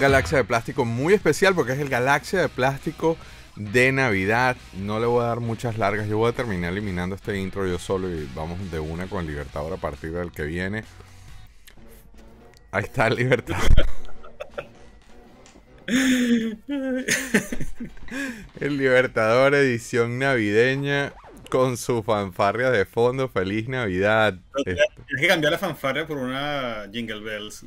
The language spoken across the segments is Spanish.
galaxia de plástico muy especial porque es el galaxia de plástico de Navidad. No le voy a dar muchas largas, yo voy a terminar eliminando este intro yo solo y vamos de una con Libertador a partir del que viene. Ahí está el Libertador. el Libertador edición navideña con su fanfarria de fondo. Feliz Navidad. Tienes que cambiar la fanfarria por una Jingle Bells.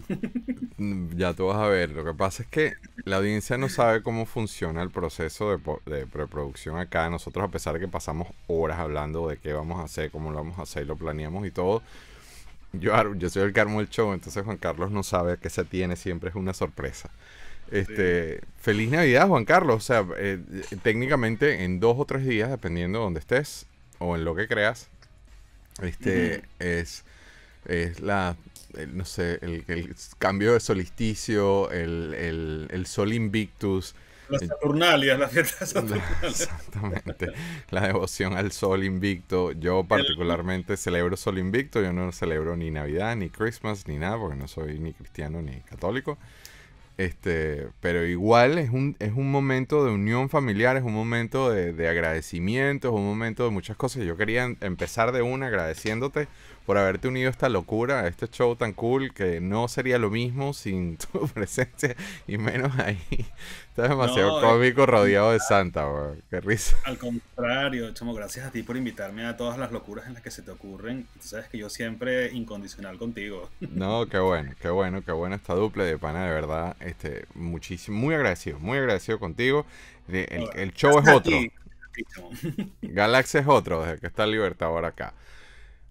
Mm, ya tú vas a ver. Lo que pasa es que la audiencia no sabe cómo funciona el proceso de, preproducción acá. Nosotros, a pesar de que pasamos horas hablando de qué vamos a hacer, cómo lo vamos a hacer, lo planeamos y todo. Yo, yo soy el Carmo el Show, entonces Juan Carlos no sabe qué se tiene, siempre es una sorpresa. Este, Feliz Navidad, Juan Carlos. O sea, eh, técnicamente en dos o tres días, dependiendo de donde estés o en lo que creas, este, es, es la no sé, el, cambio de solsticio, el, sol invictus. Las eh, Saturnalias, las fiestas Exactamente. La devoción al Sol Invicto. Yo particularmente celebro Sol Invicto. Yo no celebro ni Navidad, ni Christmas, ni nada, porque no soy ni cristiano ni católico. Este, pero igual es un, es un momento de unión familiar, es un momento de, de agradecimiento, es un momento de muchas cosas. Yo quería em-, empezar de una agradeciéndote por haberte unido a esta locura, a este show tan cool, que no sería lo mismo sin tu presencia y menos ahí. Estás demasiado cómico rodeado de Santa, Qué risa. Al contrario, Chamo, gracias a ti por invitarme a todas las locuras en las que se te ocurren. Tú sabes que yo siempre incondicional contigo. No, qué bueno, qué bueno, qué bueno esta dupla de pana, de verdad. Este, muchísimo, muy agradecido, muy agradecido contigo. El, el show es otro. Galaxy es otro, desde que está Libertador acá.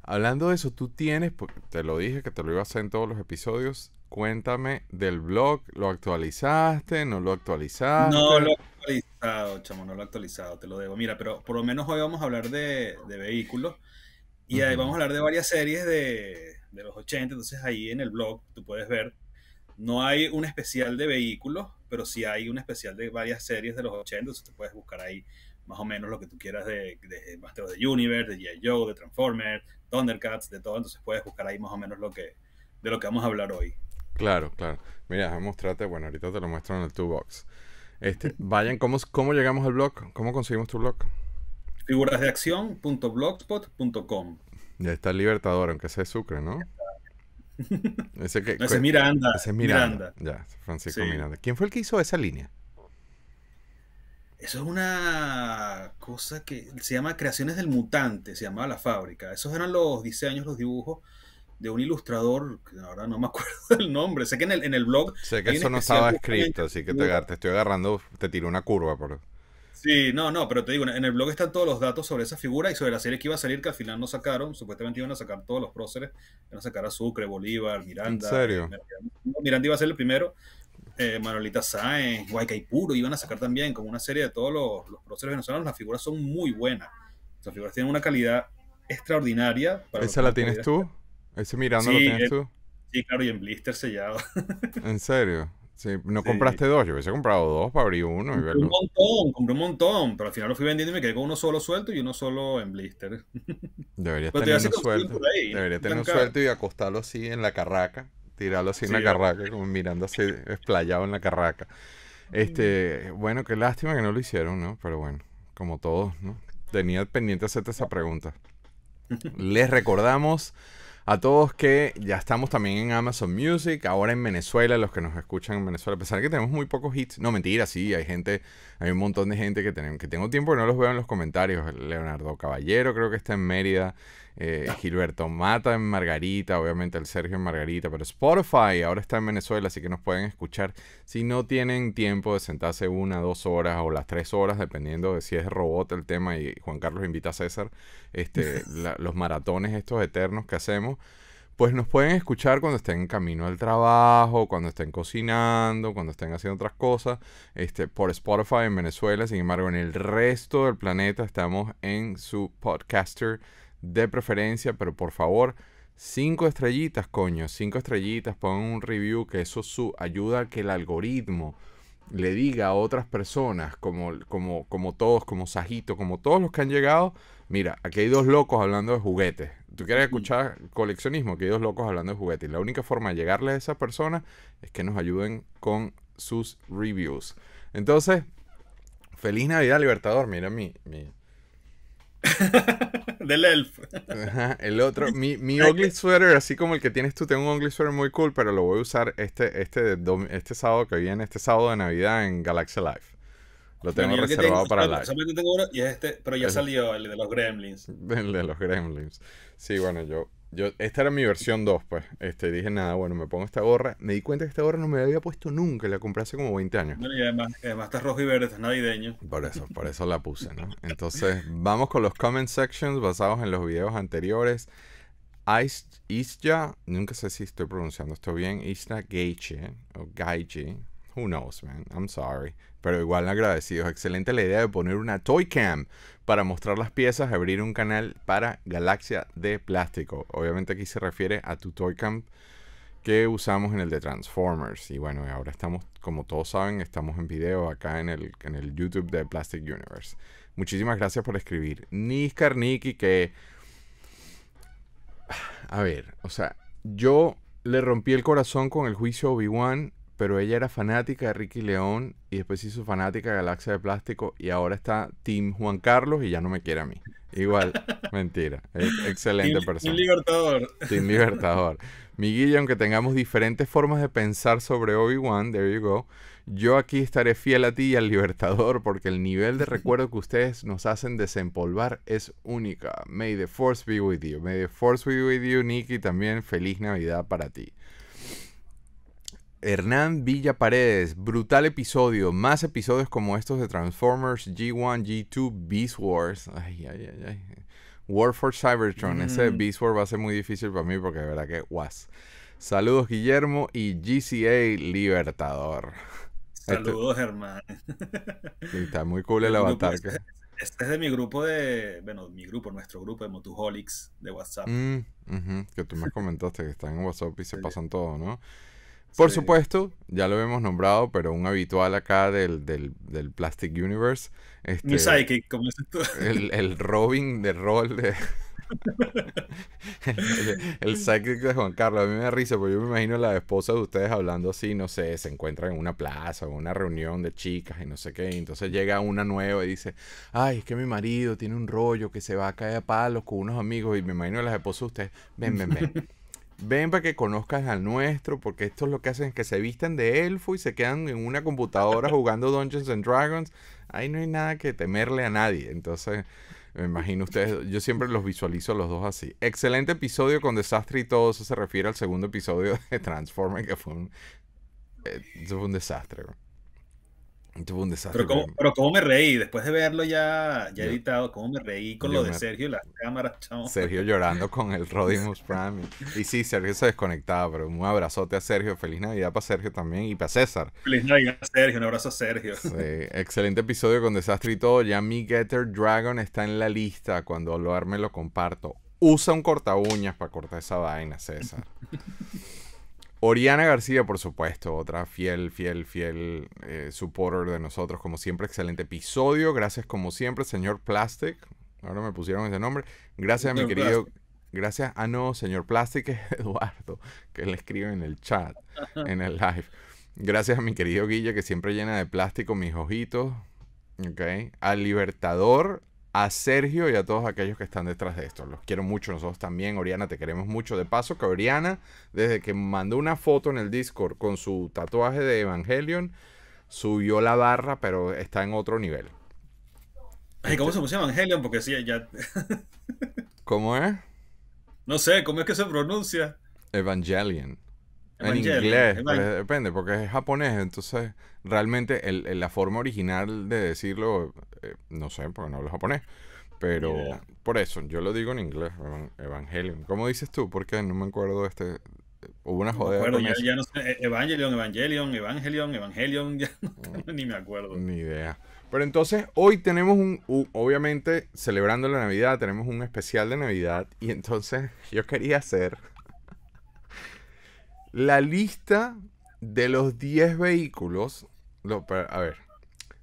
Hablando de eso, tú tienes, te lo dije que te lo iba a hacer en todos los episodios, cuéntame del blog, ¿lo actualizaste? ¿No lo actualizaste? No lo he actualizado, chamo, no lo he actualizado, te lo debo. Mira, pero por lo menos hoy vamos a hablar de, vehículos y ahí vamos a hablar de varias series de, los 80, entonces ahí en el blog tú puedes ver, no hay un especial de vehículos, pero sí hay un especial de varias series de los 80, entonces te puedes buscar ahí más o menos lo que tú quieras de, de Master of the Universe, de G.I. Joe, de Transformers, Thundercats, de todo, entonces puedes buscar ahí más o menos lo que, de lo que vamos a hablar hoy. Claro, claro. Mira, mostrate, mostrarte, bueno, ahorita te lo muestro en el toolbox. box. Este, vayan, ¿cómo, ¿cómo llegamos al blog? ¿Cómo conseguimos tu blog? Figurasdeacción.blogspot.com. Ya está el Libertador, aunque sea Sucre, ¿no? Ese, que, ese Miranda. Ese Miranda. Ya, Francisco Miranda. ¿Quién fue el que hizo esa línea? Eso es una cosa que se llama Creaciones del Mutante, se llamaba la fábrica. Esos eran los diseños, los dibujos de un ilustrador, ahora no me acuerdo del nombre. Sé que en el, en el blog. Sé que eso no estaba escrito, así que te, estoy agarrando, te tiro una curva. Por... Sí, no, no, pero te digo, en el blog están todos los datos sobre esa figura y sobre la serie que iba a salir, que al final no sacaron. Supuestamente iban a sacar todos los próceres. Iban a sacar a Sucre, Bolívar, Miranda. ¿En serio? Miranda iba a ser el primero eh, Manolita Sáenz, Puro iban a sacar también como una serie de todos los, próceres venezolanos. Las figuras son muy buenas. Las figuras tienen una calidad extraordinaria. ¿Esa la tienes tú? ¿Ese mirando lo tienes eh, tú? Sí, claro, y en blister sellado. ¿En serio? Sí, no compraste dos, yo hubiese comprado dos para abrir uno. Compré un montón, compré un montón, pero al final lo fui vendiendo y me quedé con uno solo suelto y uno solo en blister. Deberías tener suelto. Debería tener un suelto y acostarlo así en la carraca tirarlo así en la carraca, como mirando así, esplayado en la carraca. Este, bueno, qué lástima que no lo hicieron, ¿no? Pero bueno, como todos, ¿no? Tenía pendiente hacerte esa pregunta. Les recordamos a todos que ya estamos también en Amazon Music, ahora en Venezuela, los que nos escuchan en Venezuela, a pesar de que tenemos muy pocos hits. No, mentira, sí, hay gente, hay un montón de gente que, que tengo tiempo que no los veo en los comentarios. Leonardo Caballero creo que está en Mérida, eh, Gilberto Mata en Margarita, obviamente el Sergio en Margarita, pero Spotify ahora está en Venezuela, así que nos pueden escuchar si no tienen tiempo de sentarse una, dos horas o las tres horas, dependiendo de si es robot el tema y Juan Carlos invita a César, este, los maratones estos eternos que hacemos pues nos pueden escuchar cuando estén en camino al trabajo, cuando estén cocinando, cuando estén haciendo otras cosas, este, por Spotify en Venezuela. Sin embargo, en el resto del planeta estamos en su podcaster de preferencia, pero por favor, cinco estrellitas, coño, cinco estrellitas, pongan un review, que eso su ayuda a que el algoritmo le diga a otras personas, como, como, como todos, como Sajito, como todos los que han llegado, mira, aquí hay dos locos hablando de juguetes. Tú quieres escuchar coleccionismo, aquí hay dos locos hablando de juguetes. la única forma de llegarle a esa persona es que nos ayuden con sus reviews. Entonces, feliz Navidad, Libertador. Mira mi... mi... Del elf. el otro. Mi, mi ugly sweater, así como el que tienes tú, tengo un ugly sweater muy cool, pero lo voy a usar este, este, este sábado que viene, este sábado de Navidad en Galaxy Life. Lo tengo reservado para la. este, pero ya salió el de los Gremlins. El de los Gremlins. Sí, bueno, yo yo, esta era mi versión 2, pues. Este, dije, nada, bueno, me pongo esta gorra. Me di cuenta que esta gorra no me la había puesto nunca, la compré hace como 20 años. no y además, además está rojo y verde, es navideño. Por eso, por eso la puse, ¿no? Entonces, vamos con los comment sections basados en los videos anteriores. Isja, nunca sé si estoy pronunciando esto bien, Isla Geiche, ¿eh? o Gaiche, Who knows, man. I'm sorry. Pero igual agradecidos. Excelente la idea de poner una toy cam para mostrar las piezas abrir un canal para Galaxia de Plástico. Obviamente aquí se refiere a tu toy cam que usamos en el de Transformers. Y bueno, ahora estamos, como todos saben, estamos en video acá en el, en el YouTube de Plastic Universe. Muchísimas gracias por escribir. Nis Niki, que... A ver, o sea, yo le rompí el corazón con el juicio Obi-Wan pero ella era fanática de Ricky León y después hizo fanática de Galaxia de Plástico y ahora está Team Juan Carlos y ya no me quiere a mí. Igual, mentira. excelente persona. Team Libertador. Team Libertador. Miguel, aunque tengamos diferentes formas de pensar sobre Obi-Wan, there you go, yo aquí estaré fiel a ti y al Libertador porque el nivel de recuerdo que ustedes nos hacen desempolvar es única. May the Force be with you. May the Force be with you, Nicky. También feliz Navidad para ti. Hernán Villa Paredes, brutal episodio, más episodios como estos de Transformers, G1, G2, Beast Wars. Ay, ay, ay, War for Cybertron, ese mm. Beast Wars va a ser muy difícil para mí porque de verdad que was. Saludos Guillermo y GCA Libertador. Este Saludos hermano. Está muy cool el avatar. Este, este, es de mi grupo de, bueno, mi grupo, nuestro grupo de Motuholics de WhatsApp. Mm, que tú me comentaste que están en WhatsApp y se pasan todo, ¿no? Por supuesto, ya lo hemos nombrado, pero un habitual acá del, del, Plastic Universe. Este, El, Robin de rol el, psychic de Juan Carlos. A mí me da risa, porque yo me imagino la esposa de ustedes hablando así, no sé, se encuentran en una plaza o una reunión de chicas y no sé qué. entonces llega una nueva y dice, ay, es que mi marido tiene un rollo que se va a caer a palos con unos amigos. Y me imagino la las esposas de ustedes, ven, ven, ven. ven para que conozcas al nuestro, porque esto es lo que hacen, es que se visten de elfo y se quedan en una computadora jugando Dungeons and Dragons. Ahí no hay nada que temerle a nadie. Entonces, me imagino ustedes, yo siempre los visualizo los dos así. Excelente episodio con desastre y todo, eso se refiere al segundo episodio de Transformers, que fue un, eh, fue un desastre. Tuvo un desastre. Pero cómo, me reí, después de verlo ya, ya editado, cómo me reí con lo de Sergio y las cámaras, Sergio llorando con el Rodimus Prime. Y sí, Sergio se desconectaba, pero un abrazote a Sergio. Feliz Navidad para Sergio también y para César. Feliz Navidad a Sergio, un abrazo a Sergio. excelente episodio con desastre y todo. Ya mi Getter Dragon está en la lista. Cuando lo arme lo comparto. Usa un corta uñas para cortar esa vaina, César. Oriana García, por supuesto, otra fiel, fiel, fiel eh, supporter de nosotros, como siempre, excelente episodio. Gracias, como siempre, señor Plastic. Ahora me pusieron ese nombre. Gracias a mi querido. Gracias. Ah, no, señor Plastic es Eduardo, que le escribe en el chat, en el live. Gracias a mi querido Guille, que siempre llena de plástico mis ojitos. Ok. Al Libertador, a Sergio y a todos aquellos que están detrás de esto. Los quiero mucho, nosotros también. Oriana, te queremos mucho. De paso, que Oriana, desde que mandó una foto en el Discord con su tatuaje de Evangelion, subió la barra, pero está en otro nivel. ¿Y cómo este se pronuncia Evangelion? Porque sí, ya. ¿Cómo es? No sé, ¿cómo es que se pronuncia? Evangelion. En inglés, pues, depende, porque es japonés, entonces realmente la forma original de decirlo eh, no sé, porque no hablo japonés. Pero por eso, yo lo digo en inglés, Evangelion. ¿Cómo dices tú? Porque no me acuerdo este... Hubo una jodida. ya, no sé, eh, Evangelion, Evangelion, Evangelion, Evangelion, ya mm. ni me acuerdo. Ni idea. Pero entonces hoy tenemos un, obviamente celebrando la Navidad, tenemos un especial de Navidad y entonces yo quería hacer la lista de los 10 vehículos. Lo, a ver,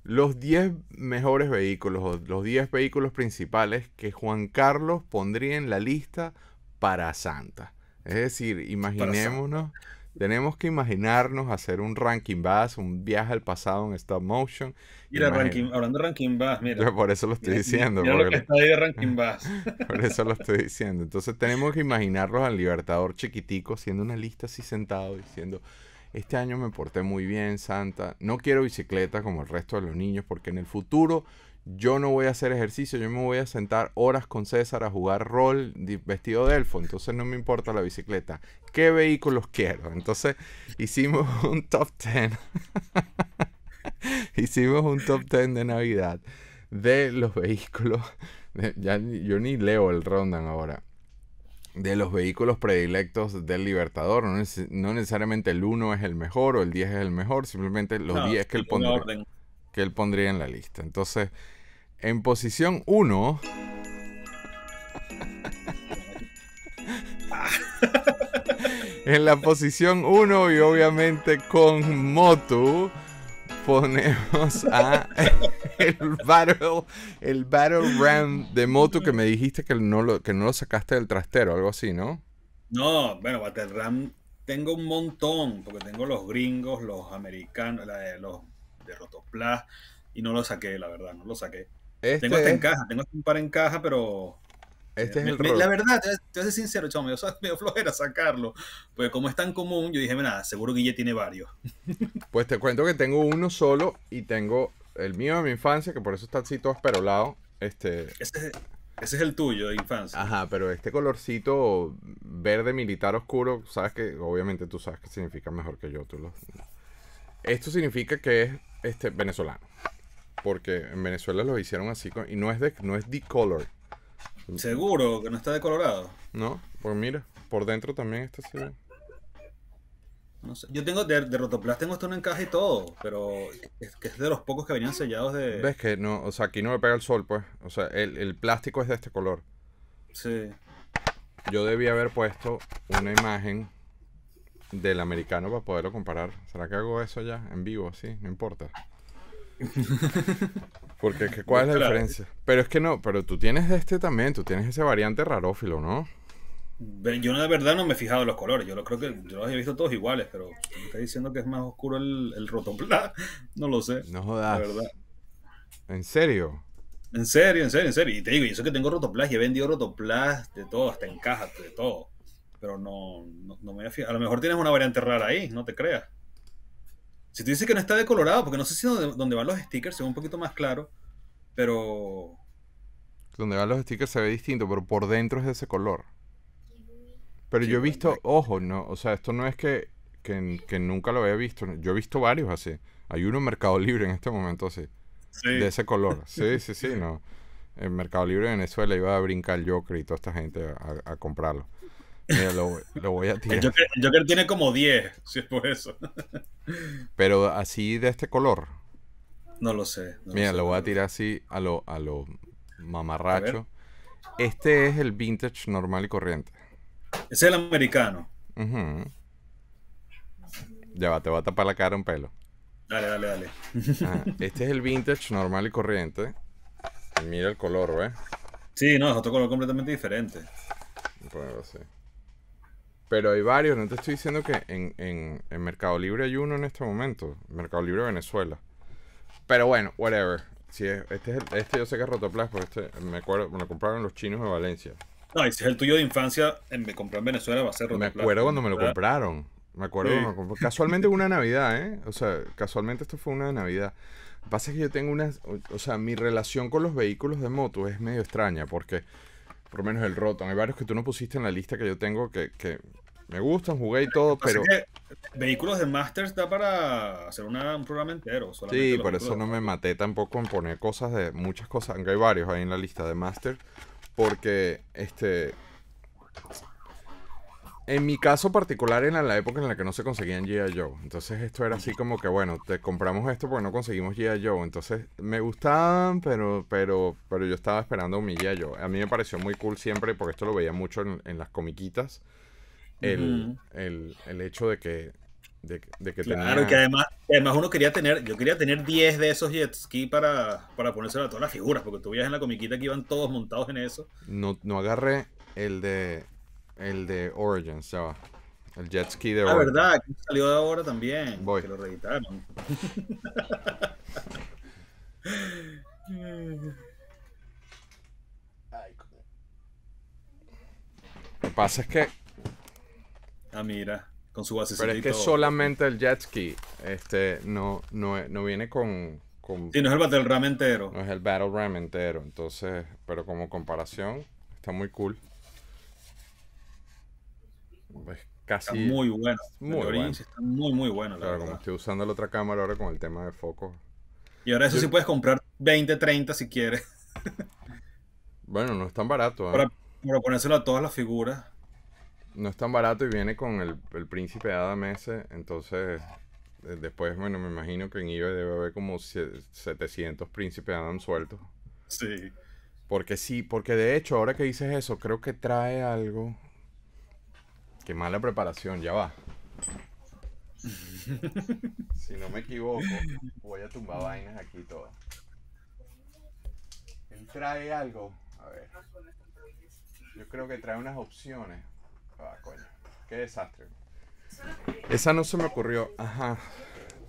los 10 mejores vehículos los 10 vehículos principales que Juan Carlos pondría en la lista para Santa. Es decir, imaginémonos, tenemos que imaginarnos hacer un ranking bass, un viaje al pasado en stop motion. Mira, ranking, hablando de ranking bass, mira. por eso lo estoy diciendo. ranking por eso lo estoy diciendo. Entonces tenemos que imaginarlos al Libertador chiquitico haciendo una lista así sentado diciendo... Este año me porté muy bien, Santa. No quiero bicicleta como el resto de los niños porque en el futuro yo no voy a hacer ejercicio, yo me voy a sentar horas con César a jugar rol vestido de elfo, entonces no me importa la bicicleta. ¿Qué vehículos quiero? Entonces hicimos un top 10. hicimos un top ten de Navidad de los vehículos. yo ni leo el Rondan ahora de los vehículos predilectos del Libertador. No, necesariamente el 1 es el mejor o el 10 es el mejor, simplemente los 10 que él, pondría, que él pondría en la lista. Entonces, en posición 1... en la posición 1 y obviamente con Motu ponemos a el Battle, el Ram de Moto que me dijiste que no, lo, que no lo sacaste del trastero, algo así, ¿no? No, bueno, Battle Ram tengo un montón, porque tengo los gringos, los americanos, de, los de Rotoplas, y no lo saqué, la verdad, no lo saqué. tengo hasta en este caja, tengo este un par en caja, pero este la verdad, te, voy a ser sincero, chamo, yo medio flojera sacarlo. Pues como es tan común, yo dije, nada, seguro que ya tiene varios. Pues te cuento que tengo uno solo y tengo el mío de mi infancia, que por eso está así todo esperolado. Este... Ese, es, el tuyo de infancia. Ajá, pero este colorcito verde militar oscuro, sabes que, obviamente tú sabes que significa mejor que yo. Tú lo... Esto significa que es este, venezolano. Porque en Venezuela lo hicieron así, y no es, de, no es de color Seguro que no está decolorado. No, pues mira, por dentro también está así. No sé. Yo tengo de, de Rotoplas, tengo esto en encaje y todo, pero es que es de los pocos que venían sellados de. Ves que no, o sea, aquí no me pega el sol, pues. O sea, el, el plástico es de este color. Sí. Yo debía haber puesto una imagen del americano para poderlo comparar. ¿Será que hago eso ya en vivo? Sí, no importa. Porque, ¿cuál es la diferencia? Pero es que no, pero tú tienes de este también, tú tienes ese variante rarófilo, ¿no? Yo de verdad no me he fijado en los colores, yo lo creo que yo los he visto todos iguales, pero me está diciendo que es más oscuro el, el no lo sé. No jodas. ¿En serio? En serio, en serio, en serio. Y te digo, yo sé que tengo rotoplas y he vendido rotoplas de todo, hasta en cajas, de todo. Pero no, no, voy me fijar. A lo mejor tienes una variante rara ahí, no te creas. Si tú dices que no está decolorado, porque no sé si donde, van los stickers se ve un poquito más claro, pero. Donde van los stickers se ve distinto, pero por dentro es de ese color. Pero yo he visto, ojo, no, o sea, esto no es que, que, nunca lo había visto. Yo he visto varios así. Hay uno en Mercado Libre en este momento así. Sí. De ese color. Sí, sí, sí, no. En Mercado Libre de Venezuela iba a brincar yo y toda esta gente a comprarlo. Mira, lo, voy a tirar. El Joker, tiene como 10, si es por eso. Pero así de este color. No lo sé. Mira, lo, voy a tirar así a lo, a mamarracho. este es el vintage normal y corriente. Es el americano. Ya va, te va a tapar la cara un pelo. Dale, dale, dale. este es el vintage normal y corriente. Mira el color, ¿ves? Sí, no, es otro color completamente diferente. Bueno, sí. Pero hay varios, no te estoy diciendo que en, Mercado Libre hay uno en este momento. Mercado Libre Venezuela. Pero bueno, whatever. Si este, es este yo sé que es Rotoplas, porque este me acuerdo, me lo compraron los chinos de Valencia. No, y si es el tuyo de infancia, me compró en Venezuela, va a ser Rotoplas. Me acuerdo cuando me lo compraron. Me acuerdo, lo compraron. casualmente una Navidad, ¿eh? O sea, casualmente esto fue una Navidad. pasa es que yo tengo una... o sea, mi relación con los vehículos de moto es medio extraña, porque por lo menos el Rotom. Hay varios que tú no pusiste en la lista que yo tengo que, me gustan, jugué y todo, pero... vehículos de Masters da para hacer una, un programa entero. Sí, por eso no me maté tampoco en poner cosas de... Muchas cosas, aunque hay varios ahí en la lista de Masters. Porque, este en mi caso particular era la época en la que no se conseguían G.I. Joe. Entonces esto era así como que, bueno, te compramos esto porque no conseguimos G.I. Joe. Entonces me gustaban, pero, pero, pero yo estaba esperando mi G.I. Joe. A mí me pareció muy cool siempre, porque esto lo veía mucho en, las comiquitas, el, hecho de que... De, que claro, que además, además uno quería tener, yo quería tener 10 de esos jet ski para, para ponérselo a todas las figuras, porque tú veías en la comiquita que iban todos montados en eso. No, no agarré el de el de Origins, se El jet ski de Ah, verdad, que salió de ahora también. Voy. Que lo reeditaron. Lo que pasa es que. Ah, mira, con su base Pero es que solamente el jet ski este, no, no, viene con, con. Sí, no es el Battle Ram entero. No es el Battle Ram entero. Entonces, pero como comparación, está muy cool. Es casi. Está muy bueno. Muy Está muy, muy bueno. claro, como estoy usando la otra cámara ahora con el tema de foco. Y ahora eso sí puedes comprar 20, 30 si quieres. bueno, no es tan barato. ¿ah? Para, ponérselo a todas las figuras. No es tan barato y viene con el, el príncipe Adam ese. Entonces, eh, después, bueno, me imagino que en eBay debe haber como 700 Príncipes Adam sueltos. Sí. Porque sí, porque de hecho, ahora que dices eso, creo que trae algo. Qué mala preparación, ya va. si no me equivoco, voy a tumbar vainas aquí todas. Él trae algo. A ver. Yo creo que trae unas opciones. Ah, coño. Qué desastre. Esa no se me ocurrió. Ajá.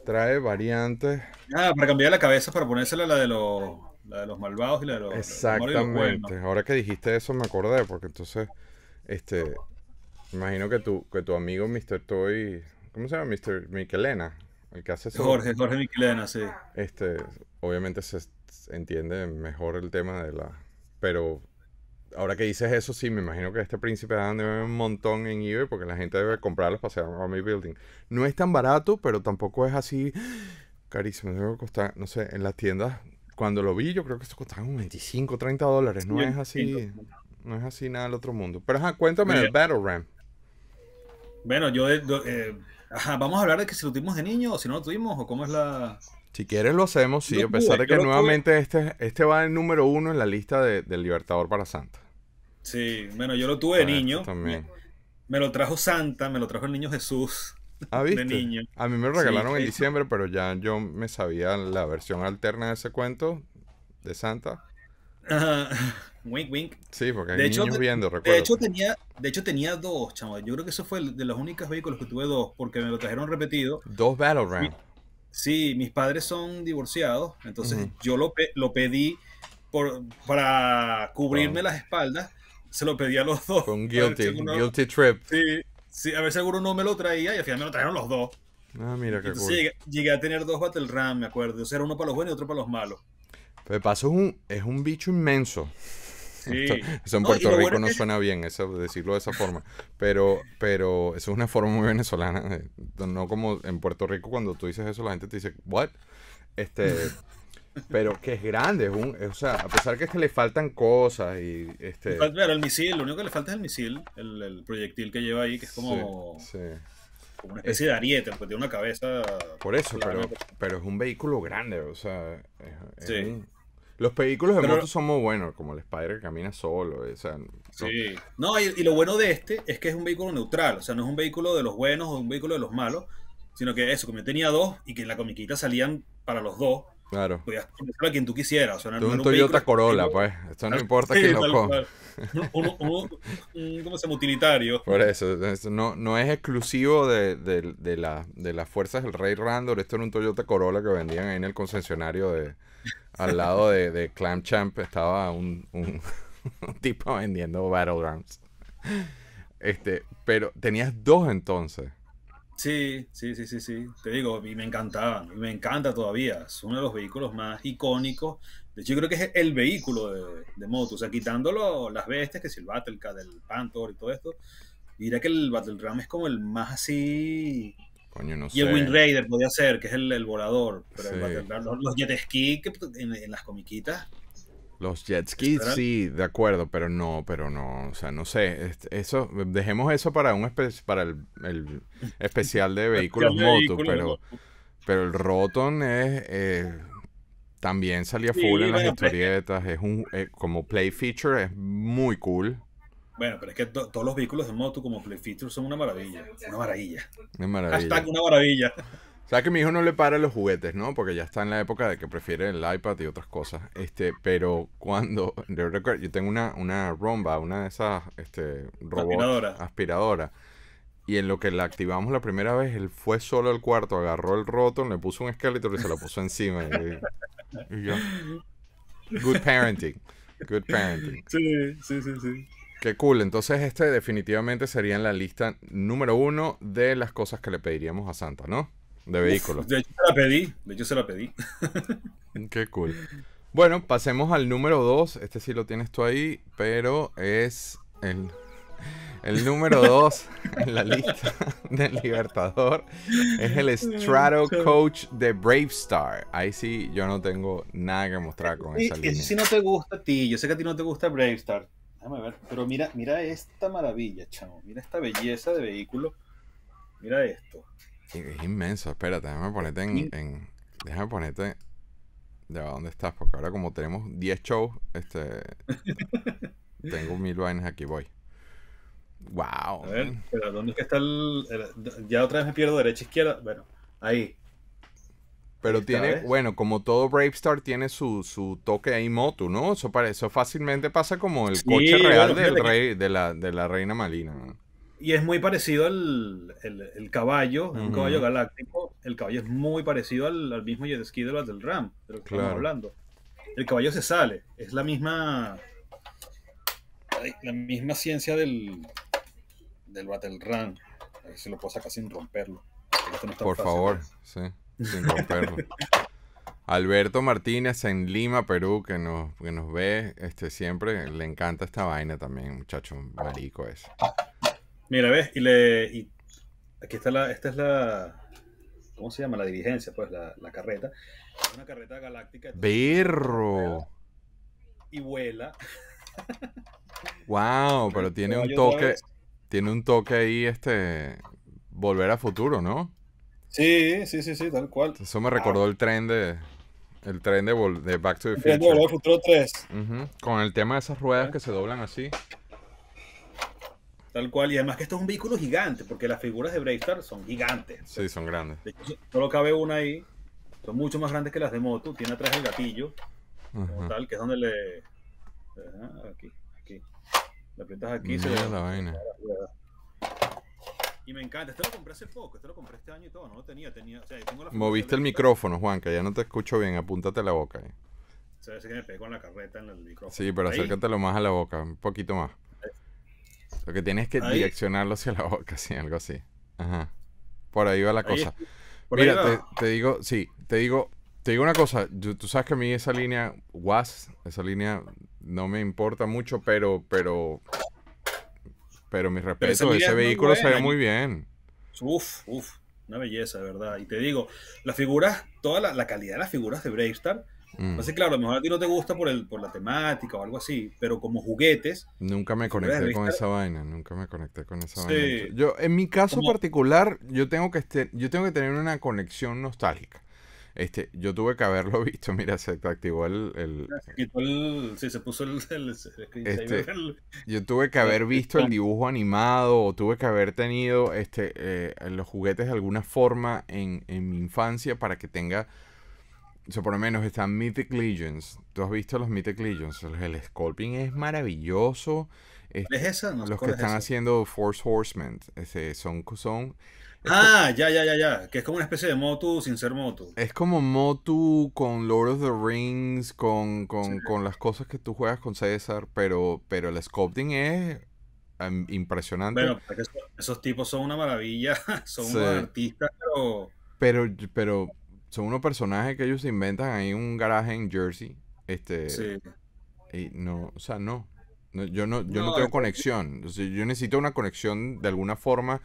Trae variantes. Ah, para cambiar la cabeza, para ponérsela la de los, la de los malvados y la de los. Pues, Exactamente. Ahora que dijiste eso me acordé, porque entonces, este, Imagino que tu, que tu amigo Mr. Toy, ¿cómo se llama? Mr. Miquelena, el que hace eso Jorge, Jorge Miquelena, sí. Este, obviamente se entiende mejor el tema de la... Pero ahora que dices eso, sí, me imagino que este príncipe de debe un montón en eBay porque la gente debe comprarlos para hacer Army Building. No es tan barato, pero tampoco es así carísimo. no sé, en las tiendas, cuando lo vi, yo creo que esto costaba un 25, 30 dólares. No es así, no es así nada del otro mundo. Pero ajá, cuéntame el Battle Ram. Bueno, yo. Eh, eh, vamos a hablar de que si lo tuvimos de niño o si no lo tuvimos o cómo es la. Si quieres lo hacemos, sí, a pesar de que nuevamente este, este va en número uno en la lista del Libertador para Santa. Sí, bueno, yo lo tuve de ah, este niño. También. Me, lo trajo Santa, me lo trajo el niño Jesús. ¿Ah, ¿viste? niño. A mí me lo regalaron en diciembre, pero ya yo me sabía la versión alterna de ese cuento de Santa. Ajá. Wink, wink. Sí, porque hay de hecho, viendo, recuerdo. De hecho, tenía, de hecho, tenía dos, chamo. Yo creo que eso fue de los únicos vehículos que tuve dos, porque me lo trajeron repetido. Dos Battle Ram Sí, mis padres son divorciados, entonces yo lo, lo pedí por, para cubrirme las espaldas. Se lo pedí a los dos. Un guilty, guilty trip. Sí, a ver si alguno no me lo traía y al final me lo trajeron los dos. Ah, mira qué llegué, a tener dos Battle Ram, me acuerdo. O sea, era uno para los buenos y otro para los malos. Pero pues de paso un, es un bicho inmenso eso en Puerto Rico no suena bien, eso, decirlo de esa forma. Pero, pero eso es una forma muy venezolana. Eh, no como en Puerto Rico cuando tú dices eso la gente te dice, ¿what? Este, pero que es grande, o sea, a pesar que es que le faltan cosas y este... el misil, lo único que le falta es el misil, el, proyectil que lleva ahí, que es como... una especie de ariete, porque tiene una cabeza. Por eso, pero, pero, es un vehículo grande, o sea. Los vehículos de moto son muy buenos, como el Spider que camina solo. sí. No, y, lo bueno de este es que es un vehículo neutral. O sea, no es un vehículo de los buenos o un vehículo de los malos, sino que eso, como yo tenía dos y que en la comiquita salían para los dos. Claro. Podías ponerlo a quien tú quisieras. O tú un Toyota Corolla, pues. Esto no importa quién lo coge. Un, ¿Cómo se llama? Utilitario. Por eso. no, no, es exclusivo de, de, la, de las fuerzas del Rey Randor. Esto era un Toyota Corolla que vendían ahí en el concesionario de al lado de, de Clam Champ estaba un, tipo vendiendo Battlegrounds. Este, pero tenías dos entonces. Sí, sí, sí, sí, sí. Te digo, y me encantaba, y me encanta todavía. Es uno de los vehículos más icónicos. De hecho, yo creo que es el vehículo de, de moto. O sea, quitándolo las bestias, que es el Battlecat, el Panther y todo esto, diría que el Battle Ram es como el más así y el Wind Raider podía ser, que es el, volador. Pero los, jet ski en, las comiquitas. Los jet skis, sí, de acuerdo, pero no, pero no, o sea, no sé, este, eso, dejemos eso para un para el, especial de vehículos moto, pero, pero el Roton es, eh, también salía full en las pues, historietas, es un, eh, como play feature, es muy cool, bueno, pero es que todos los vehículos de moto como Play son una maravilla. Una maravilla. Una maravilla. Hashtag una maravilla. O sea que mi hijo no le para los juguetes, ¿no? Porque ya está en la época de que prefiere el iPad y otras cosas. Este, pero cuando. Yo recuerdo, yo tengo una, una romba, una de esas este, aspiradora. Y en lo que la activamos la primera vez, él fue solo al cuarto, agarró el roto, le puso un esqueleto y se lo puso encima. good parenting. Good parenting. Sí, sí, sí, sí. Qué cool. Entonces, este definitivamente sería en la lista número uno de las cosas que le pediríamos a Santa, ¿no? De vehículos. de hecho, se la pedí. se pedí. Mm, qué cool. Bueno, pasemos al número dos. Este sí lo tienes tú ahí, pero es el, número dos en la lista del Libertador. Es el Strato Coach de Brave Star. Ahí sí, yo no tengo nada que mostrar con esa Eso sí no te gusta a ti. Yo sé que a ti no te gusta Bravestar Déjame ver. Pero mira, mira esta maravilla, chamo. Mira esta belleza de vehículo. Mira esto. Es inmenso. Espérate, déjame ponerte en. déjame ponerte. ¿De ¿dónde estás? Porque ahora, como tenemos 10 shows, este. tengo mil vainas aquí, voy. ¡Wow! A ver, ¿dónde está el, Ya otra vez me pierdo derecha, e izquierda. Bueno, ahí. Pero tiene, bueno, como todo Brave Star tiene su, toque ahí moto ¿no? Eso, para, eso fácilmente pasa como el coche real del rey, de, la, de la reina Malina. ¿no? Y es muy parecido al el, el caballo, un caballo galáctico. El caballo es muy parecido al, mismo jet ski de los del Ram, de lo que estamos hablando. El caballo se sale, es la misma. La misma ciencia del. del Battle Ram. Se lo puedo sacar sin romperlo. Por favor, sí. Alberto Martínez en Lima, Perú, que nos, que nos ve este, siempre. Le encanta esta vaina también, muchacho marico es. Mira, ves, y le. aquí está la. Esta es la. ¿Cómo se llama? La dirigencia, pues, la, carreta. una carreta galáctica. ¡Berro! Y vuela. ¡Wow! Pero tiene un toque. Tiene un toque ahí, este. Volver a futuro, ¿no? Sí, sí, sí, sí, tal cual. Eso me recordó el tren de. El tren de, de Back to the Future. 3. Con el tema de esas ruedas que se doblan así. Tal cual. Y además que esto es un vehículo gigante, porque las figuras de Bravestar son gigantes. Sí, son grandes. De hecho, solo cabe una ahí. Son mucho más grandes que las de moto. Tiene atrás el gatillo. Como tal, que es donde le. Eh, aquí, aquí. La aprietas aquí. y se la vaina. Y me encanta. Este lo compré hace poco, este lo compré este año y todo. No lo tenía, tenía. O sea, tengo la Moviste el micrófono, Juan, que ya no te escucho bien. Apúntate la boca. Eh. O sea, que me pego en la carreta en el micrófono. Sí, pero Ahí. acércatelo más a la boca, un poquito más. Lo que tienes que direccionarlo hacia la boca, sí, algo así. Ajá. Por ahí va la cosa. Mira, te, digo, sí, te digo, te digo una cosa. tú sabes que a mí esa línea WAS, esa línea no me importa mucho, pero, pero pero mi respeto, ese vehículo se muy bien. Uf, uf, una belleza, de verdad. Y te digo, las figuras, toda la, calidad de las figuras de Bravestar. Entonces, mm. pues claro, a lo mejor a ti no te gusta por, el, por la temática o algo así, pero como juguetes. Nunca me conecté con esa vaina, nunca me conecté con esa vaina. Yo, en mi caso particular, yo tengo, que este, yo tengo que tener una conexión nostálgica. Este, yo tuve que haberlo visto, mira, se activó el... Ah, se quitó el... Sí, se puso el... Este, yo tuve que haber visto el dibujo animado o tuve que haber tenido este, eh, los juguetes de alguna forma en, en mi infancia para que tenga... O sea, por lo menos están Mythic Legions. ¿Tú has visto los Mythic Legions? El Sculpting es maravilloso. ¿Es este, los que están haciendo Force Horsemen son, son Ah, ya, ya, ya, ya. Que es como una especie de Motu sin ser Motu. Es como Motu con Lord of the Rings, con, las cosas que tú juegas con César, pero, pero el sculpting es impresionante. Bueno, esos, esos, tipos son una maravilla, son unos artistas, pero... pero... son unos personajes que ellos inventan ahí en un garaje en Jersey. Este, sí. Y no, o sea, no. yo no, yo no, tengo conexión. yo necesito una conexión de alguna forma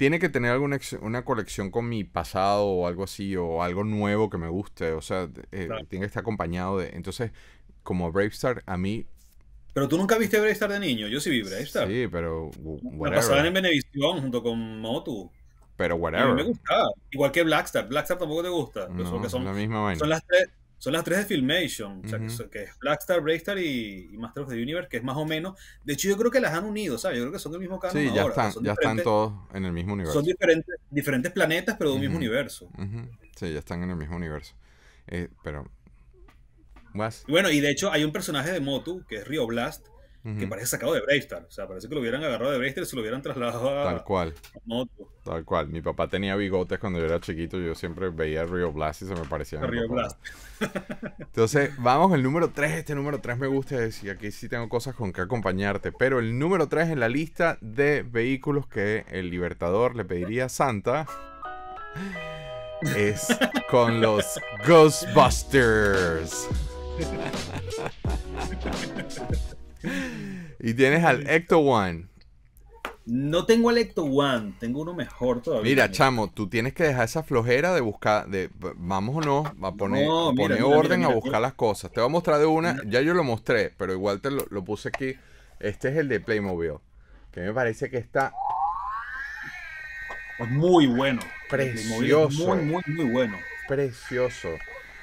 tiene que tener alguna una colección con mi pasado o algo así, o algo nuevo que me guste. O sea, eh, tiene que estar acompañado de. Entonces, como Bravestar, a mí. Pero tú nunca viste Bravestar de niño. Yo sí vi Bravestar. Sí, pero. Bueno, La pasaban en Venevisión junto con Motu. Pero whatever. me gustaba. Igual que Blackstar. Blackstar tampoco te gusta. No, pues son, la misma vaina. Son las tres son las tres de Filmation, que, es Blackstar, Breakstar y, y Master of the Universe, que es más o menos. De hecho, yo creo que las han unido, ¿sabes? Yo creo que son del mismo canon. Sí, ya, están, ya están todos en el mismo universo. Son diferentes, diferentes planetas, pero de un mismo universo. Sí, ya están en el mismo universo. Eh, pero. Más. Bueno, y de hecho, hay un personaje de Motu, que es Rio Blast, que parece sacado de Brainstorm O sea, parece que lo hubieran agarrado de Brainstorm y se lo hubieran trasladado a... Tal cual. Tal cual. Mi papá tenía bigotes cuando yo era chiquito. Yo siempre veía Rio Blast y se me parecía. Rio Blast. Entonces, vamos el número 3. Este número 3 me gusta. Y aquí sí tengo cosas con que acompañarte. Pero el número 3 en la lista de vehículos que el Libertador le pediría a Santa es con los Ghostbusters. y tienes al Ecto One. No tengo al Ecto One, tengo uno mejor todavía. Mira, chamo, tú tienes que dejar esa flojera de buscar, de vamos o poner, no, a poner orden a buscar las cosas. Te voy a mostrar de una, ya yo lo mostré, pero igual te lo, puse aquí. Este es el de Playmobil, que me parece que está muy bueno. Precioso. Muy, muy, muy bueno. Precioso.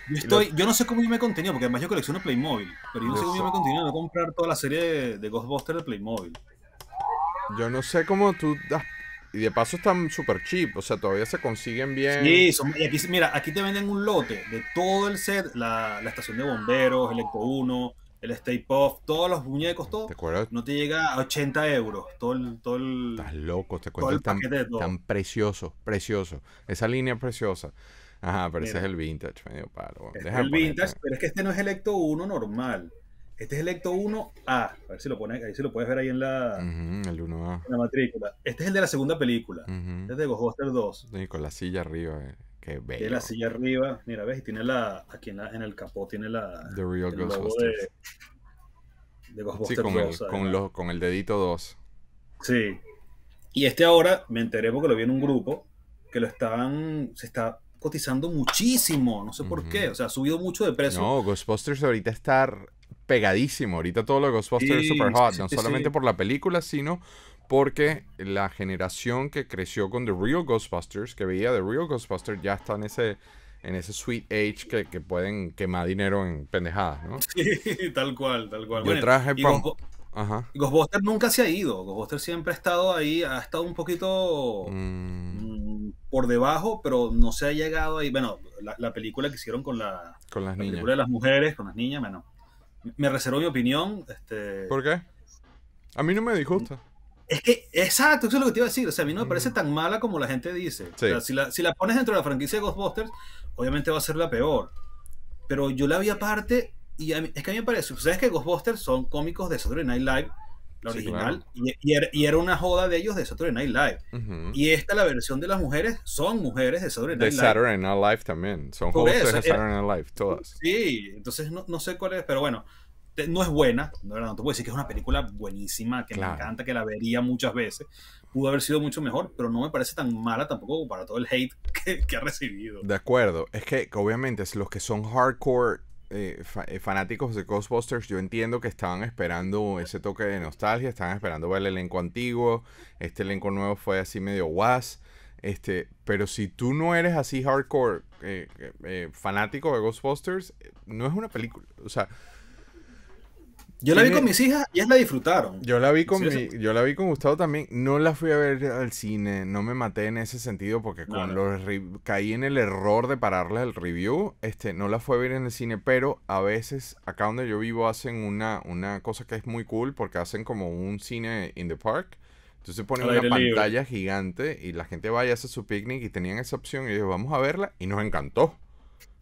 Yo, no sé cómo yo me he contenido, porque además yo colecciono Playmobil, pero yo no sé cómo yo me he contenido no comprar toda la serie de, Ghostbusters de Playmobil. Yo no sé cómo tú das y de paso están súper cheap, o sea, todavía se consiguen bien. Sí, y aquí, mira, aquí te venden un lote de todo el set, la, estación de bomberos, el Eco 1, el Stay Puff, todos los muñecos, todo. No te llega a 80 euros, todo el... Todo Estás loco, te acuerdas, tan, tan precioso, precioso. Esa línea preciosa. Ajá, pero ese es el vintage, medio palo. Este es el vintage, pero es que este no es el Ecto 1 normal. Este es el Ecto 1A. A ver si lo pones, ahí si lo puedes ver ahí en la, el En la matrícula. Este es el de la segunda película. Este es de Ghostbusters 2. Y con la silla arriba, eh. qué bello. Tiene la silla arriba. Mira, ves, y tiene la. Aquí en, el capó tiene la. The Real Ghostbusters. De, Ghostbusters sí, con 2. El, con, con el dedito 2. Sí. Y este ahora me enteré porque lo vi en un grupo que lo estaban. Se está cotizando muchísimo, no sé por qué, o sea, ha subido mucho de precio. No, Ghostbusters ahorita está pegadísimo, ahorita todo lo de Ghostbusters es super hot, no solamente por la película, sino porque la generación que creció con The Real Ghostbusters, que veía The Real Ghostbusters, ya está en ese en ese sweet age que, pueden quemar dinero en pendejadas, ¿no? tal cual, tal cual. Yo nunca se ha ido. Ghostbusters siempre ha estado ahí, ha estado un poquito. Mm. Mm, por debajo, pero no se ha llegado ahí. Bueno, la, la película que hicieron con, la, con las la película de las mujeres, con las niñas, bueno, me reservo mi opinión. Este, ¿Por qué? A mí no me disgusta. Es que, exacto, eso es lo que te iba a decir. O sea, a mí no me parece mm. tan mala como la gente dice. si, la, si la pones dentro de la franquicia de Ghostbusters, obviamente va a ser la peor. Pero yo la vi aparte y es que a mí me parece. Sabes que Ghostbusters son cómicos de Saturday Night Live la original, er, y, era, una joda de ellos de Saturday Night Live. Y esta, la versión de las mujeres, son mujeres de Saturday Night Live. De Saturday Night Live también, son jóvenes de eh, Saturday Night Live, todas. Sí, entonces no, sé cuál es, pero bueno, no es buena, no, te puedo decir que es una película buenísima, que me encanta, que la vería muchas veces. Pudo haber sido mucho mejor, pero no me parece tan mala tampoco para todo el hate que, que ha recibido. De acuerdo, es que obviamente los que son hardcore eh, eh, fanáticos de Ghostbusters, yo entiendo que estaban esperando ese toque de nostalgia, estaban esperando ver el elenco antiguo, este elenco nuevo fue así medio guas, este, pero si tú no eres así hardcore eh, fanático de Ghostbusters, no es una película, o sea, yo la vi con mis hijas y ellas la disfrutaron. Yo la vi con mi, yo la vi con Gustavo también. No la fui a ver al cine, no me maté en ese sentido porque caí en el error de pararles el review. Este, no la fui a ver en el cine, pero a veces acá donde yo vivo hacen una, una cosa que es muy cool porque hacen como un cine in the park. Entonces ponen una pantalla gigante y la gente va y hace su picnic y tenían esa opción y ellos vamos a verla y nos encantó.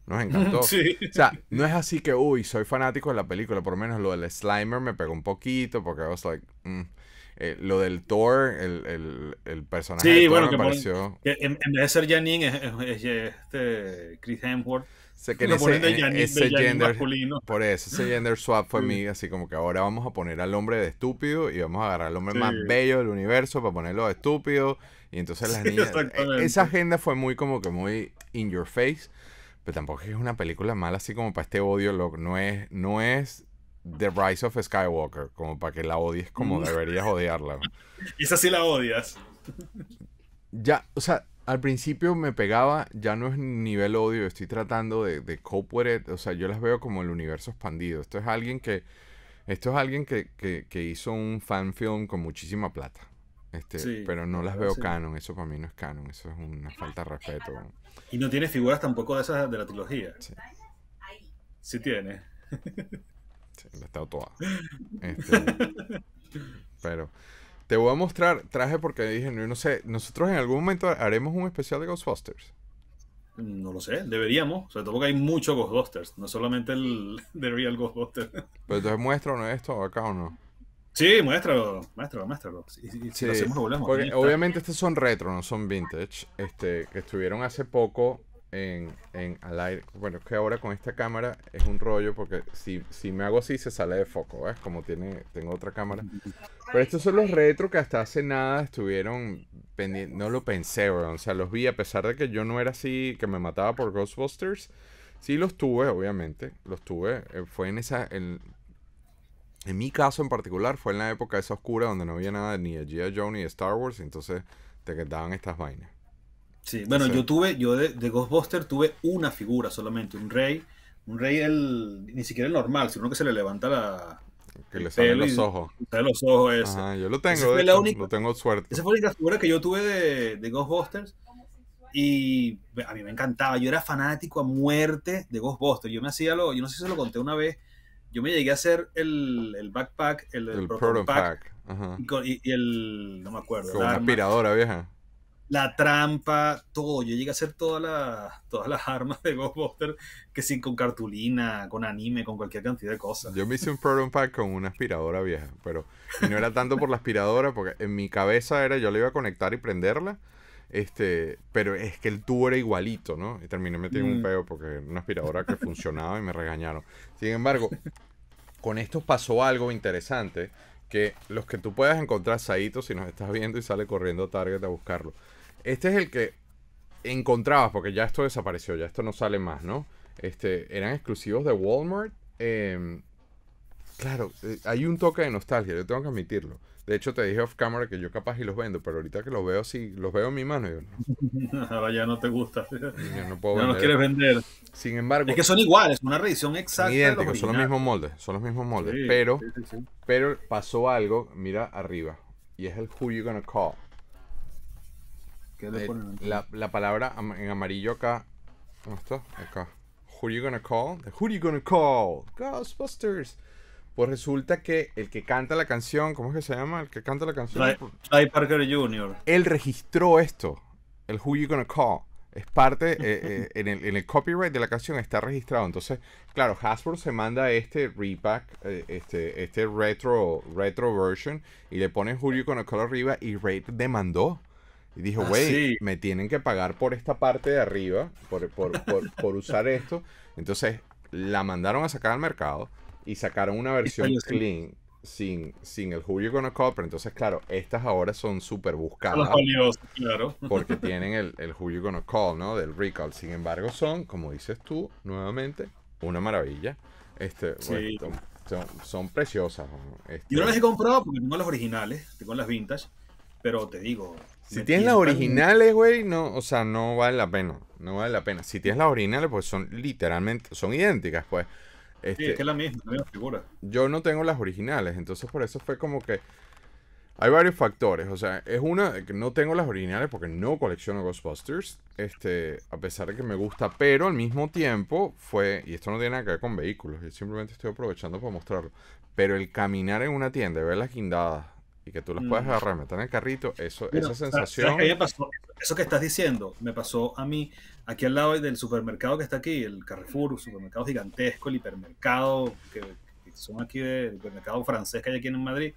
Nos encantó. O sea, no es así que, uy, soy fanático de la película. Por lo menos lo del Slimer me pegó un poquito porque I was like, mm". eh, lo del Thor, el, el, el personaje sí, Thor me que pareció... en, vez de ser Janine, es, este Chris Hemsworth. se que ese, de gender, masculino. por eso, ese gender swap fue mío así como que ahora vamos a poner al hombre de estúpido y vamos a agarrar al hombre más bello del universo para ponerlo de estúpido. Y entonces e, Esa agenda fue muy como que muy in your face. Pero tampoco es una película mala así como para este odio No es, no es The Rise of Skywalker, como para que la odies como mm. deberías odiarla. Esa sí la odias. Ya, o sea, al principio me pegaba, ya no es nivel odio, estoy tratando de, de cope O sea, yo las veo como el universo expandido. Esto es alguien que. Esto es alguien que, que, que hizo un fan con muchísima plata. Este, pero no las veo canon, eso para mí no es canon, eso es una falta de respeto. Y no tiene figuras tampoco de esas de la trilogía. Sí, tiene. Sí, la está toda. Este, pero te voy a mostrar, traje porque dije, no sé, nosotros en algún momento haremos un especial de Ghostbusters. No lo sé, deberíamos, sobre todo porque hay muchos Ghostbusters, no solamente el de Real Ghostbusters. Pero entonces muestro no esto acá o no. Sí, muéstralo, muéstralo, muéstralo. lo hacemos, obviamente estos son retro, no son vintage. Este, que estuvieron hace poco en, en al aire. Bueno, es que ahora con esta cámara es un rollo porque si, si me hago así se sale de foco, ¿ves? Como tiene, tengo otra cámara. Pero estos son los retro que hasta hace nada estuvieron pendientes. No lo pensé, bro O sea, los vi a pesar de que yo no era así, que me mataba por Ghostbusters. Sí los tuve, obviamente. Los tuve. Eh, fue en esa... En, en mi caso en particular fue en la época esa oscura donde no había nada ni de G.I. Joe ni de Star Wars, entonces te quedaban estas vainas. Sí, bueno, yo tuve, yo de, Ghostbusters tuve una figura solamente, un rey, un rey ni siquiera el normal, sino que se le levanta la... Que le salen los ojos. Sale los ojos ese. Ah, yo lo tengo, lo tengo suerte. Esa fue la única figura que yo tuve de, de Ghostbusters y a mí me encantaba, yo era fanático a muerte de Ghostbusters, yo me hacía lo, yo no sé si se lo conté una vez, yo me llegué a hacer el, backpack, el, el, el proton pack, Y, el. No me acuerdo. Con la una aspiradora vieja. La trampa, todo. Yo llegué a hacer todas las, todas las armas de Ghostbuster que sin con cartulina, con anime, con cualquier cantidad de cosas. Yo me hice un proton pack con una aspiradora vieja, pero no era tanto por la aspiradora, porque en mi cabeza era yo le iba a conectar y prenderla este, pero es que el tubo era igualito, ¿no? Y terminé metiendo un mm. pedo porque una aspiradora que funcionaba y me regañaron. Sin embargo, con esto pasó algo interesante que los que tú puedas encontrar Saito si nos estás viendo y sale corriendo Target a buscarlo. Este es el que encontrabas porque ya esto desapareció, ya esto no sale más, ¿no? Este, eran exclusivos de Walmart. Em, claro, eh, hay un toque de nostalgia, yo tengo que admitirlo. De hecho, te dije off camera que yo capaz y los vendo, pero ahorita que los veo así, los veo en mi mano. Ahora ya no te gusta. ya no los quieres vender. Sin embargo. Es que son iguales, una revisión exacta. Idénticos, son los mismos moldes. Son los mismos moldes. pero, pero pasó algo, mira arriba. Y es el who you gonna call. ¿Qué le eh, ponen la, la, palabra en amarillo acá. ¿Cómo está? Acá. Who you gonna call? who you gonna call? Ghostbusters. Pues resulta que el que canta la canción, ¿cómo es que se llama? El que canta la canción. Trey pues, Parker Jr. Él registró esto. El Who You Gonna Call. Es parte, eh, eh, en, el, copyright de la canción está registrado. Entonces, claro, Hasbro se manda este repack, eh, este, este, retro, retro version, y le ponen Who You Gonna Call arriba y Ray demandó. Y dijo, güey, ah, me tienen que pagar por esta parte de arriba, por, por, por usar esto. Entonces, la mandaron a sacar al mercado y sacaron una versión clean Sin, sin, el Who You Gonna Call, pero entonces, claro, estas ahora son súper buscadas. claro. Porque tienen el, el Who Gonna Call, ¿no? Del Recall. Sin embargo, son, como dices tú, nuevamente, una maravilla. Este, son, preciosas. Este Yo no las he comprado porque no las originales, tengo las vintage, pero te digo... Si tienes las originales, güey, no, o sea, no vale la pena, no vale la pena. Si tienes las originales, pues son literalmente, son idénticas, pues sí, es este, que es la misma, figura. Yo no tengo las originales, entonces por eso fue como que. Hay varios factores, o sea, es una que no tengo las originales porque no colecciono Ghostbusters, este, a pesar de que me gusta, pero al mismo tiempo fue, y esto no tiene nada que ver con vehículos, yo simplemente estoy aprovechando para mostrarlo, pero el caminar en una tienda y ver las guindadas y que tú las puedas mm. agarrar, meter en el carrito, eso, esa sensación. Eso que estás diciendo me pasó a mí aquí al lado del supermercado que está aquí, el Carrefour, un supermercado gigantesco, el hipermercado, que, son aquí del hipermercado francés que hay aquí en Madrid.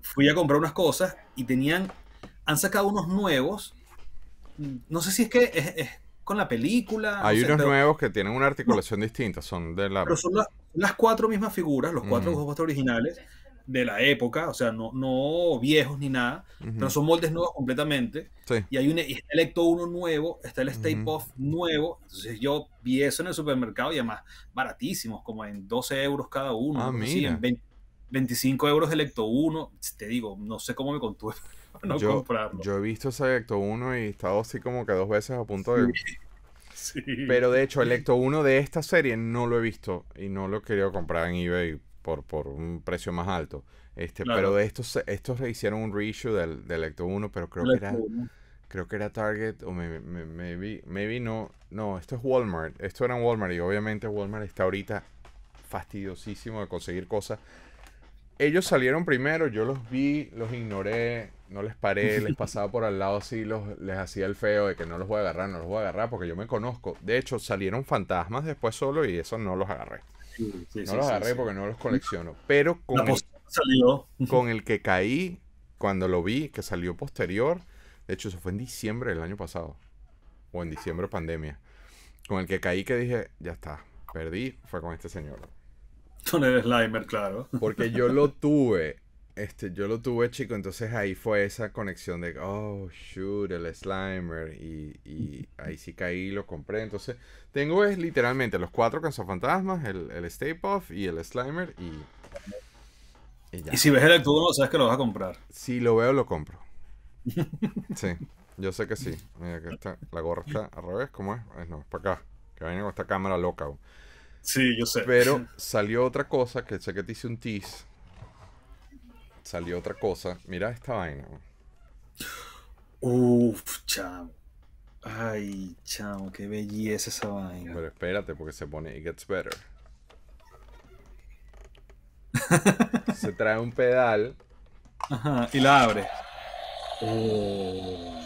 Fui a comprar unas cosas y tenían, han sacado unos nuevos. No sé si es que es, con la película. Hay unos nuevos que tienen una articulación distinta, son de la. Pero son las cuatro mismas figuras, los cuatro juegos originales de la época, o sea, no, no viejos ni nada, pero son moldes nuevos completamente. Sí. Y hay un, Electo 1 nuevo, está el Stay uh nuevo. Entonces yo vi eso en el supermercado y además baratísimos, como en 12 euros cada uno. Ah, en 25 euros Electo 1. Te digo, no sé cómo me contuve no yo, Yo he visto ese Electo 1 y he estado así como que dos veces a punto de... Sí. Pero de hecho, Electo 1 de esta serie no lo he visto y no lo he querido comprar en eBay por, por un precio más alto. Este, Pero de estos, estos hicieron un reissue del, del Ecto 1, pero creo que era... Creo que era Target o maybe, maybe, maybe no. No, esto es Walmart. Esto era en Walmart y obviamente Walmart está ahorita fastidiosísimo de conseguir cosas. Ellos salieron primero, yo los vi, los ignoré, no les paré, les pasaba por al lado así, los, les hacía el feo de que no los voy a agarrar, no los voy a agarrar porque yo me conozco. De hecho, salieron fantasmas después solo y eso no los agarré no los agarré porque no los colecciono. Pero con el, con el que caí, cuando lo vi, que salió posterior, de hecho eso fue en diciembre del año pasado, o en diciembre pandemia, con el que caí que dije, ya está, perdí, fue con este señor. Con el Slimer, claro. Porque yo lo tuve este, yo lo tuve chico, entonces ahí fue esa conexión de, oh, shoot, el Slimer, y, ahí sí caí, y lo compré. Entonces, tengo es literalmente los cuatro cazafantasmas, el, el Stay Puff y el Slimer, y, ya. Y si ves el Actuno, sabes que lo vas a comprar. Si lo veo, lo compro. sí, yo sé que sí. Mira, que está, la gorra está al revés, ¿cómo es? no, es para acá, que viene con esta cámara loca. Sí, yo sé. Pero salió otra cosa que sé que te hice un tease salió otra cosa. Mira esta vaina. Uf, chao. Ay, chamo, qué belleza esa vaina. Pero espérate, porque se pone It Gets Better. se trae un pedal. Ajá, y la abre. Oh.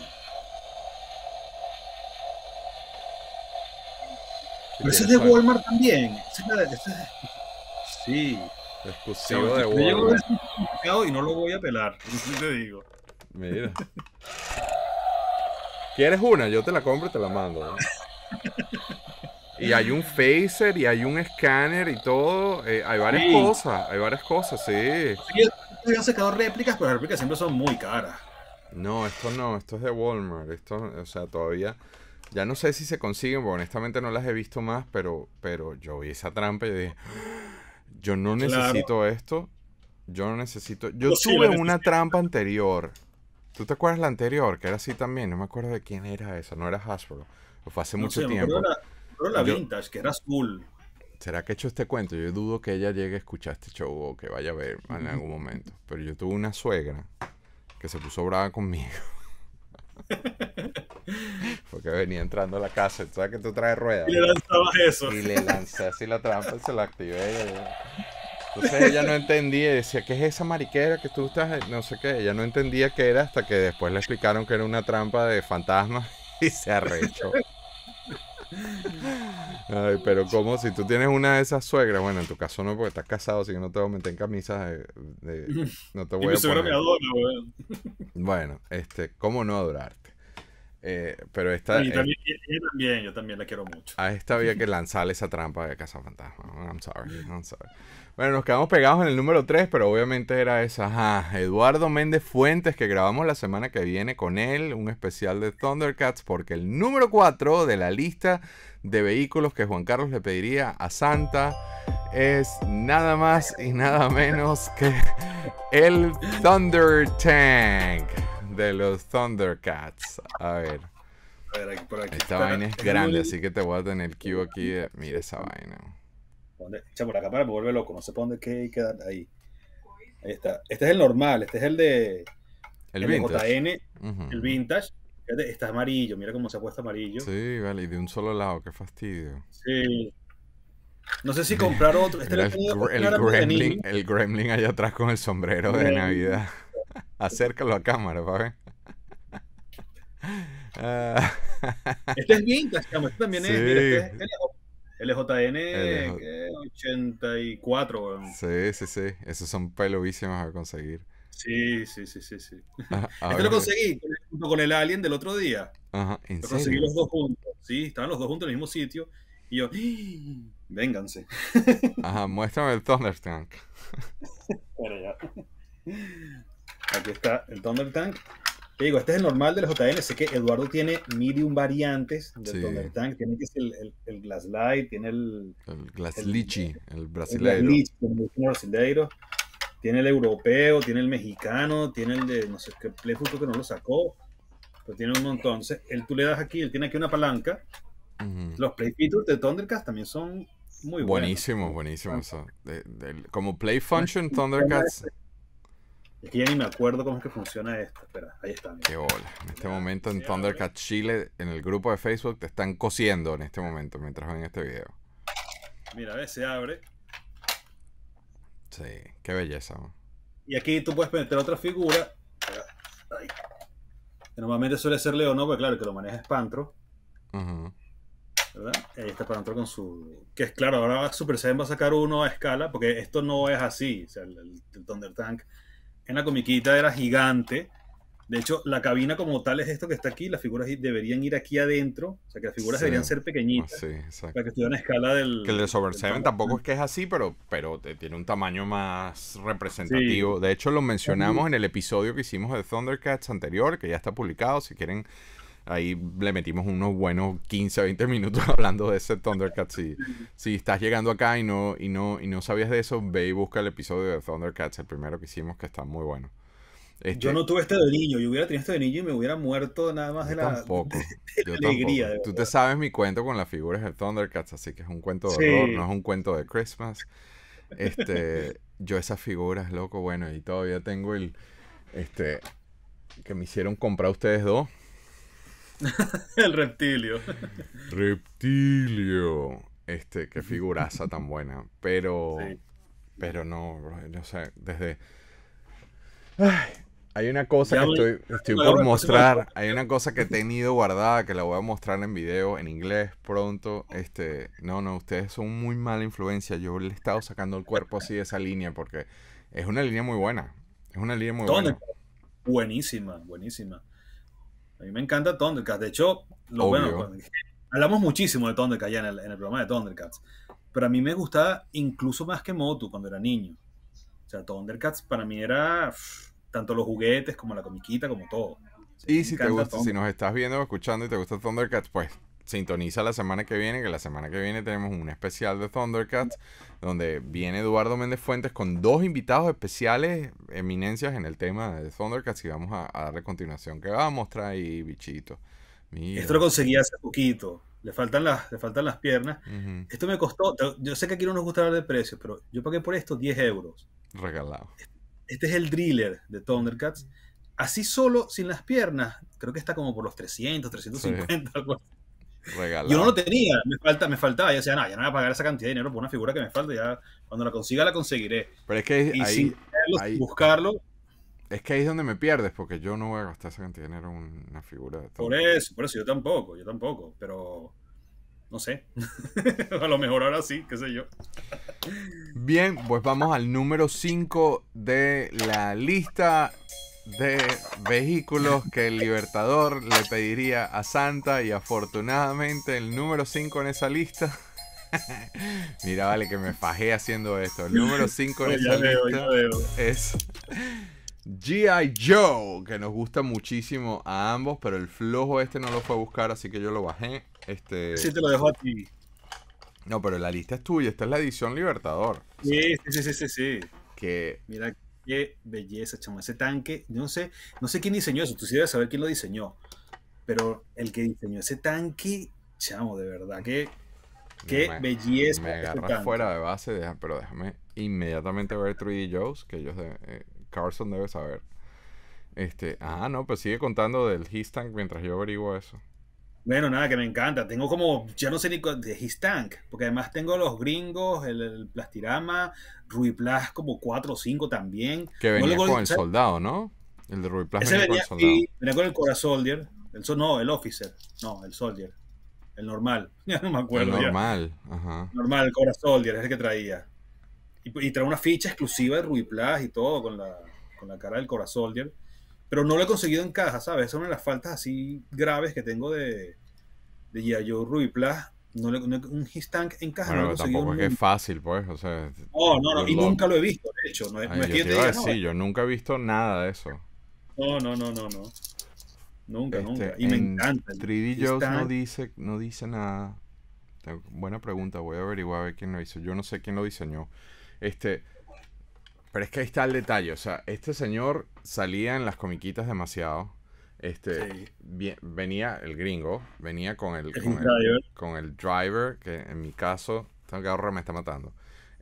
Pero ese es de Walmart también. Sí. Exclusivo de y no lo voy a pelar. te digo. Mira. ¿Quieres una? Yo te la compro y te la mando. Y hay un phaser y hay un escáner y todo. Eh, hay varias cosas. Hay varias cosas, sí. yo he sacado réplicas, pero las réplicas siempre son muy caras. No, esto no. Esto es de Walmart. Esto, o sea, todavía. Ya no sé si se consiguen, porque honestamente no las he visto más, pero, pero yo vi esa trampa y dije yo no necesito esto, yo no necesito... Yo tuve una trampa anterior. ¿Tú te acuerdas la anterior? Que era así también, no me acuerdo de quién era esa, no era Hasbro, fue hace mucho tiempo. Pero la, la que era azul. ¿Será que he hecho este cuento? Yo dudo que ella llegue a escuchar este show o que vaya a ver en algún momento. Pero yo tuve una suegra que se puso brava conmigo. Porque venía entrando a la casa, ¿sabes que tú traes ruedas? Y le lanzabas eso. Y le lancé así la trampa y se la activé. Entonces ella no entendía, decía, ¿qué es esa mariquera que tú estás? No sé qué, ella no entendía qué era hasta que después le explicaron que era una trampa de fantasma y se arrechó. Ay, pero como si tú tienes una de esas suegras, bueno, en tu caso no, porque estás casado, así que no te voy a meter en camisas de, no te voy y a Me adora, Bueno, este, ¿cómo no adorar? Eh, pero esta. Yo eh, también, yo también, la quiero mucho. A ah, esta había que lanzarle esa trampa de Casa I'm sorry, I'm sorry. Bueno, nos quedamos pegados en el número 3, pero obviamente era esa. Eduardo Méndez Fuentes, que grabamos la semana que viene con él, un especial de Thundercats, porque el número 4 de la lista de vehículos que Juan Carlos le pediría a Santa es nada más y nada menos que el Thunder Tank de los Thundercats. A ver. Esta vaina es grande, así que te voy a tener cuevo aquí. De... Eh, esa vaina. Echa por la para me vuelve loco. No sé por dónde queda ahí. Ahí está. Este es el normal. Este es el de. El, vintage. El vintage. Está amarillo. Mira cómo se ha puesto amarillo. Sí, vale. Y de un solo lado. Qué fastidio. Sí. No sé si comprar otro. Este el, el, gremlin, el, gremlin, allá atrás con el sombrero de Navidad. Acércalo a cámara, para ah. Este es bien chamo. Este también es. este es LJN 84, Sí, sí, sí. Esos son pelovísimos a conseguir. Sí, sí, sí, sí, sí. Ah, este lo conseguí junto con el alien del otro día. Ajá, lo conseguí los dos juntos. Sí, estaban los dos juntos en el mismo sitio. Y yo, ¡Ah! vénganse. Ajá, muéstrame el Tank. Pero ya. Aquí está el Thunder Tank. digo, este es el normal del JN. Sé que Eduardo tiene medium variantes del Thunder Tank. Tiene que el, el, el, Glass Light, tiene el. El Glass el, Lichi, el brasileiro. Lichi, el brasileiro. Tiene el europeo, tiene el mexicano, tiene el de no sé qué Playfuto que no lo sacó. Pero tiene un montón. Entonces, él tú le das aquí, él tiene aquí una palanca. Los play de Thundercats también son muy buenos. Buenísimo, buenísimo. Como play function, Thundercats. Es ya ni me acuerdo cómo es que funciona esto. Espera, ahí está. Qué hola? En este momento en Thundercat Chile, en el grupo de Facebook, te están cosiendo en este momento mientras ven este video. Mira, ver, se abre. Sí, qué belleza. Y aquí tú puedes meter otra figura. Que normalmente suele ser Leo, ¿no? Porque claro, que lo maneja Spantro. Pantro. ahí está Spantro con su. Que es claro, ahora Super Saiyan va a sacar uno a escala, porque esto no es así. O sea, el, el Thunder Tank una comiquita era gigante. De hecho, la cabina como tal es esto que está aquí. Las figuras deberían ir aquí adentro. O sea, que las figuras deberían ser pequeñitas. Ah, sí, para que estuvieran a escala del... Que el de Sober 7 tampoco es que es así, pero, pero tiene un tamaño más representativo. De hecho, lo mencionamos en el episodio que hicimos de Thundercats anterior, que ya está publicado. Si quieren Ahí le metimos unos buenos 15, 20 minutos hablando de ese Thundercats Si, si estás llegando acá y no, y, no, y no sabías de eso, ve y busca el episodio de Thundercats, el primero que hicimos, que está muy bueno. Este, yo no tuve este de niño, yo hubiera tenido este de niño y me hubiera muerto nada más de la, alegría. Tú te sabes mi cuento con las figuras de Thundercats, así que es un cuento de horror, no es un cuento de Christmas. Este, yo esas figuras, loco, bueno, y todavía tengo el este que me hicieron comprar ustedes dos. el reptilio. reptilio. Este, qué figuraza tan buena. Pero. Pero no, no sé, desde. hay una cosa que estoy, por mostrar. Hay una cosa que he tenido guardada que la voy a mostrar en video, en inglés, pronto. Este, no, no, ustedes son muy mala influencia. Yo le he estado sacando el cuerpo así de esa línea porque es una línea muy buena. Es una línea muy buena. Buenísima, buenísima. A mí me encanta Thundercats. De hecho, lo hablamos muchísimo de Thundercats ya en el, programa de Thundercats. Pero a mí me gustaba incluso más que Motu cuando era niño. O sea, Thundercats para mí era tanto los juguetes como la comiquita, como todo. y si, te gusta, si nos estás viendo o escuchando y te gusta Thundercats, pues sintoniza la semana que viene, que la semana que viene tenemos un especial de Thundercats, donde viene Eduardo Méndez Fuentes con dos invitados especiales, eminencias en el tema de Thundercats, y vamos a, darle continuación. que vamos a mostrar y bichito? Esto lo conseguí hace poquito. Le faltan las, le faltan las piernas. Esto me costó. Yo sé que aquí no nos gusta hablar de precios, pero yo pagué por esto 10 euros. Regalado. Este es el driller de Thundercats. Así solo, sin las piernas, creo que está como por los 300, 350, algo yo no lo tenía, me, falta, me faltaba. Yo decía, no, ya no voy a pagar esa cantidad de dinero por una figura que me falta. Ya cuando la consiga, la conseguiré. Pero es que ahí, buscarlo. Es que ahí es donde me pierdes, porque yo no voy a gastar esa cantidad de dinero en una figura. De por eso, por eso, yo tampoco, yo tampoco. Pero no sé. a lo mejor ahora sí, qué sé yo. Bien, pues vamos al número 5 de la lista de vehículos que el Libertador le pediría a Santa y afortunadamente el número 5 en esa lista. Mira, vale, que me fajé haciendo esto. El número 5 en esa lista es G.I. Joe, que nos gusta muchísimo a ambos, pero el flojo este no lo fue a buscar, así que yo lo bajé. Este... Sí, te lo dejo a ti. No, pero la lista es tuya, esta es la edición Libertador. Sí, sí, sí, sí, sí. Que Mira. Qué belleza, chamo. Ese tanque, no sé, no sé quién diseñó eso, tú sí debes saber quién lo diseñó. Pero el que diseñó ese tanque, chamo, de verdad, que qué belleza. Me fuera de base, pero déjame inmediatamente ver 3D Joe's, que ellos eh, de, Carson debe saber. Este, ah, no, pues sigue contando del His Tank mientras yo averiguo eso. Bueno, nada, que me encanta. Tengo como, ya no sé ni de His Tank, porque además tengo los gringos, el, Plastirama, Rui Plas como 4 o 5 también. Que venía con el soldado, ¿no? El de Rui Plas venía, con el soldado. con el Cora Soldier. no, el Officer. No, el Soldier. El normal. Ya no me acuerdo. El normal. Ajá. Normal, el Cora Soldier es el que traía. Y, y trae una ficha exclusiva de Rui Plas y todo con la, con la cara del Cora Soldier. Pero no lo he conseguido en caja, ¿sabes? Esa es una de las faltas así graves que tengo de, de Yayo Ruby Plus. No, un histank tank en caja no lo he conseguido. Tampoco es es fácil, pues. O sea, no, no, no. Y nunca lo he visto, de hecho. No, yo te iba a decir, yo nunca he visto nada de eso. No, no, no, no, no. Nunca, este, nunca. Y me encanta. 3D Jones no dice, no dice nada. Buena pregunta, voy a averiguar a ver quién lo hizo. Yo no sé quién lo diseñó. Este, pero es que ahí está el detalle. O sea, este señor salía en las comiquitas demasiado. Este, venía el gringo, venía con el, con el, driver, que en mi caso, que ahorrar, me está matando.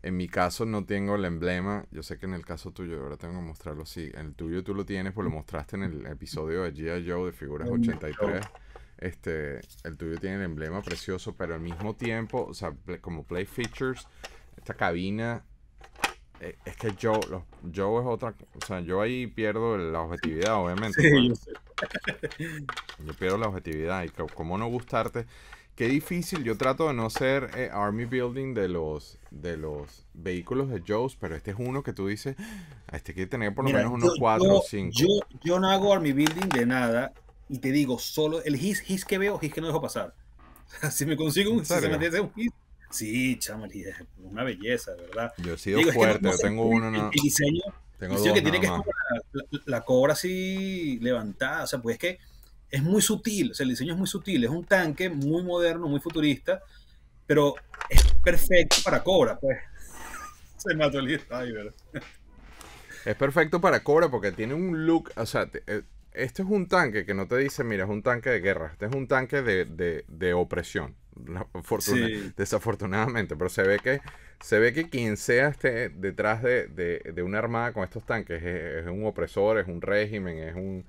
En mi caso no tengo el emblema, yo sé que en el caso tuyo, ahora tengo que mostrarlo sí, en el tuyo tú lo tienes, pues lo mostraste en el episodio de G.I. Joe de Figuras 83. Este, el tuyo tiene el emblema precioso, pero al mismo tiempo, o sea, como Play Features, esta cabina eh, es que yo, los, yo es otra. O sea, yo ahí pierdo la objetividad, obviamente. Pues. yo, pierdo la objetividad. Y como no gustarte. Qué difícil. Yo trato de no ser eh, army building de los de los vehículos de Joe's, pero este es uno que tú dices. Ah, este quiere tener por lo menos unos 4 o 5. Yo, no hago army building de nada. Y te digo, solo el his, his que veo, his que no dejo pasar. si me consigo un, si se me un his, Sí, chamalí, es una belleza, verdad. Yo he sido fuerte, yo tengo uno. El, el diseño, tengo el que tiene que estar la, cobra así levantada, o sea, pues es que es muy sutil, o sea, el diseño es muy sutil, es un tanque muy moderno, muy futurista, pero es perfecto para cobra, pues. Se mató el Es perfecto para cobra porque tiene un look, o sea, eh, este es un tanque que no te dice, mira, es un tanque de guerra, este es un tanque de opresión desafortunadamente, pero se ve que se ve que quien sea esté detrás de, de, de una armada con estos tanques es, es, un opresor, es un régimen, es un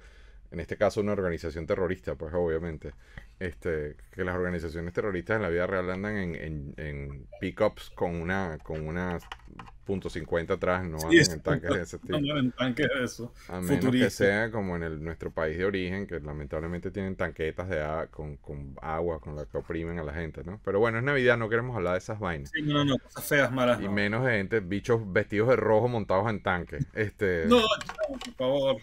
en este caso una organización terrorista, pues obviamente este, que las organizaciones terroristas en la vida real andan en, en, en pickups con una con unas punto .50 atrás, no andan en tanques de ese tipo. No en tanques de eso. A menos que sea como en el, nuestro país de origen, que lamentablemente tienen tanquetas de con, con, agua con la que oprimen a la gente, ¿no? Pero bueno, es Navidad, no queremos hablar de esas vainas. Sí, no, no, cosas feas, malas. Y menos de gente, bichos vestidos de rojo montados en tanques. Este... no, por favor.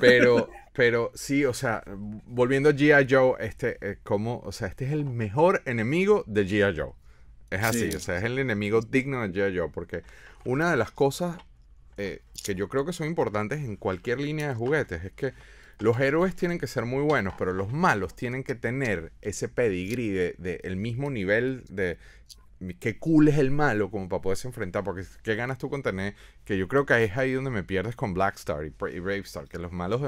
Pero pero sí, o sea, volviendo a G.I. Joe, este, eh, como, o sea, este es el mejor enemigo de G.I. Joe. Es así, o sea, es el enemigo digno de G.I. Joe, porque una de las cosas eh, que yo creo que son importantes en cualquier línea de juguetes es que los héroes tienen que ser muy buenos, pero los malos tienen que tener ese pedigrí del el mismo nivel de qué cool es el malo como para poderse enfrentar, porque qué ganas tú con tener, que yo creo que es ahí donde me pierdes con Blackstar y, Bravestar, que los malos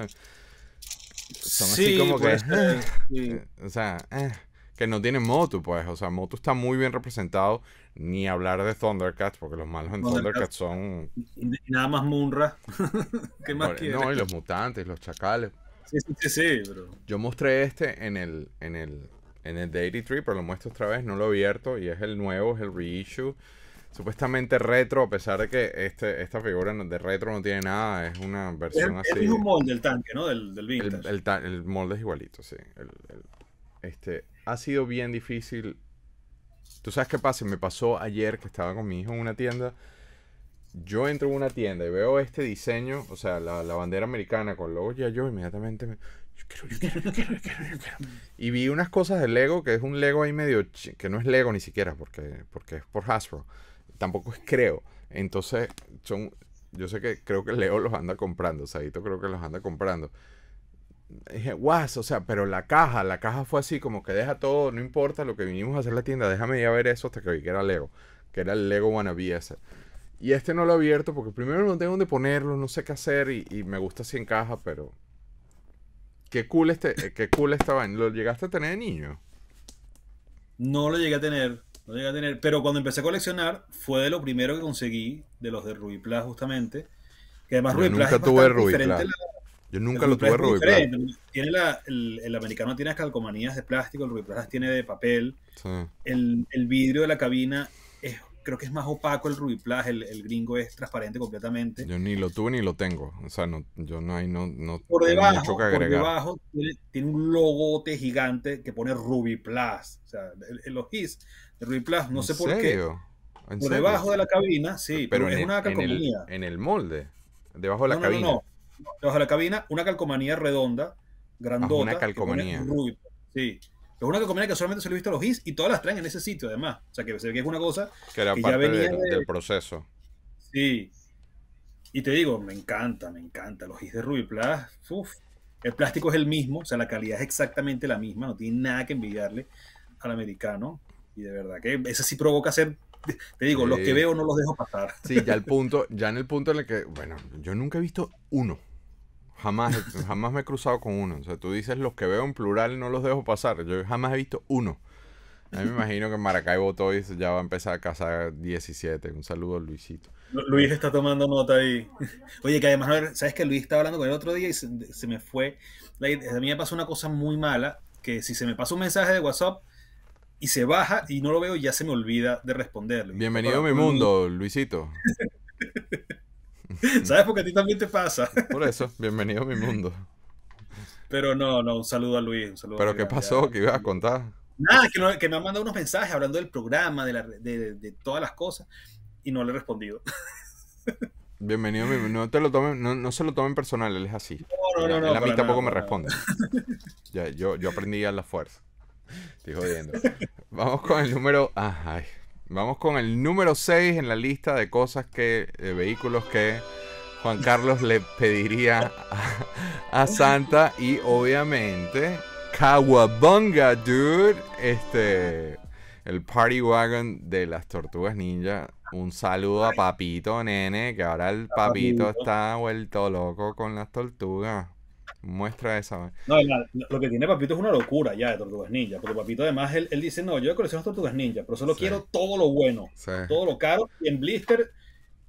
son así como que. Pues, eh, eh, o sea, eh, que no tienen Motu, pues. O sea, Motu está muy bien representado. Ni hablar de Thundercats, porque los malos en Thundercats, son. Nada más Munra. ¿Qué más No, y los mutantes, los chacales. Sí, sí, sí, bro. Yo mostré este en el, en el, en el Daily Tree, pero lo muestro otra vez, no lo he abierto. Y es el nuevo, es el reissue supuestamente retro, a pesar de que este, esta figura de retro no tiene nada, es una versión así. Es un molde del tanque, ¿no? Del, del vintage. El, molde es igualito, sí. este, ha sido bien difícil. Tú sabes qué pasa, me pasó ayer que estaba con mi hijo en una tienda. Yo entro en una tienda y veo este diseño, o sea, la, bandera americana con logo ya yo inmediatamente quiero, quiero, yo quiero, yo quiero, Y vi unas cosas de Lego, que es un Lego ahí medio, que no es Lego ni siquiera, porque, porque es por Hasbro tampoco es creo. Entonces, son, yo sé que creo que Leo los anda comprando, Sadito creo que los anda comprando. dije, guas, o sea, pero la caja, la caja fue así, como que deja todo, no importa lo que vinimos a hacer la tienda, déjame ya ver eso hasta que vi que era Leo. que era el Lego Wannabe ese. Y este no lo he abierto porque primero no tengo dónde ponerlo, no sé qué hacer y, me gusta así en caja, pero... Qué cool, este, eh, qué cool estaba ¿Lo llegaste a tener de niño? No lo llegué a tener tener. Pero cuando empecé a coleccionar, fue de lo primero que conseguí, de los de Ruby Plas justamente. Que además Yo nunca tuve Yo nunca lo tuve Ruby Tiene el, americano tiene las calcomanías de plástico, el Ruby Plas tiene de papel. El, el vidrio de la cabina creo que es más opaco el Ruby Plus, el, gringo es transparente completamente. Yo ni lo tuve ni lo tengo, o sea, no, yo no hay no, no por debajo, que agregar. Por debajo tiene, un logote gigante que pone Ruby Plus, o sea, el, los de Ruby Plus, no sé por qué. por debajo de la cabina, sí, pero, es una calcomanía. En, el, molde, debajo de la cabina. No, debajo de la cabina, una calcomanía redonda, ah, grandota. una calcomanía. sí es una comía que solamente se lo he visto a los gis y todas las traen en ese sitio, además. O sea, que se que es una cosa que, ya venía del proceso. Sí. Y te digo, me encanta, me encanta. Los gis de Ruby Plus, El plástico es el mismo, o sea, la calidad es exactamente la misma, no tiene nada que envidiarle al americano. Y de verdad que ese sí provoca ser te digo, los que veo no los dejo pasar. Sí, ya el punto, ya en el punto en el que, bueno, yo nunca he visto uno. Jamás, jamás me he cruzado con uno. O sea, tú dices los que veo en plural no los dejo pasar. Yo jamás he visto uno. A mí me imagino que Maracaibo Toys ya va a empezar a cazar 17. Un saludo Luisito. Luis está tomando nota ahí. Oye, que además, ¿sabes que Luis estaba hablando con el otro día y se, me fue? A mí me pasó una cosa muy mala, que si se me pasa un mensaje de WhatsApp, y se baja y no lo veo ya se me olvida de responderle. Bienvenido a mi mundo, Luisito. ¿Sabes? Porque a ti también te pasa. Por eso, bienvenido a mi mundo. Pero no, no, un saludo a Luis. ¿Pero qué pasó? ¿Qué ibas a contar? Nada, que, me ha mandado unos mensajes hablando del programa, de, todas las cosas, y no le he respondido. Bienvenido, no, te lo tomen, no, se lo tomen personal, él es así. No, no, no, no. a mí tampoco me responde. ya, yo, yo aprendí a la fuerza. Estoy jodiendo. Vamos con el número. Ah, ay. Vamos con el número 6 en la lista de cosas que, de vehículos que Juan Carlos le pediría a, Santa. Y obviamente, Kawabunga, dude. Este, el party wagon de las tortugas ninja. Un saludo a Papito Nene, que ahora el Papito está vuelto loco con las tortugas muestra esa. No, lo que tiene Papito es una locura ya de Tortugas Ninja, porque Papito además él, dice, no, yo colecciono Tortugas Ninja, pero solo quiero todo lo bueno, todo lo caro, en blister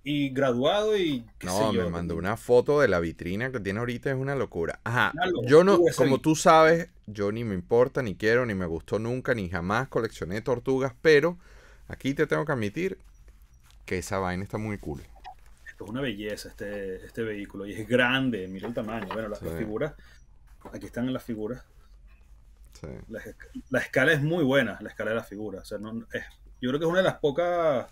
y graduado y No, me mandó una foto de la vitrina que tiene ahorita, es una locura. Ajá, yo no, como tú sabes, yo ni me importa, ni quiero, ni me gustó nunca, ni jamás coleccioné tortugas, pero aquí te tengo que admitir que esa vaina está muy cool. Es una belleza este, este vehículo y es grande, mira el tamaño. Bueno, las, figuras, aquí están en las figuras. La, la, escala es muy buena, la escala de la figura. yo creo que es una de las pocas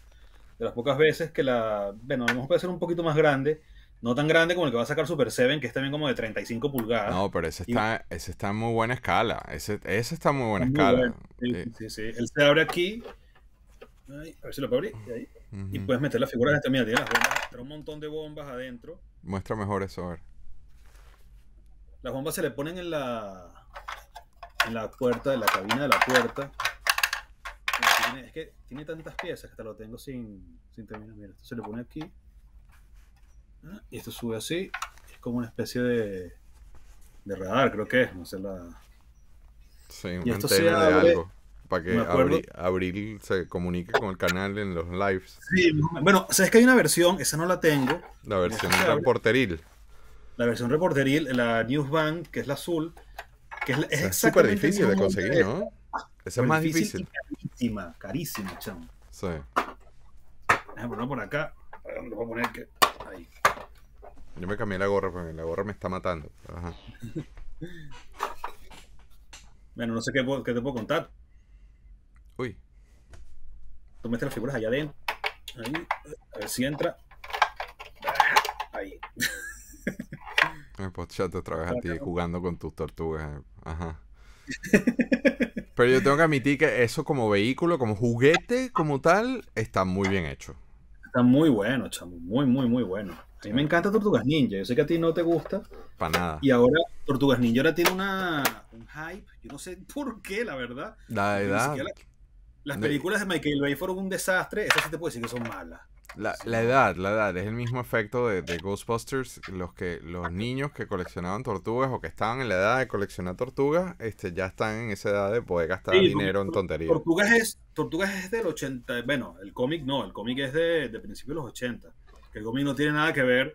de las pocas veces que la. Bueno, a lo ser un poquito más grande. No tan grande como el que va a sacar Super 7, que es también como de 35 pulgadas. No, pero ese está, en muy buena escala. Ese, está en muy buena escala. Eh, sí, sí, Él se abre aquí. a ver si lo puedo abrir. Ahí. Y puedes meter las figuras de mira, tiene las bombas, trae un montón de bombas adentro. Muestra mejor eso, a ver. Las bombas se le ponen en la en la puerta, en la cabina de la puerta. es que tiene tantas piezas que hasta lo tengo sin, sin terminar. Mira, esto se le pone aquí. Y esto sube así. Es como una especie de, de radar, creo que es. No sé la. Sí, y esto se de algo. Para que Abril se comunique con el canal en los lives. bueno, sabes que hay una versión, esa no la tengo. La versión reporteril. La versión reporteril, la Newsbank, que es la azul, que es, súper difícil de conseguir, ¿no? Esa es más difícil. Carísima, carísima, chamo. Sí. por acá. voy a poner Ahí. Yo me cambié la gorra porque la gorra me está matando. bueno, no sé qué te puedo contar. Uy. Tú metes las figuras allá adentro. Ahí. A ver si entra. Ahí. pues otra vez a ti jugando con tus tortugas. Eh. Ajá. Pero yo tengo que admitir que eso como vehículo, como juguete, como tal, está muy bien hecho. Está muy bueno, chamo. Muy, muy, muy bueno. A mí me encanta Tortugas Ninja. Yo sé que a ti no te gusta. Para nada. Y ahora Tortugas Ninja ahora tiene una, un hype. Yo no sé por qué, la verdad. La edad. Las películas de Michael Bay fueron un desastre, esas sí te puedo decir que son malas. La, la, edad, la edad, es el mismo efecto de, de, Ghostbusters, los que los niños que coleccionaban tortugas o que estaban en la edad de coleccionar tortugas, este ya están en esa edad de poder gastar dinero en tonterías. Tortugas es, tortugas es del 80, bueno, el cómic no, el cómic es de, de principios de los 80, que el cómic no tiene nada que ver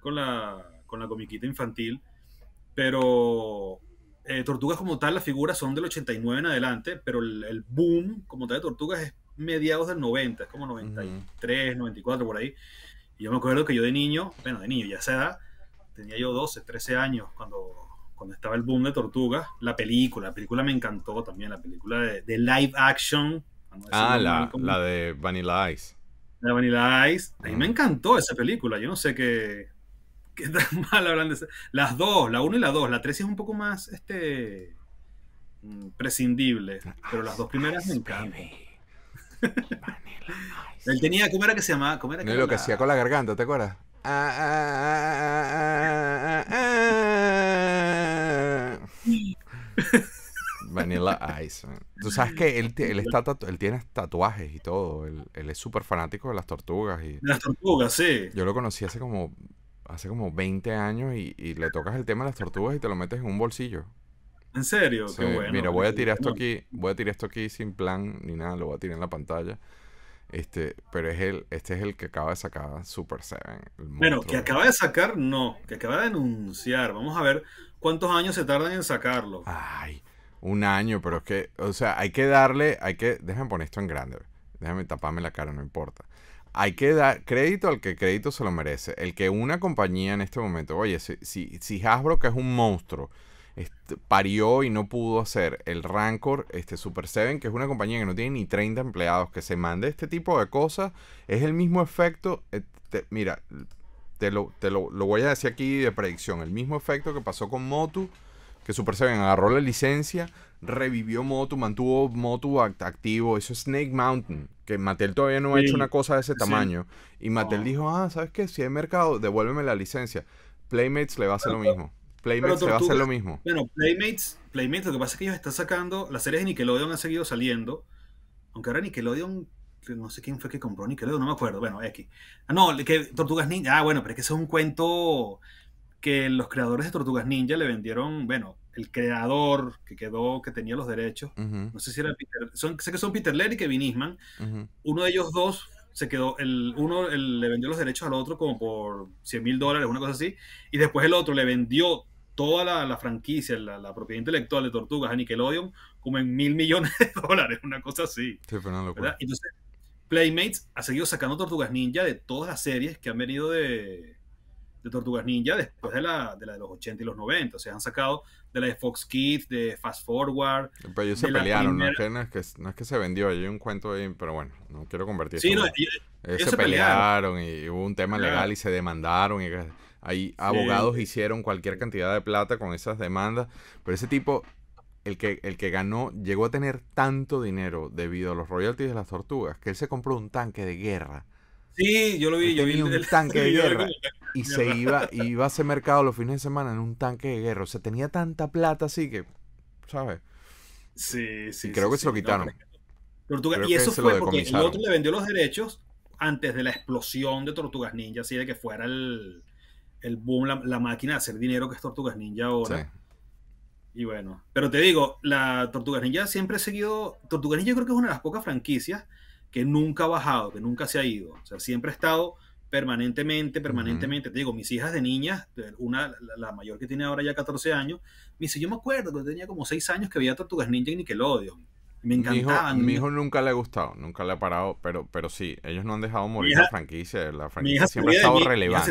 con la, con la comiquita infantil, pero eh, tortugas como tal, las figuras son del 89 en adelante, pero el, boom como tal de tortugas es mediados del 90, es como 93, 94 por ahí. Y yo me acuerdo que yo de niño, bueno, de niño ya se da, tenía yo 12, 13 años cuando, cuando estaba el boom de tortugas, la película, la película me encantó también, la película de, live action. Ah, la, de Vanilla Ice. La Vanilla Ice, a mí me encantó esa película, yo no sé qué, ¿Qué tan mal hablan de Las dos, la 1 y la dos, La tres es un poco más este mm, prescindible, ah, pero las dos primeras me encantan. Él tenía, ¿cómo era que se llamaba? que no, lo que hacía con la garganta, ¿te acuerdas? Ah, ah, Vanilla Ice. Tú sabes que él, está él tiene tatuajes y todo. Él, él es súper fanático de las tortugas. Y... Las tortugas, sí. Yo lo conocí hace como hace como 20 años y, le tocas el tema de las tortugas y te lo metes en un bolsillo. ¿En serio? Qué bueno. Mira, voy a tirar esto aquí, voy a tirar esto aquí sin plan ni nada, lo voy a tirar en la pantalla. Este, pero es el, este es el que acaba de sacar Super Seven. Bueno, que este. acaba de sacar, no, que acaba de anunciar. Vamos a ver cuántos años se tardan en sacarlo. Ay, un año, pero es que, o sea, hay que darle, hay que, déjame poner esto en grande. Déjame taparme la cara, no importa hay que dar crédito al que crédito se lo merece. El que una compañía en este momento, oye, si, si, Hasbro, que es un monstruo, este, parió y no pudo hacer el Rancor, este Super 7, que es una compañía que no tiene ni 30 empleados, que se mande este tipo de cosas, es el mismo efecto. Eh, mira, te, lo, te lo voy a decir aquí de predicción, el mismo efecto que pasó con Motu que Super agarró la licencia, revivió Motu, mantuvo Motu activo. Eso es Snake Mountain, que Mattel todavía no ha hecho una cosa de ese tamaño. Y Mattel dijo, ah, ¿sabes qué? Si hay mercado, devuélveme la licencia. Playmates le va a hacer lo mismo. Playmates le va a hacer lo mismo. Bueno, Playmates, Playmates, lo que pasa es que ellos están sacando, las series de Nickelodeon han seguido saliendo, aunque ahora Nickelodeon no sé quién fue que compró Nickelodeon, no me acuerdo. Bueno, aquí Ah, no, que Tortugas Ninja. Ah, bueno, pero es que es un cuento que los creadores de Tortugas Ninja le vendieron, bueno, el creador que quedó, que tenía los derechos, no sé si era Peter, sé que son Peter Laird y Kevin Eastman, uno de ellos dos se quedó, el uno le vendió los derechos al otro como por 100 mil dólares, una cosa así, y después el otro le vendió toda la, franquicia, la, propiedad intelectual de Tortugas a Nickelodeon como en mil millones de dólares, una cosa así. Entonces, Playmates ha seguido sacando Tortugas Ninja de todas las series que han venido de de Tortugas Ninja después de la, de la, de los 80 y los 90. O sea, han sacado de la de Fox Kids, de Fast Forward. Pero ellos se pelearon, ¿no? Es que, no, es que, se vendió, hay un cuento ahí, pero bueno, no quiero convertir ellos, se pelearon, y hubo un tema legal y se demandaron. Y ahí abogados hicieron cualquier cantidad de plata con esas demandas, pero ese tipo el que, el que ganó llegó a tener tanto dinero debido a los royalties de las tortugas que él se compró un tanque de guerra Sí, yo lo vi, yo un tanque de guerra. Y se iba, iba a hacer mercado los fines de semana en un tanque de guerra. O sea, tenía tanta plata así que, ¿sabes? Sí, sí. Y creo que se lo quitaron. y eso fue porque el otro le vendió los derechos antes de la explosión de Tortugas Ninja, así de que fuera el, boom, la, máquina de hacer dinero que es Tortugas Ninja ahora. Y bueno, pero te digo, la Tortugas Ninja siempre ha seguido. Tortugas Ninja creo que es una de las pocas franquicias que nunca ha bajado, que nunca se ha ido. O sea, siempre ha estado permanentemente, permanentemente. Te digo, mis hijas de niñas, una, la, mayor que tiene ahora ya 14 años, me dice, yo me acuerdo que tenía como 6 años que veía Tortugas Ninja y Nickelodeon. Me encantaban. Mi hijo, mi hijo nunca le ha gustado, nunca le ha parado, pero, pero sí, ellos no han dejado morir la franquicia. La franquicia siempre ha estado relevante.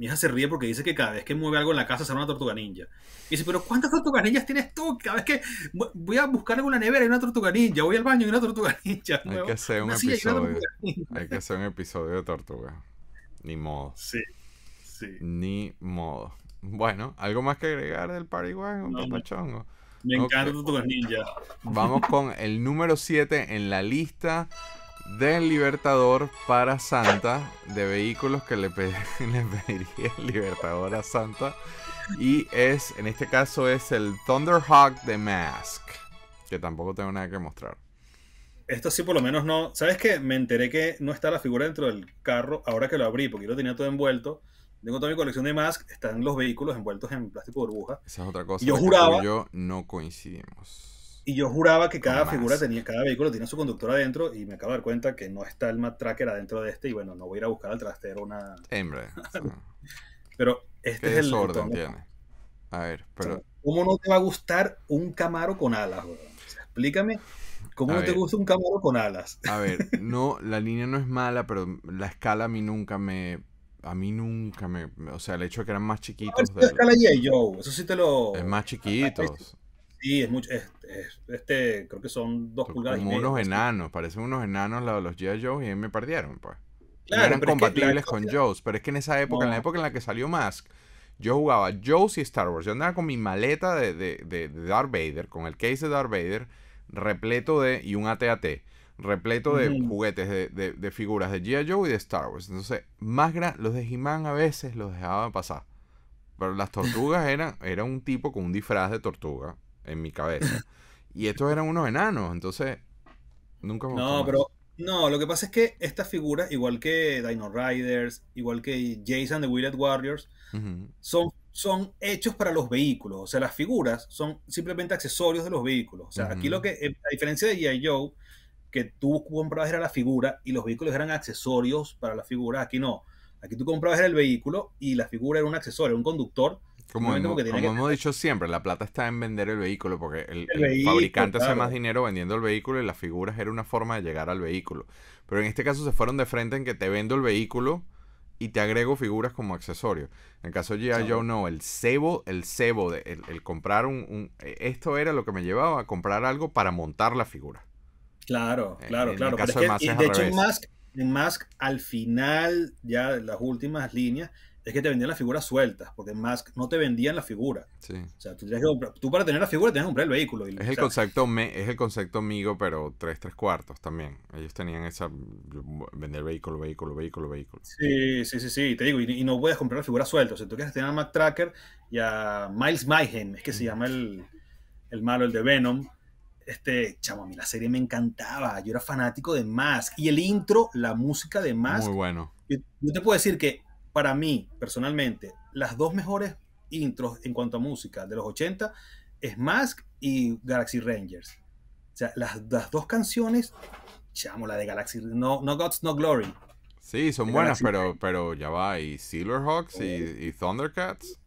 Mi hija se ríe porque dice que cada vez que mueve algo en la casa sale una tortuga ninja. Y dice, pero ¿cuántas tortugas ninjas tienes tú? Cada vez que voy a buscar alguna en una nevera hay una tortuga ninja, voy al baño y una tortuga ninja. Hay que hacer un episodio. de tortuga. Ni modo. Sí. Ni modo. Bueno, ¿algo más que agregar del Paraguay? Un Me encanta okay. ninja. Vamos con el número 7 en la lista del Libertador para Santa, de vehículos que le, pediría Libertador a Santa. Y es, en este caso, es el Thunderhawk de Mask, que tampoco tengo nada que mostrar. Esto sí, por lo menos no. ¿Sabes qué? Me enteré que no está la figura dentro del carro ahora que lo abrí, porque yo lo tenía todo envuelto. Tengo toda mi colección de Mask, están los vehículos envueltos en plástico de burbuja. Esa es otra cosa. Yo juraba. yo no coincidimos. Y yo juraba que cada figura tenía, cada vehículo tenía su conductor adentro y me acabo de dar cuenta que no está el Matt Tracker adentro de este y bueno, no voy a ir a buscar al trastero una... Hombre. pero este es el... orden A ver, pero... ¿Cómo no te va a gustar un Camaro con alas, bro? explícame ¿Cómo no te gusta un Camaro con alas? A ver, no, la línea no es mala, pero la escala a mí nunca me... A mí nunca me... O sea, el hecho de que eran más chiquitos... de, escala eso sí te lo... Es más chiquitos. Sí, es mucho. este, creo que son dos pulgadas como unos enanos, parecen unos enanos los, los G.I. Joe y me perdieron, pues. Claro, no eran compatibles con Joe's, pero es que en esa época, en la época en la que salió Mask, yo jugaba Joe's y Star Wars. Yo andaba con mi maleta de, de, Darth Vader, con el case de Darth Vader, repleto de. y un ATAT, -AT, repleto de juguetes, de, figuras de G.I. Joe y de Star Wars. Entonces, más los de He-Man a veces los dejaba pasar. Pero las tortugas eran, era un tipo con un disfraz de tortuga en mi cabeza. y estos eran unos enanos, entonces nunca No, pero no, lo que pasa es que estas figuras, igual que Dino Riders, igual que Jason de Willet Warriors, son, son hechos para los vehículos. O sea, las figuras son simplemente accesorios de los vehículos. O sea, aquí lo que, eh, a diferencia de G.I. Joe, que tú comprabas era la figura y los vehículos eran accesorios para la figura, aquí no. Aquí tú comprabas era el vehículo y la figura era un accesorio, un conductor como, hemos, dicho siempre, la plata está en vender el vehículo, porque el, fabricante hace más dinero vendiendo el vehículo y las figuras era una forma de llegar al vehículo. Pero en este caso se fueron de frente en que te vendo el vehículo y te agrego figuras como accesorio. En el caso de G.I. Joe, no, el cebo, el cebo, de, el, comprar un, eh, Esto era lo que me llevaba a comprar algo para montar la figura. Claro, claro, claro. de, hecho, en Mask, al final, ya las últimas líneas, es que te vendían las figuras sueltas, porque Mask no te vendían la figura. Sí. O sea, tú, para tener la figura tenías que comprar el vehículo. es, el concepto es el concepto amigo, pero tres, tres cuartos también. Ellos tenían esa, vender vehículo, vehículo, vehículo, vehículo. Sí, sí, sí, sí, te digo, y, no puedes comprar la figura suelta. O sea, tú quieres tener a Tracker y a Miles Mayhem, es que se mm. llama el, el malo, el de Venom este, chamo, a mí la serie me encantaba, yo era fanático de Mask y el intro, la música de Mask. Muy bueno. yo te puedo decir que para mí, personalmente, las dos mejores intros en cuanto a música de los 80 es Mask y Galaxy Rangers. O sea, las, dos canciones, chamo, la de Galaxy, no, no Gods, No Glory. Sí, son buenas, pero, pero ya va, y Silverhawks y, oh. y Thundercats.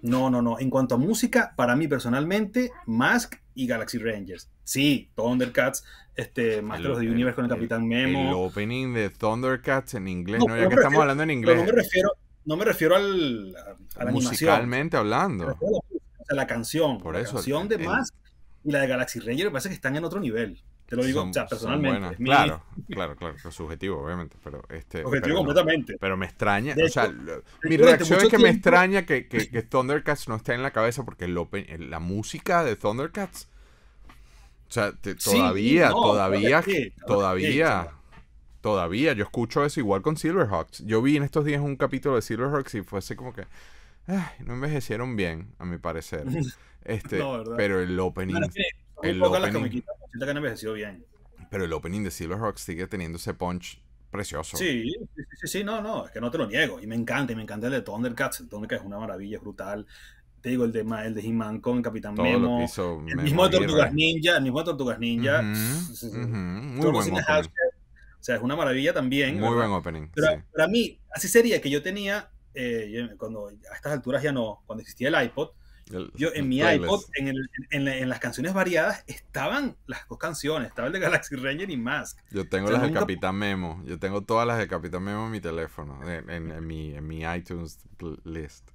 No, no, no. En cuanto a música, para mí personalmente, Mask y Galaxy Rangers. Sí, Thundercats, este, Masters of the Universe con el, Capitán Memo. El opening de Thundercats en inglés, no, ya que estamos hablando en inglés. no me refiero, no me refiero al, a, Musicalmente hablando. a la, canción. la canción de Mask y la de Galaxy Rangers me parece que están en otro nivel. Te lo digo, personalmente. claro, Claro, claro, Lo subjetivo, obviamente, pero este... Objetivo completamente. pero me extraña, mi reacción es que me extraña que, Thundercats no esté en la cabeza porque la música de Thundercats, o sea, todavía, todavía, todavía, todavía, yo escucho eso igual con Silverhawks. Yo vi en estos días un capítulo de Silverhawks y fue así como que... no envejecieron bien, a mi parecer. Este, pero el opening. El opening, que han envejecido bien. Pero el opening de Silver Rock sigue teniendo ese punch precioso. Sí, sí, sí, no, no, es que no te lo niego. Y me encanta, me encanta el de Thundercats. El Thundercats es una maravilla, es brutal. Te digo, el de, el de He-Man con Capitán Todo Memo, el mismo de Tortugas Ninja, el mismo de Tortugas Ninja. Muy buen O sea, es una maravilla también. Muy buen opening. Pero para mí, así sería que yo tenía, eh, cuando a estas alturas ya no, cuando existía el iPod, yo en mi iPod, en, en, las canciones variadas, estaban las dos canciones. Estaba el de Galaxy Ranger y Mask. Yo tengo las de Capitán Memo. Yo tengo todas las de Capitán Memo en mi teléfono, en, mi, en iTunes list.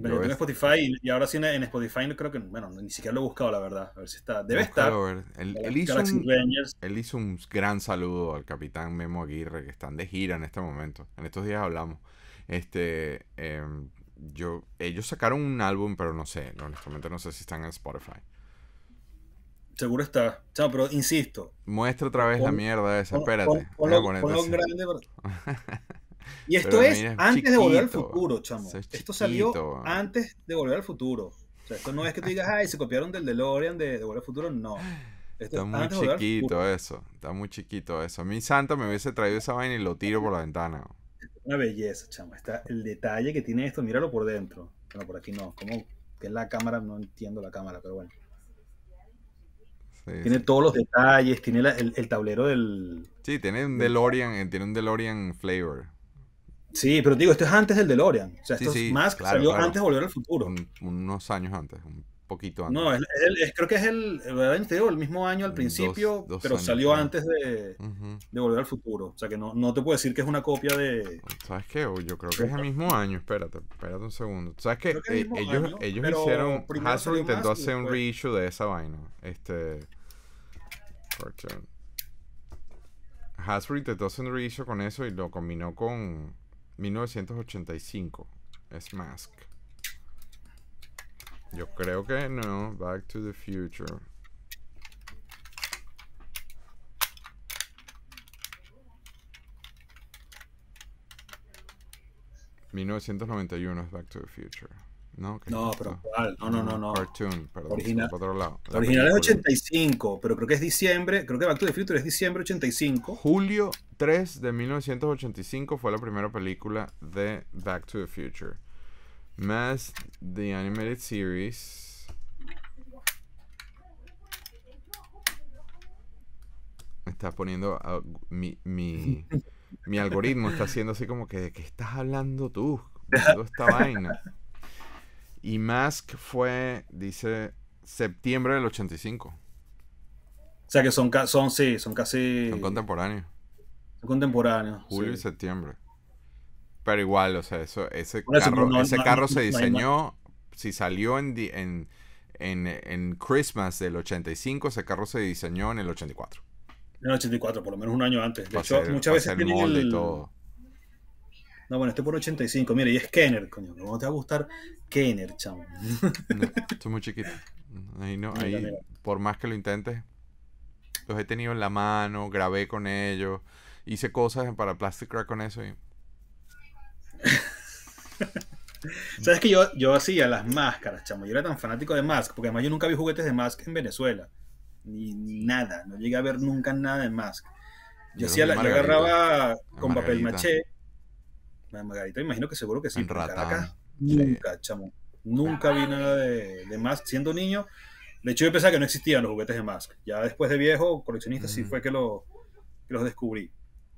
Pero en Spotify y, ahora sí en, Spotify no creo que, bueno, ni siquiera lo he buscado, la verdad. A ver si está. Debe estar. Él, hizo un, gran saludo al capitán Memo Aguirre, que están de gira en este momento. En estos días hablamos. Este, em, yo, ellos sacaron un álbum, pero no sé, honestamente no sé si están en Spotify. Seguro está. Chao, pero insisto. Muestra otra vez la mierda esa, espérate. grande, y esto es antes de volver al futuro, chamo. esto salió antes de volver al futuro. O sea, esto no es que tú digas, ay, se copiaron del DeLorean de, de volver al futuro, no. está muy chiquito eso. Está muy chiquito eso. Mi santa me hubiese traído esa vaina y lo tiro por la ventana una belleza, chamo. Está el detalle que tiene esto, míralo por dentro. Bueno, por aquí no. como que es la cámara? No entiendo la cámara, pero bueno. tiene todos los detalles, tiene el, tablero del... Sí, tiene un DeLorean, eh, tiene un DeLorean flavor. Sí, pero digo, esto es antes del DeLorean. O sea, esto es más claro, salió antes de Volver al Futuro. unos años antes, un poquito antes. No, es, creo que es el, el mismo año al mm, principio, pero salió antes de, Volver al Futuro. O sea que no, no te puedo decir que es una copia de... ¿Sabes qué? Yo creo que es el mismo año, espérate, espérate un segundo. ¿Sabes qué? Que e, ellos, ellos hicieron... Hasbro intentó hacer un reissue de esa vaina. Este... intentó hacer un reissue con eso y lo combinó con 1985. Es Mask. Yo creo que no. Back to the Future. ¿1991 es Back to the Future? No, no pero No, no, no, no. Cartoon, perdón. Original, otro lado. original es 85, pero creo que es diciembre. Creo que Back to the Future es diciembre 85. Julio 3 de 1985 fue la primera película de Back to the Future. Mask, The Animated Series. está poniendo mi, algoritmo, está haciendo así como que, ¿de qué estás hablando tú? Toda esta vaina. Y Mask fue, dice, septiembre del 85. O sea que son, son sí, son casi... Son contemporáneos. contemporáneos. Julio y septiembre. Pero igual, o sea, eso, ese carro, ese carro se diseñó, si salió en, en, Christmas del 85, ese carro se diseñó en el 84. En el 84, por lo menos un año antes. De hecho, muchas veces tienen el... No, bueno, este por 85, mire, y es Kenner, coño. ¿Cómo te va a gustar Kenner, chamo? muy chiquito. Ahí no, ahí, por más que lo intentes, los he tenido en la mano, grabé con ellos, hice cosas para Plastic Crack con eso y Sabes que yo, yo hacía las máscaras, chamo. Yo era tan fanático de Mask, porque además yo nunca vi juguetes de Mask en Venezuela. Ni, ni nada. No llegué a ver nunca nada de Mask. Yo, hacía la, yo agarraba con papel maché. imagino que seguro que sí. Caracas, nunca, chamo. Nunca vi nada de, de, Mask siendo niño. De hecho, yo pensaba que no existían los juguetes de Mask. Ya después de viejo, coleccionista, sí mm. fue que, lo, que los descubrí.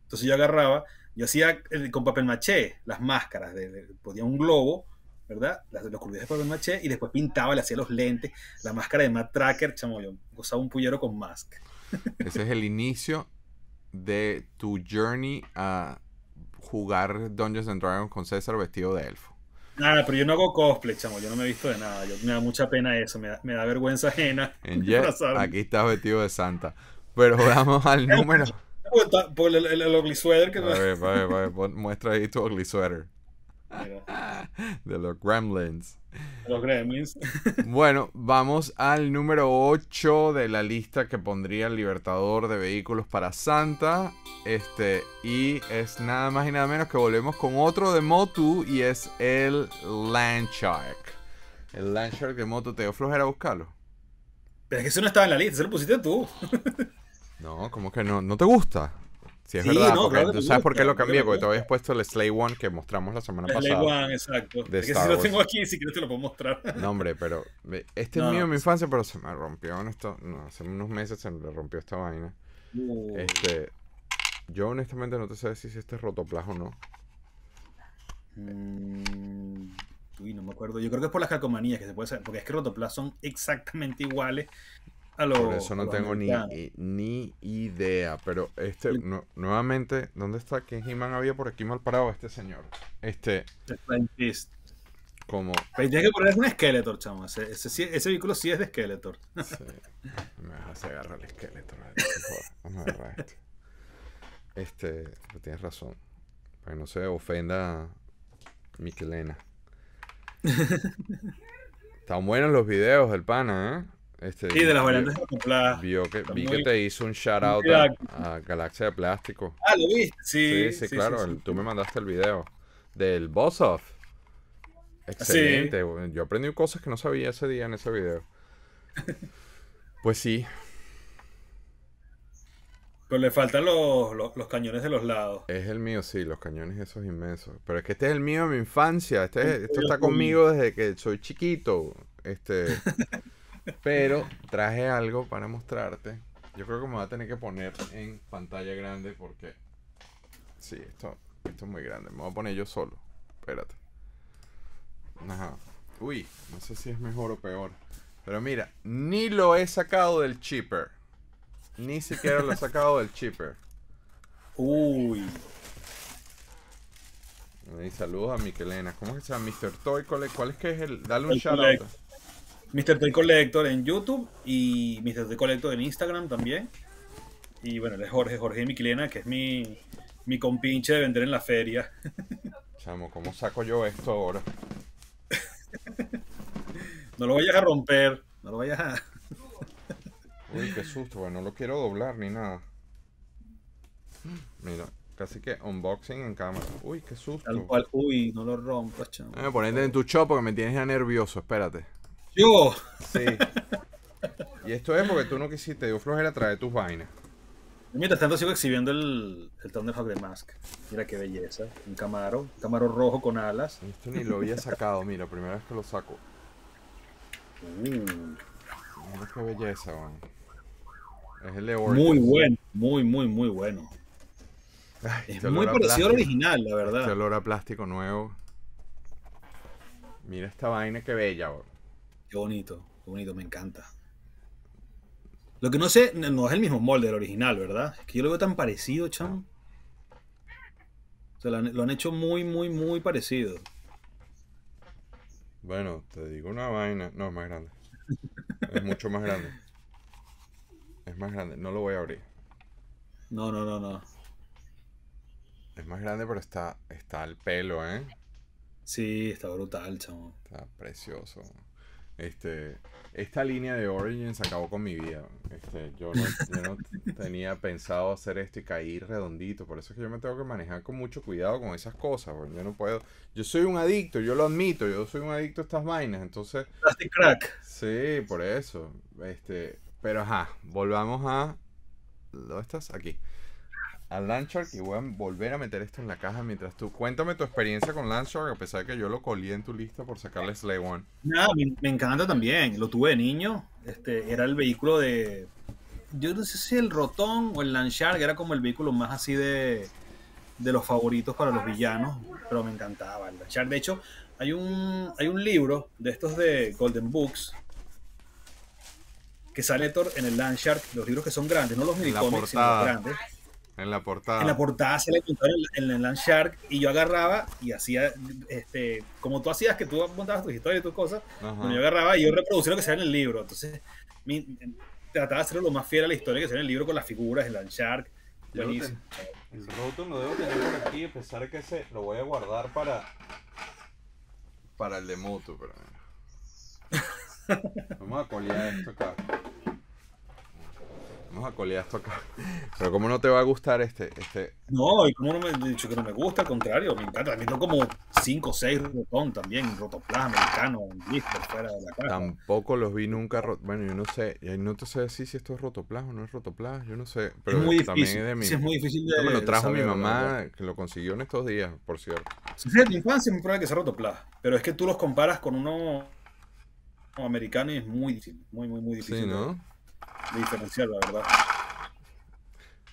Entonces yo agarraba yo hacía eh, con papel maché las máscaras, de, ponía un globo, ¿verdad? Las, los curvillos de papel maché y después pintaba, le hacía los lentes, la máscara de Matt Tracker, chamo, yo gozaba un puñero con mask. Ese es el inicio de tu journey a jugar Dungeons and Dragons con César vestido de elfo. Nada, pero yo no hago cosplay, chamo. Yo no me he visto de nada. me da mucha pena eso. Me da, vergüenza ajena. En aquí estás vestido de santa. Pero vamos al número por, el, ugly sweater que a a muestra ahí tu ugly sweater. De los gremlins. Los gremlins. Bueno, vamos al número 8 de la lista que pondría el Libertador de Vehículos para Santa. Este, y es nada más y nada menos que volvemos con otro de Motu y es el Landshark. El Landshark de Motu. ¿Te dio buscarlo? Pero es que eso no estaba en la lista, se lo pusiste tú. No, como que no, no te gusta. Si es verdad, porque, tú sabes por qué lo cambié, porque te habías puesto el Slay One que mostramos la semana pasada. Slay One, exacto. De es que si lo tengo aquí, si quieres te lo puedo mostrar. No, hombre, pero este es mío de mi infancia, pero se me rompió esto. No, hace unos meses se me rompió esta vaina. Uh. Este, yo honestamente no te sé si este es rotoplas o no. Mm, uy, no me acuerdo. Yo creo que es por las calcomanías que se puede hacer, porque es que rotoplas son exactamente iguales por eso no tengo ni, eh, ni, idea. Pero este, nuevamente, ¿dónde está? ¿Qué He-Man había por aquí mal parado este señor? Este. Como. Pues que poner un Skeletor, chamo. Ese, vehículo sí es de Skeletor. Sí. Me vas a agarrar el esqueleto Vamos a agarrar este. Este. Tienes razón. Para que no se ofenda Miquelena. Están buenos los videos del pana, ¿eh? Este, de las variantes de vi que, vi que te hizo un shout out a, Galaxia de Plástico. Ah, lo vi. Sí, sí, claro. tú me mandaste el video del Boss Off. Excelente. Yo aprendí cosas que no sabía ese día en ese video. pues sí. Pero le faltan los, cañones de los lados. Es el mío, sí, los cañones esos inmensos. Pero es que este es el mío de mi infancia. Este, este está conmigo desde que soy chiquito. Este. Pero traje algo para mostrarte. Yo creo que me va a tener que poner en pantalla grande porque. Sí, esto, esto es muy grande. Me voy a poner yo solo. Espérate. Ajá. Uy, no sé si es mejor o peor. Pero mira, ni lo he sacado del chipper. Ni siquiera lo he sacado del chipper. Uy. Y saludos a Miquelena. ¿Cómo es que se llama? Mr. Toy ¿Cuál es que es el? Dale un shout out. Mr. Toy Collector en YouTube y Mr. Toy Collector en Instagram también. Y bueno, él es Jorge, Jorge Miquilena, que es mi, mi compinche de vender en la feria. Chamo, ¿cómo saco yo esto ahora? no lo vayas a romper, no lo vayas a... Uy, qué susto, bueno, no lo quiero doblar ni nada. Mira, casi que unboxing en cámara. Uy, qué susto. Tal cual, uy, no lo rompas, chamo. me en tu show porque me tienes ya nervioso, espérate. Yo. Sí. y esto es porque tú no quisiste, yo flojera traer tus vainas. Mientras tanto sigo exhibiendo el, el de de de Mask. Mira qué belleza. Un camaro. Un camaro rojo con alas. Esto ni lo había sacado, mira, primera vez que lo saco. Mm. Mira qué belleza, man. Es el de Muy bueno, muy, muy, muy bueno. es muy parecido al original, la verdad. Este olor a plástico nuevo. Mira esta vaina, qué bella, bro. Qué bonito, qué bonito, me encanta. Lo que no sé, no es el mismo molde del original, ¿verdad? Es que yo lo veo tan parecido, chamo. O sea, lo han, hecho muy, muy, muy parecido. Bueno, te digo una vaina. No, es más grande. es mucho más grande. Es más grande. No lo voy a abrir. No, no, no, no. Es más grande, pero está, está al pelo, ¿eh? Sí, está brutal, chamo. Está precioso. Este, esta línea de Origins acabó con mi vida. Este, yo, no, tenía pensado hacer esto y caí redondito. Por eso es que yo me tengo que manejar con mucho cuidado con esas cosas. Porque yo no puedo. Yo soy un adicto, yo lo admito. Yo soy un adicto a estas vainas. Entonces. Plastic crack. Sí, por eso. Este, pero ajá, volvamos a. ¿Dónde estás? Aquí. Al Landshark y voy a volver a meter esto en la caja mientras tú. Cuéntame tu experiencia con Landshark, a pesar de que yo lo colí en tu lista por sacarle Slay One. no, me, encanta también. Lo tuve de niño. Este, era el vehículo de. Yo no sé si el Rotón o el Landshark era como el vehículo más así de, de los favoritos para los villanos, pero me encantaba el Landshark. De hecho, hay un, hay un libro de estos de Golden Books que sale en el Landshark, los libros que son grandes, no los minicomics, sino los grandes en la portada. En la portada se le en, el Shark y yo agarraba y hacía, este, como tú hacías que tú contabas tus historias y tus cosas, yo agarraba y yo reproducía lo que sea en el libro. Entonces, trataba de hacerlo lo más fiel a la historia que sea en el libro con las figuras, el Landshark. Buenísimo. El roto lo debo tener por aquí, a pesar que se lo voy a guardar para. Para el de Moto, pero. Vamos a colear esto acá. Vamos a colear esto acá. Pero ¿cómo no te va a gustar este? este... No, y como no me he dicho que no me gusta, al contrario, me encanta. También tengo como 5 o 6 rotón también, rotoplas americano, un disco fuera de la casa. Tampoco los vi nunca. Bueno, yo no sé, no te sé decir si esto es rotoplas o no es rotoplas, yo no sé. Pero es muy también difícil. es de mí. Sí, es muy difícil de, me lo trajo mi mamá, que lo consiguió en estos días, por cierto. Si es de infancia, es muy probable que sea rotoplas. Pero es que tú los comparas con uno americano y es muy difícil, muy, muy, muy difícil. Sí, ¿no? diferencial, la verdad.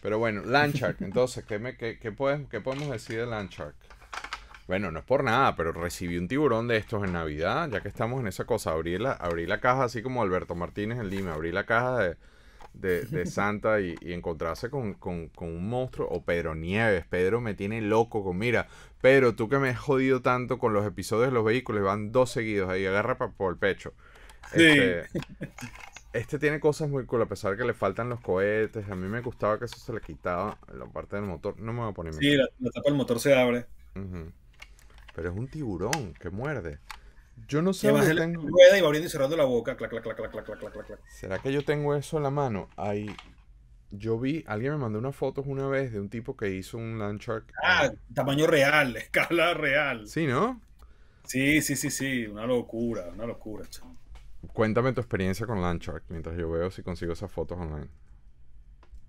Pero bueno, Landshark, entonces, ¿qué, me, qué, podemos, ¿qué podemos decir de Landshark? Bueno, no es por nada, pero recibí un tiburón de estos en Navidad, ya que estamos en esa cosa. Abrí la, la caja, así como Alberto Martínez en Lima, abrí la caja de, Santa y, encontrarse con, un monstruo. O oh, Pedro Nieves, Pedro me tiene loco con, mira, Pedro, tú que me has jodido tanto con los episodios de los vehículos, van dos seguidos ahí, agarra por el pecho. Sí. Este, este tiene cosas muy cool, a pesar que le faltan los cohetes. A mí me gustaba que eso se le quitaba la parte del motor. No me voy a poner. Sí, la, tapa del motor se abre. Pero es un tiburón que muerde. Yo no sé. si tengo... y va abriendo y cerrando la boca. Clac, clac, clac, ¿Será que yo tengo eso en la mano? Ahí. Yo vi, alguien me mandó unas fotos una vez de un tipo que hizo un land Ah, tamaño real, escala real. Sí, ¿no? Sí, sí, sí, sí. Una locura, una locura, chaval. Cuéntame tu experiencia con Landshark mientras yo veo si consigo esas fotos online.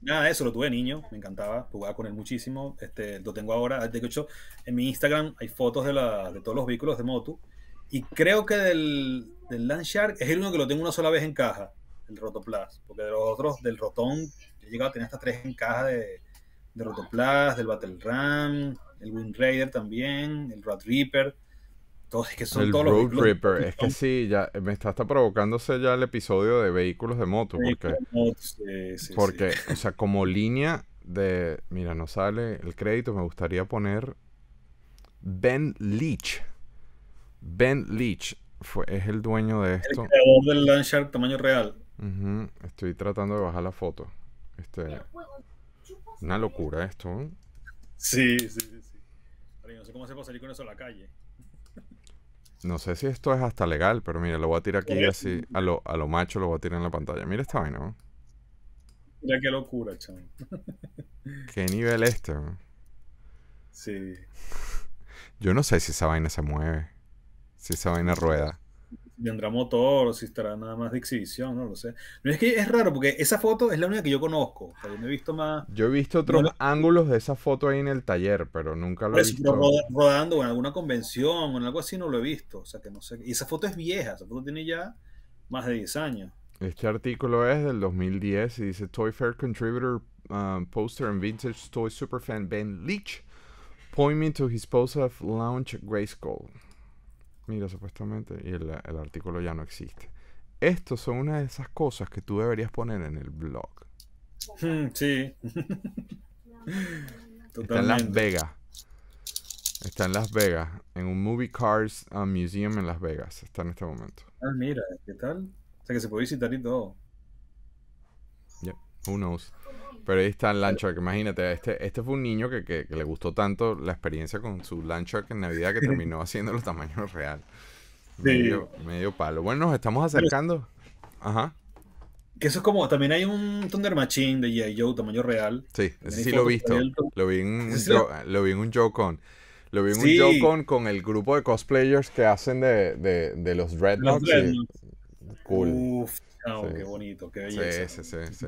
Nada, eso lo tuve niño, me encantaba, jugaba con él muchísimo. Este, lo tengo ahora, de hecho, en mi Instagram hay fotos de, todos los vehículos de moto. Y creo que del, del Landshark es el único que lo tengo una sola vez en caja, el Rotoplas. Porque de los otros, del Rotón, he llegado a tener hasta tres en caja de, de Rotoplas, del Battle Ram, el Wind Raider también, el Rat Reaper es que son el road Es que sí, ya eh, me está hasta provocándose ya el episodio de vehículos de moto. Porque, porque o sea, como línea de. Mira, no sale el crédito. Me gustaría poner Ben Leach. Ben Leach fue, es el dueño de esto. El creador del Landshark tamaño real. Estoy tratando de bajar la foto. Este, una locura esto. ¿eh? Sí, sí, sí. no sé cómo se va a salir con eso a la calle. No sé si esto es hasta legal, pero mira, lo voy a tirar aquí eh, así, a lo, macho lo voy a tirar en la pantalla. Mira esta vaina, ¿no? Mira qué locura, chaval. qué nivel este, Sí. Yo no sé si esa vaina se mueve, si esa vaina rueda vendrá motor si estará nada más de exhibición, no lo sé. No es que es raro porque esa foto es la única que yo conozco. yo he visto más. Yo he visto otros ángulos de esa foto ahí en el taller, pero nunca lo he visto. rodando en alguna convención o en algo así no lo he visto. O sea, que no sé. Y esa foto es vieja, esa foto tiene ya más de 10 años. Este artículo es del 2010 y dice Toy Fair Contributor um, Poster and Vintage Toy Superfan Ben Leach pointing to his post of launch Grayskull mira, supuestamente, y el, artículo ya no existe. Estos son una de esas cosas que tú deberías poner en el blog. Hmm, sí. Está en Las Vegas. Está en Las Vegas, en un Movie Cars uh, Museum en Las Vegas. Está en este momento. Ah, mira, ¿qué tal? O sea que se puede visitar y todo. Yeah, who knows. Pero ahí está el Landshark, imagínate, este, este fue un niño que, le gustó tanto la experiencia con su Landshark en Navidad que terminó haciéndolo los tamaños real. Medio, palo. Bueno, nos estamos acercando. Ajá. Que eso es como, también hay un Thunder Machine de G.I. tamaño real. Sí, ese sí lo he visto. Lo vi, en un, lo... vi un Joe-Con. Lo vi en un Joe-Con con el grupo de cosplayers que hacen de, los red Los qué bonito, qué belleza. sí, sí. sí.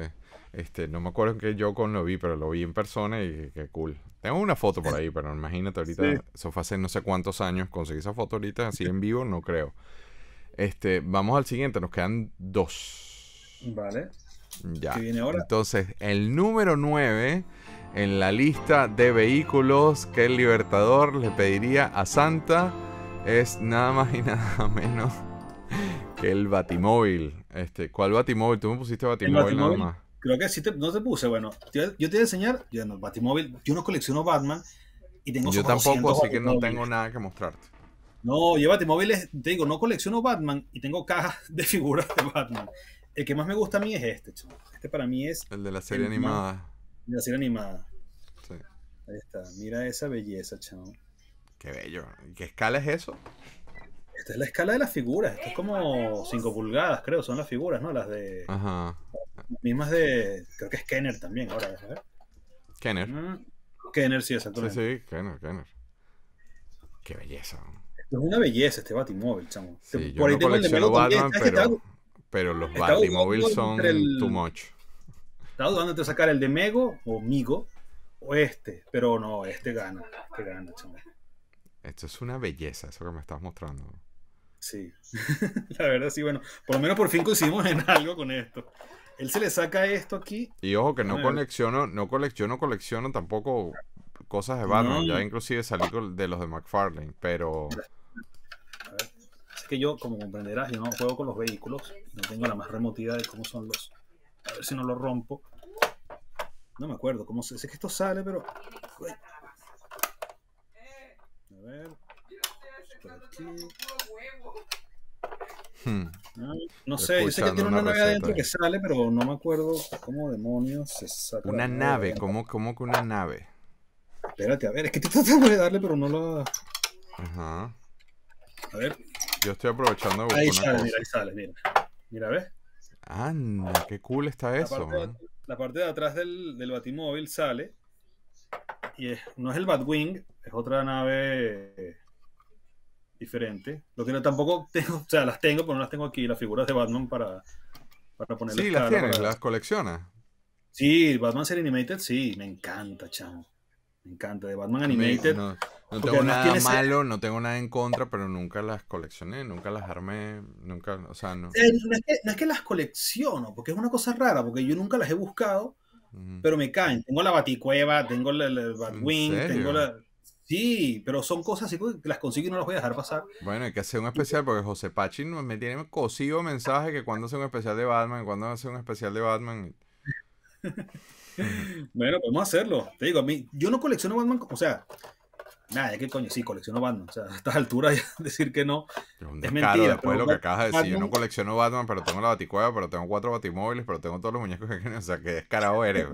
Este, no me acuerdo que yo con lo vi, pero lo vi en persona y qué cool. Tengo una foto por ahí, pero imagínate ahorita, eso fue hace no sé cuántos años, conseguí esa foto ahorita así en vivo, no creo. Este, vamos al siguiente, nos quedan dos. Vale. Ya. viene ahora? Entonces, el número 9 en la lista de vehículos que el Libertador le pediría a Santa es nada más y nada menos que el Batimóvil. Este, ¿Cuál Batimóvil? Tú me pusiste Batimóvil, batimóvil? nada más. Creo que si no te puse. Bueno, yo, te voy a enseñar. Yo no, Batimóvil, yo no colecciono Batman y tengo Yo tampoco, así que no tengo nada que mostrarte. No, yo móviles te digo, no colecciono Batman y tengo cajas de figuras de Batman. El que más me gusta a mí es este, chamo Este para mí es. El de la serie animada. de la serie animada. Sí. Ahí está. Mira esa belleza, chamo. Qué bello. ¿Qué escala es eso? Esta es la escala de las figuras. Esto es como 5 pulgadas, creo, son las figuras, ¿no? Las de. Ajá. mismas de. Creo que es Kenner también, ahora, a ver. Kenner. Mm, Kenner, sí, exactamente. Sí, sí, Kenner, Kenner. Qué belleza. Esto es una belleza este Batimóvil, chamo. Sí, yo Por no colecciono Batman, pero, pero los Batimóviles son too much. Estaba dudando entre sacar el de Mego o Migo o este, pero no, este gana, este gana, chamo. Esto es una belleza, eso que me estás mostrando. Sí, la verdad sí, bueno, por lo menos por fin coincidimos en algo con esto. Él se le saca esto aquí. Y ojo que no colecciono, no colecciono, colecciono tampoco cosas de Batman. Ya inclusive salí de los de McFarlane, pero... A ver. Es que yo, como comprenderás, yo no juego con los vehículos. No tengo la más remotidad de cómo son los... A ver si no lo rompo. No me acuerdo cómo se... Sé que esto sale, pero... A ver... Hmm. Ah, no, sé, yo sé que tiene una, nave adentro que sale, pero no me acuerdo cómo demonios se saca. Una nave, ¿Cómo, ¿cómo que una nave? Espérate, a ver, es que estoy tratando de darle, pero no la. Ajá. A ver. Yo estoy aprovechando Ahí sale, mira, ahí sale, mira. Mira, ¿ves? Anda, qué cool está eso, la parte de atrás del, del batimóvil sale. Y no es el Batwing, es otra nave diferente. Lo que no, tampoco tengo, o sea, las tengo, pero no las tengo aquí, las figuras de Batman para, para ponerlas. Sí, las tienes, las coleccionas. Sí, Batman Series Animated, sí, me encanta, chamo. Me encanta, de Batman Animated. No, tengo nada malo, no tengo nada en contra, pero nunca las coleccioné, nunca las armé, nunca, o sea, no. no, es que, las colecciono, porque es una cosa rara, porque yo nunca las he buscado, pero me caen. Tengo la Baticueva, tengo el Batwing, tengo la... Sí, pero son cosas así que las consigo y no las voy a dejar pasar. Bueno, hay que hacer un especial porque José Pachi me tiene cosido mensaje que cuando hace un especial de Batman, cuando hace un especial de Batman. bueno, podemos hacerlo. Te digo, a mí, yo no colecciono Batman, o sea, nada, que coño? Sí, colecciono Batman. O sea, a estas alturas decir que no es mentira. Después lo que acabas de decir, yo no colecciono Batman, pero tengo la baticueva, pero tengo cuatro batimóviles, pero tengo todos los muñecos que O sea, que descarado eres.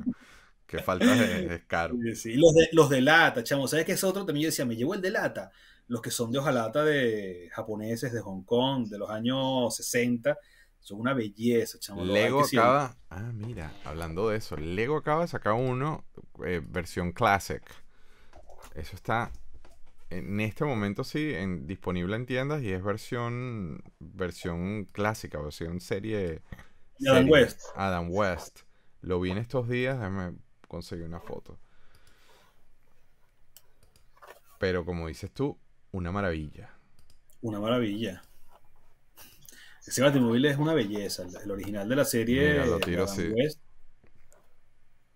Que falta de, caro. los de, los de lata, chamo. ¿Sabes qué es otro? También yo decía, me llevo el de lata. Los que son de hojalata de japoneses, de Hong Kong, de los años 60. Son una belleza, chamo. Lego acaba... Ah, mira, hablando de eso. Lego acaba de sacar uno, eh, versión classic. Eso está en este momento sí, en, disponible en tiendas y es versión versión clásica, versión serie. Adam West. Adam West. Lo vi en estos días, déjame conseguí una foto. Pero como dices tú, una maravilla. Una maravilla. Ese Batimóvil es una belleza. El original de la serie.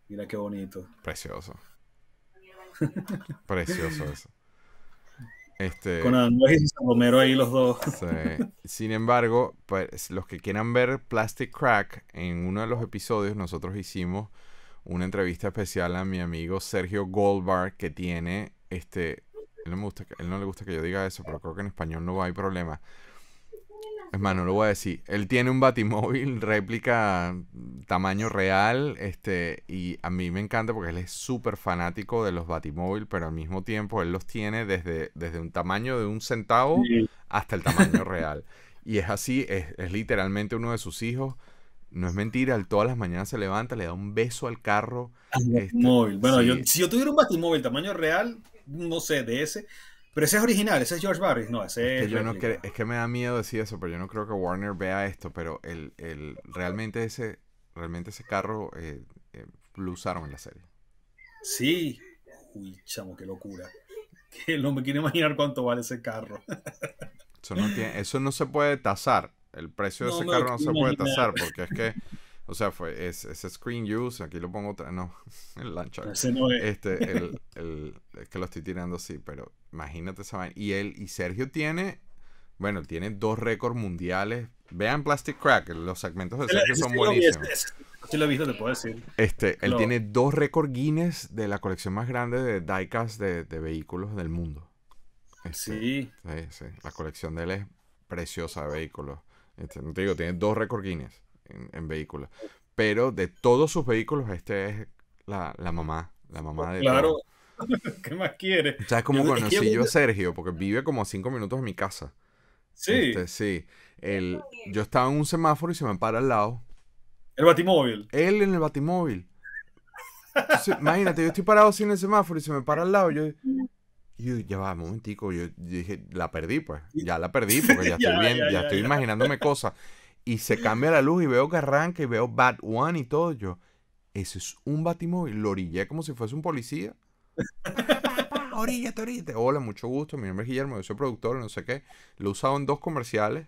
Mira, qué bonito. Precioso. Precioso eso. Este, Con Andrés y San Romero ahí los dos. Sin embargo, pues, los que quieran ver Plastic Crack, en uno de los episodios nosotros hicimos una entrevista especial a mi amigo Sergio Goldbar, que tiene este. Él no, él no le gusta que yo diga eso, pero creo que en español no hay problema. Es más, no lo voy a decir. Él tiene un batimóvil réplica tamaño real. Este, y a mí me encanta porque él es súper fanático de los batimóvil, pero al mismo tiempo él los tiene desde, desde un tamaño de un centavo hasta el tamaño real. Y es así, es, es literalmente uno de sus hijos no es mentira, todas las mañanas se levanta, le da un beso al carro. Este, bueno, si yo tuviera un Batimóvil tamaño real, no sé, de ese. Pero ese es original, ese es George Barris, no, ese es. Que es que me da miedo decir eso, pero yo no creo que Warner vea esto, pero el, realmente ese realmente ese carro eh, eh, lo usaron en la serie. Sí. Uy, chamo, qué locura. no me quiero imaginar cuánto vale ese carro. Eso no, eso no se puede tasar el precio de ese carro no se puede tasar porque es que, o sea, fue es, screen use, aquí lo pongo otra, no, el lancha. es. Este, es que lo estoy tirando así, pero imagínate esa vaina. Y él, y Sergio tiene, bueno, tiene dos récords mundiales. Vean Plastic Crack, los segmentos de Sergio son buenísimos. si lo he visto, te puedo decir. Este, él tiene dos récords Guinness de la colección más grande de diecast de, vehículos del mundo. Este, sí. La colección de él es preciosa de vehículos. Este, no te digo, tiene dos récords Guinness en, vehículos. Pero de todos sus vehículos, este es la, mamá. La mamá oh, de. Claro. ¿Qué más quiere? O sea, es como conocí yo, a Sergio, porque vive como a cinco minutos de mi casa. Sí. Este, sí. El, yo estaba en un semáforo y se me para al lado. El batimóvil. Él en el batimóvil. imagínate, yo estoy parado sin el semáforo y se me para al lado. Yo, yo ya va, un momentico, yo dije, la perdí, pues, ya la perdí, porque ya estoy bien, ya, estoy imaginándome cosas. Y se cambia la luz y veo que arranca y veo Bat One y todo. Yo, eso es un batimóvil, lo orillé como si fuese un policía. Orillate, orillate. Hola, mucho gusto, mi nombre es Guillermo, yo soy productor, no sé qué. Lo he usado en dos comerciales.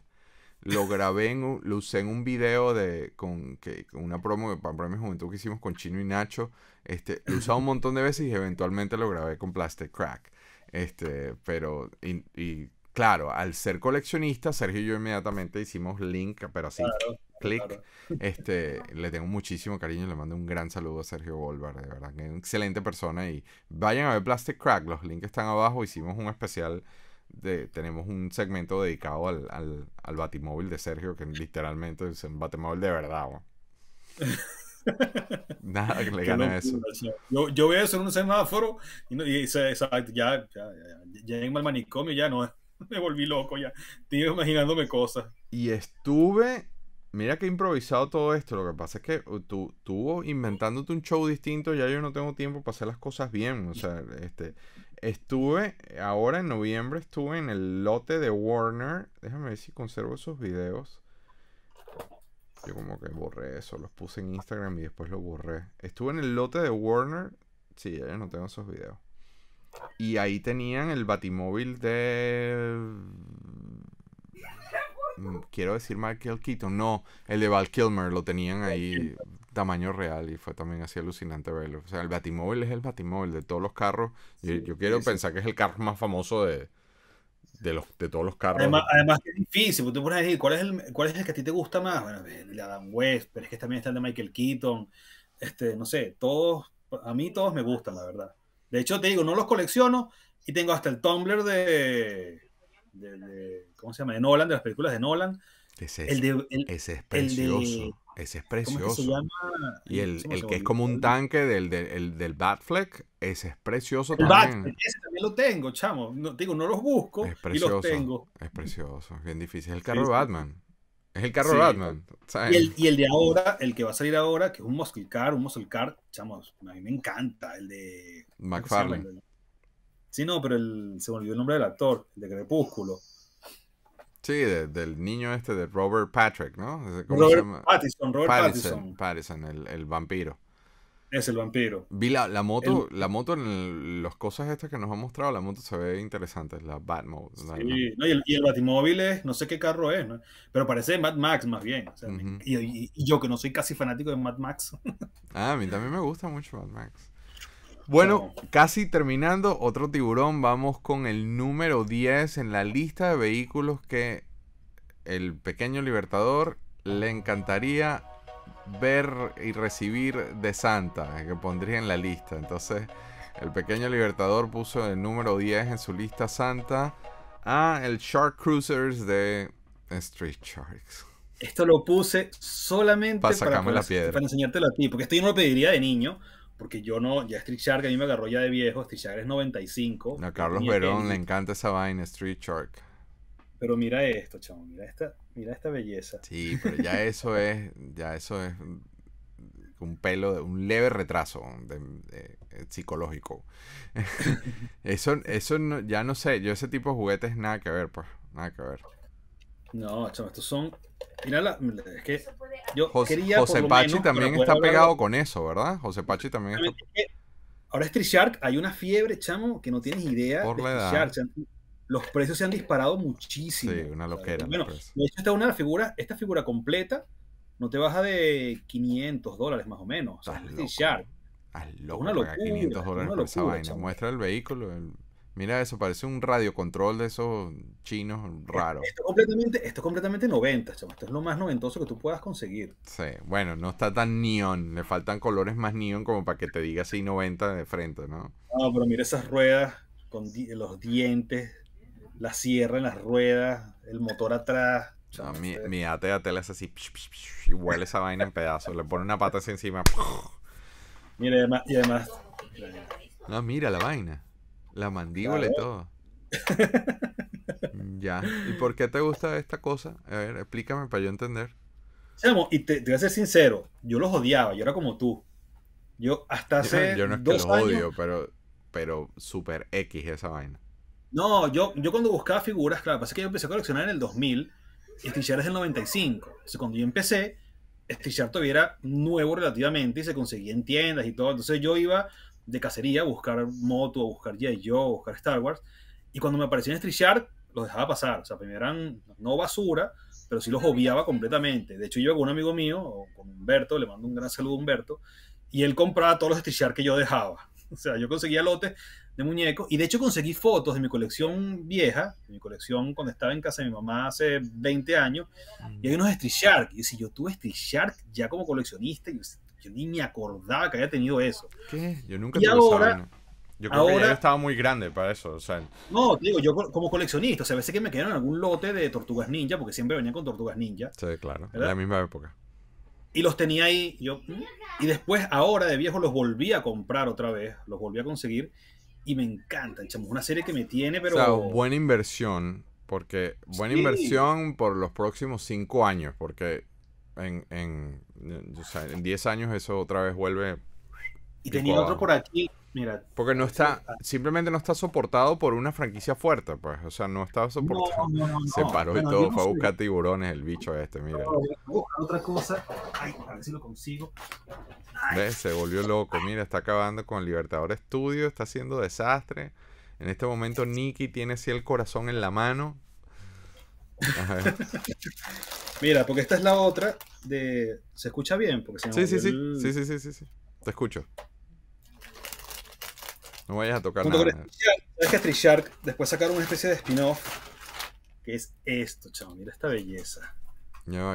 Lo grabé, en lo usé en un video de con, que, una promo de Pan Premio Juventud que hicimos con Chino y Nacho. Este, lo he usado un montón de veces y eventualmente lo grabé con Plastic Crack. Este, pero, y, claro, al ser coleccionista, Sergio y yo inmediatamente hicimos link, pero así, clic. Este, le tengo muchísimo cariño, le mando un gran saludo a Sergio Bolvar, de verdad, que es una excelente persona. Y vayan a ver Plastic Crack, los links están abajo, hicimos un especial. De, tenemos un segmento dedicado al, al, al Batimóvil de Sergio, que literalmente es un Batimóvil de verdad. Nada que le gane eso. Yo, yo veo eso en un semáforo y, y ya, ya, ya, en manicomio ya no Me volví loco ya. Estoy imaginándome cosas. Y estuve. Mira que he improvisado todo esto. Lo que pasa es que uh, tú, tú inventándote un show distinto, ya yo no tengo tiempo para hacer las cosas bien. O sea, este, estuve, ahora en noviembre estuve en el lote de Warner. Déjame ver si conservo esos videos. Yo como que borré eso, los puse en Instagram y después lo borré. Estuve en el lote de Warner. Sí, ya no tengo esos videos. Y ahí tenían el batimóvil de... Mm, quiero decir Michael Keaton, no, el de Val Kilmer lo tenían ahí tamaño real y fue también así alucinante verlo. O sea, el batimóvil es el batimóvil de todos los carros. y yo, quiero pensar que es el carro más famoso de, de, los, de todos los carros. Además, es difícil, porque te pones decir ¿cuál es, el, ¿cuál es el que a ti te gusta más? Bueno, el de Adam West, pero es que también está el de Michael Keaton, este, no sé, todos, a mí todos me gustan, la verdad. De hecho, te digo, no los colecciono y tengo hasta el Tumblr de, ¿cómo se llama? De Nolan, de las películas de Nolan. Ese es, el ese es precioso. Ese es precioso. Y el, que es como un tanque del, del, del Batfleck, ese es precioso el también. Batfleck, ese también lo tengo, chamo. No, digo, no los busco es los tengo. Es precioso, es bien difícil. Es el carro de Batman. Es el carro de Batman. Y el, de ahora, el que va a salir ahora, que es un muscle car, un muscle car, chamo, a mí me encanta. El de... McFarlane. Sí, no, pero el, se me olvidó el nombre del actor, el de Crepúsculo. Sí, del niño este de Robert Patrick, ¿no? ¿Cómo Robert se llama? Pattinson, Robert Pattinson. el, vampiro. Es el vampiro. Vi la, moto, la moto en las cosas estas que nos ha mostrado, la moto se ve interesante, la Batmobile. Sí, y, el, y, es, no sé qué carro es, pero parece Mad Max más bien. y, y, yo que no soy casi fanático de Mad Max. ah, a mí también me gusta mucho Mad Max. Bueno, casi terminando, otro tiburón, vamos con el número 10 en la lista de vehículos que el pequeño libertador le encantaría ver y recibir de Santa, que pondría en la lista. Entonces, el pequeño libertador puso el número 10 en su lista Santa a el Shark Cruisers de Street Sharks. Esto lo puse solamente para, para, piedra. para enseñártelo a ti, porque esto yo no lo pediría de niño, porque yo no, ya Street Shark a mí me agarró ya de viejo, Street Shark es 95. A Carlos Verón le encanta esa vaina, Street Shark. Pero mira esto, chamo, mira esta, mira esta belleza. Sí, pero ya eso es, ya eso es un pelo, un leve retraso eh, psicológico. eso, eso ya no sé, yo ese tipo de juguetes nada que ver, pues, nada que ver. No, chaval, estos son. Mira, es que yo José, Pachi también está pegado con eso, ¿verdad? José Pachi también está. Ahora Street Shark, hay una fiebre, chamo, que no tienes idea. Por de la edad. Los precios se han disparado muchísimo. Sí, una loquera. Bueno, de hecho, esta, una figura, esta figura completa no te baja de 500 dólares más o menos. O sea, una locura, 500 dólares una locura, Muestra el vehículo, Mira eso, parece un radiocontrol de esos chinos raros. Esto, es completamente, esto 90, chaval. Esto es lo más noventoso que tú puedas conseguir. Sí, bueno, no está tan neón. Le faltan colores más neón como para que te diga así 90 de frente, ¿no? No, pero mira esas ruedas con los dientes, la sierra en las ruedas, el motor atrás. mi, este. mi es así y huele esa vaina en pedazos. Le pone una pata así encima. Mira, y además. No, mira la vaina. La mandíbula y todo. ya. ¿Y por qué te gusta esta cosa? A ver, explícame para yo entender. y te, voy a ser sincero, yo los odiaba, yo era como tú. Yo hasta hace. Yo, no es que los odio, pero, pero super X esa vaina. No, yo, yo cuando buscaba figuras, claro, pasa que yo empecé a coleccionar en el 2000 y es del 95. Entonces, cuando yo empecé, Stitcher todavía era nuevo relativamente y se conseguía en tiendas y todo. Entonces, yo iba de cacería, buscar moto, buscar ya yo buscar Star Wars. Y cuando me aparecían Shark, los dejaba pasar. O sea, primero eran no basura, pero sí los obviaba completamente. De hecho, yo con un amigo mío, con Humberto, le mando un gran saludo a Humberto, y él compraba todos los Shark que yo dejaba. O sea, yo conseguía lotes de muñecos y de hecho conseguí fotos de mi colección vieja, de mi colección cuando estaba en casa de mi mamá hace 20 años, y hay unos Street Shark. Y si yo tuve Street Shark ya como coleccionista, y yo, yo ni me acordaba que había tenido eso. ¿Qué? Yo nunca y tuve ahora, Yo creo que ya estaba muy grande para eso. No, digo, yo como coleccionista, o sea, a veces que me quedaron algún lote de tortugas ninja, porque siempre venían con tortugas ninja. Sí, claro, en la misma época. Y los tenía ahí, yo. ¿Mm? Y después, ahora de viejo, los volví a comprar otra vez, los volví a conseguir. Y me encanta. chamo. Una serie que me tiene, pero. O sea, buena inversión. Porque buena inversión por los próximos cinco años. Porque en, eh, en 10 años eso otra vez vuelve. Y tenía otro por aquí, mira. Porque no está, simplemente no está soportado por una franquicia fuerte, pues. O sea, no está soportado. se paró y todo, fue a buscar tiburones el bicho este, mira. otra cosa. Ay, a ver si lo consigo. Se volvió loco, mira, está acabando con Libertador Studio, está haciendo desastre. En este momento Nicky tiene así el corazón en la mano. Mira, porque esta es la otra de. ¿Se escucha bien? Porque sí, sí, sí, sí, sí, sí, Te escucho. No vayas a tocar nada. Es que Street Shark después sacaron una especie de spin-off que es esto, chamo. Mira esta belleza.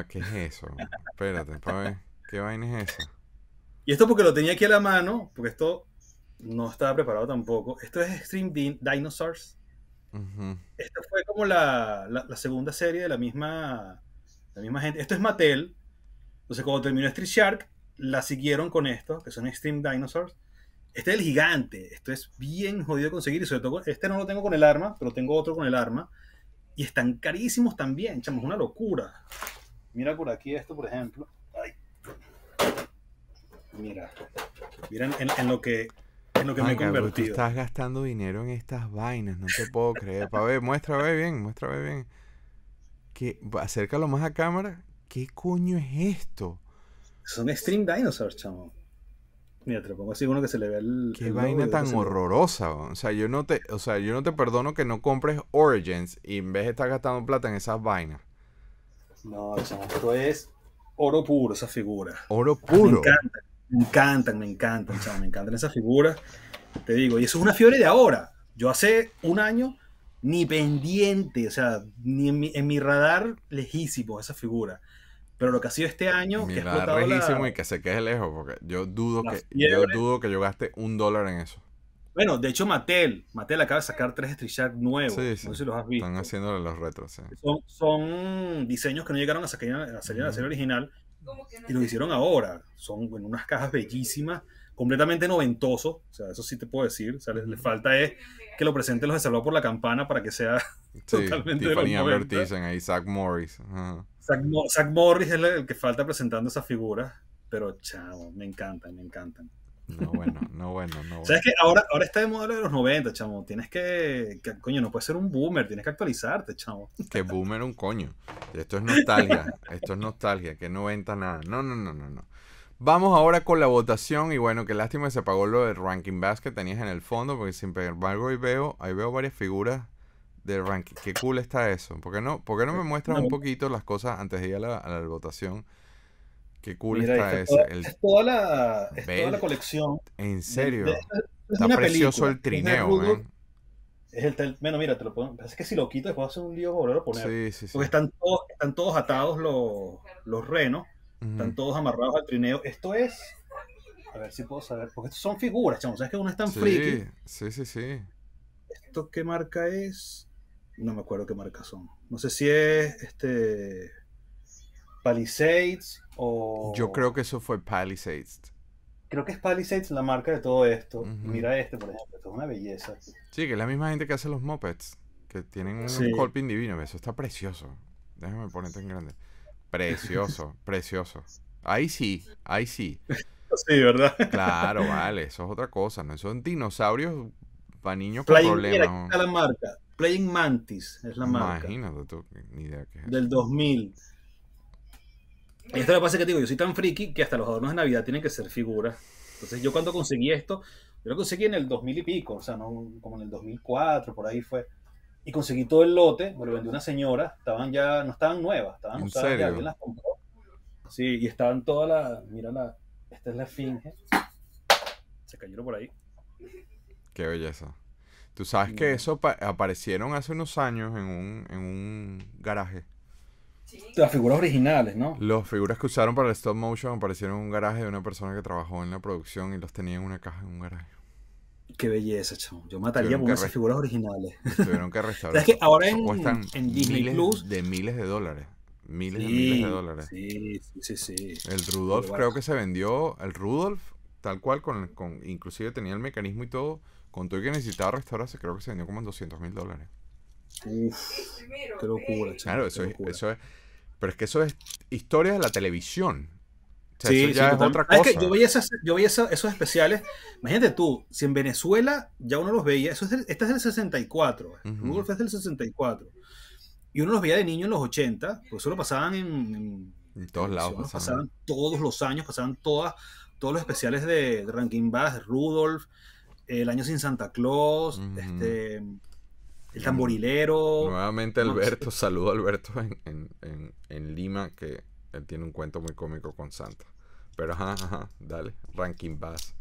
¿qué es eso? Espérate, para ver. ¿Qué vaina es esa? Y esto porque lo tenía aquí a la mano, porque esto no estaba preparado tampoco. Esto es Extreme Dinosaurs esta fue como la, segunda serie de la misma, la misma gente. Esto es Mattel. Entonces, cuando terminó Street Shark, la siguieron con esto, que son Extreme Dinosaurs. Este es el gigante. Esto es bien jodido de conseguir. Y sobre todo, este no lo tengo con el arma, pero tengo otro con el arma. Y están carísimos también, echamos una locura. Mira por aquí esto, por ejemplo. Mira. Miren en lo que pero Tú estás gastando dinero en estas vainas, no te puedo creer. Pa' muéstrame bien, muéstrame bien. acércalo más a cámara. ¿Qué coño es esto? Son Stream Dinosaurs, chamo. Mira, te lo pongo así uno que se le ve el. Qué vaina tan horrorosa, o sea, yo no te, o sea, yo no te perdono que no compres Origins y en vez de estar gastando plata en esas vainas. No, chamo, esto es oro puro, esa figura. Oro puro. Me encanta. Me encantan, me encantan, chavo, me encantan esas figuras. Te digo, y eso es una fiebre de ahora. Yo hace un año ni pendiente, o sea, ni en mi, radar lejísimo esa figura. Pero lo que ha sido este año, que radar lejísimo y que se quede lejos, porque yo dudo que yo dudo que yo gaste un dólar en eso. Bueno, de hecho Mattel, Mattel acaba de sacar tres Street nuevos. Sí, sí. No sé si los has visto. Están haciendo los retros. Son, diseños que no llegaron a salir, en la serie original, y lo hicieron ahora. Son en unas cajas bellísimas, completamente noventoso. O sea, eso sí te puedo decir. O sea, les falta es que lo presenten los de Salvador por la Campana para que sea sí, totalmente Tiffany ahí, Morris. Morris es el, que falta presentando esas figuras. Pero chao, me encantan, me encantan. No bueno, no bueno, no bueno. O que ahora, ahora está de modelo de los 90, chamo. Tienes que, Coño, no puede ser un boomer, tienes que actualizarte, chamo. Que boomer un coño. Esto es nostalgia, esto es nostalgia, que 90 nada. No, no, no, no, no. Vamos ahora con la votación y bueno, qué lástima que se apagó lo del ranking bass que tenías en el fondo, porque sin embargo ahí veo, ahí veo varias figuras de ranking. Qué cool está eso. ¿Por qué no, no me eh, muestras un poquito las cosas antes de ir a la, a la votación? Qué cool está esa. Es, toda la, toda la colección. En serio. es está precioso el trineo, es, es el tel... Bueno, mira, te lo pongo. Es que si lo quito, después hacer un lío volver a poner. Sí, sí, sí. Porque están todos, están todos atados los, los renos. Están todos amarrados al trineo. Esto es. A ver si puedo saber. Porque estos son figuras, chavos. ¿Sabes que uno es tan friki? Sí, sí, sí. ¿Esto qué marca es? No me acuerdo qué marca son. No sé si es este. Palisades o... Yo creo que eso fue Palisades. Creo que es Palisades la marca de todo esto. Mira este, por ejemplo, esto es una belleza. Sí, que es la misma gente que hace los mopeds, que tienen un golpe divino, eso está precioso. Déjame ponerte en grande. Precioso, precioso. Ahí sí, ahí sí. Sí, ¿verdad? Claro, vale, eso es otra cosa, ¿no? Son dinosaurios para niños con problemas. la marca. Playing Mantis es la marca. Imagínate tú, ni idea qué es. Del 2000. Y esto lo que pasa es que digo, yo soy tan friki que hasta los adornos de Navidad tienen que ser figuras. Entonces yo cuando conseguí esto, yo lo conseguí en el 2000 y pico, o sea, no, como en el 2004, por ahí fue. Y conseguí todo el lote, me lo vendió una señora, estaban ya, no estaban nuevas, estaban usadas, alguien las compró. Sí, y estaban todas las, mira la, esta es la finge. Se cayeron por ahí. Qué belleza. Tú sabes que mm. eso aparecieron hace unos años en un, en un garaje. Las figuras originales, ¿no? Las figuras que usaron para el stop motion aparecieron en un garaje de una persona que trabajó en la producción y los tenía en una caja en un garaje. Qué belleza, chamo. Yo mataría con esas figuras originales. Tuvieron que restaurar. es que ahora en, en Disney Plus. De miles de dólares. Miles de miles de dólares. Sí, sí, sí. El Rudolph creo que se vendió. El Rudolph, tal cual, con, inclusive tenía el mecanismo y todo. Con todo que necesitaba restaurarse, creo que se vendió como en 200 mil dólares. Uf, qué locura, Claro, eso, Es, eso es. Pero es que eso es historia de la televisión. ya es otra cosa. yo veía, esos, yo veía especiales. Imagínate tú, si en Venezuela ya uno los veía, eso es este es del 64, Rudolf pues. es del 64. Y uno los veía de niño en los 80, porque eso lo pasaban en, en, todos lados. Pasaban. todos los años, pasaban todas, todos los especiales de, Rankin Bass, Rudolf, El Año Sin Santa Claus, este el tamborilero. Nuevamente Alberto, saludo a Alberto en, Lima, que él tiene un cuento muy cómico con Santa. Pero ajá, ajá, dale, ranking bass.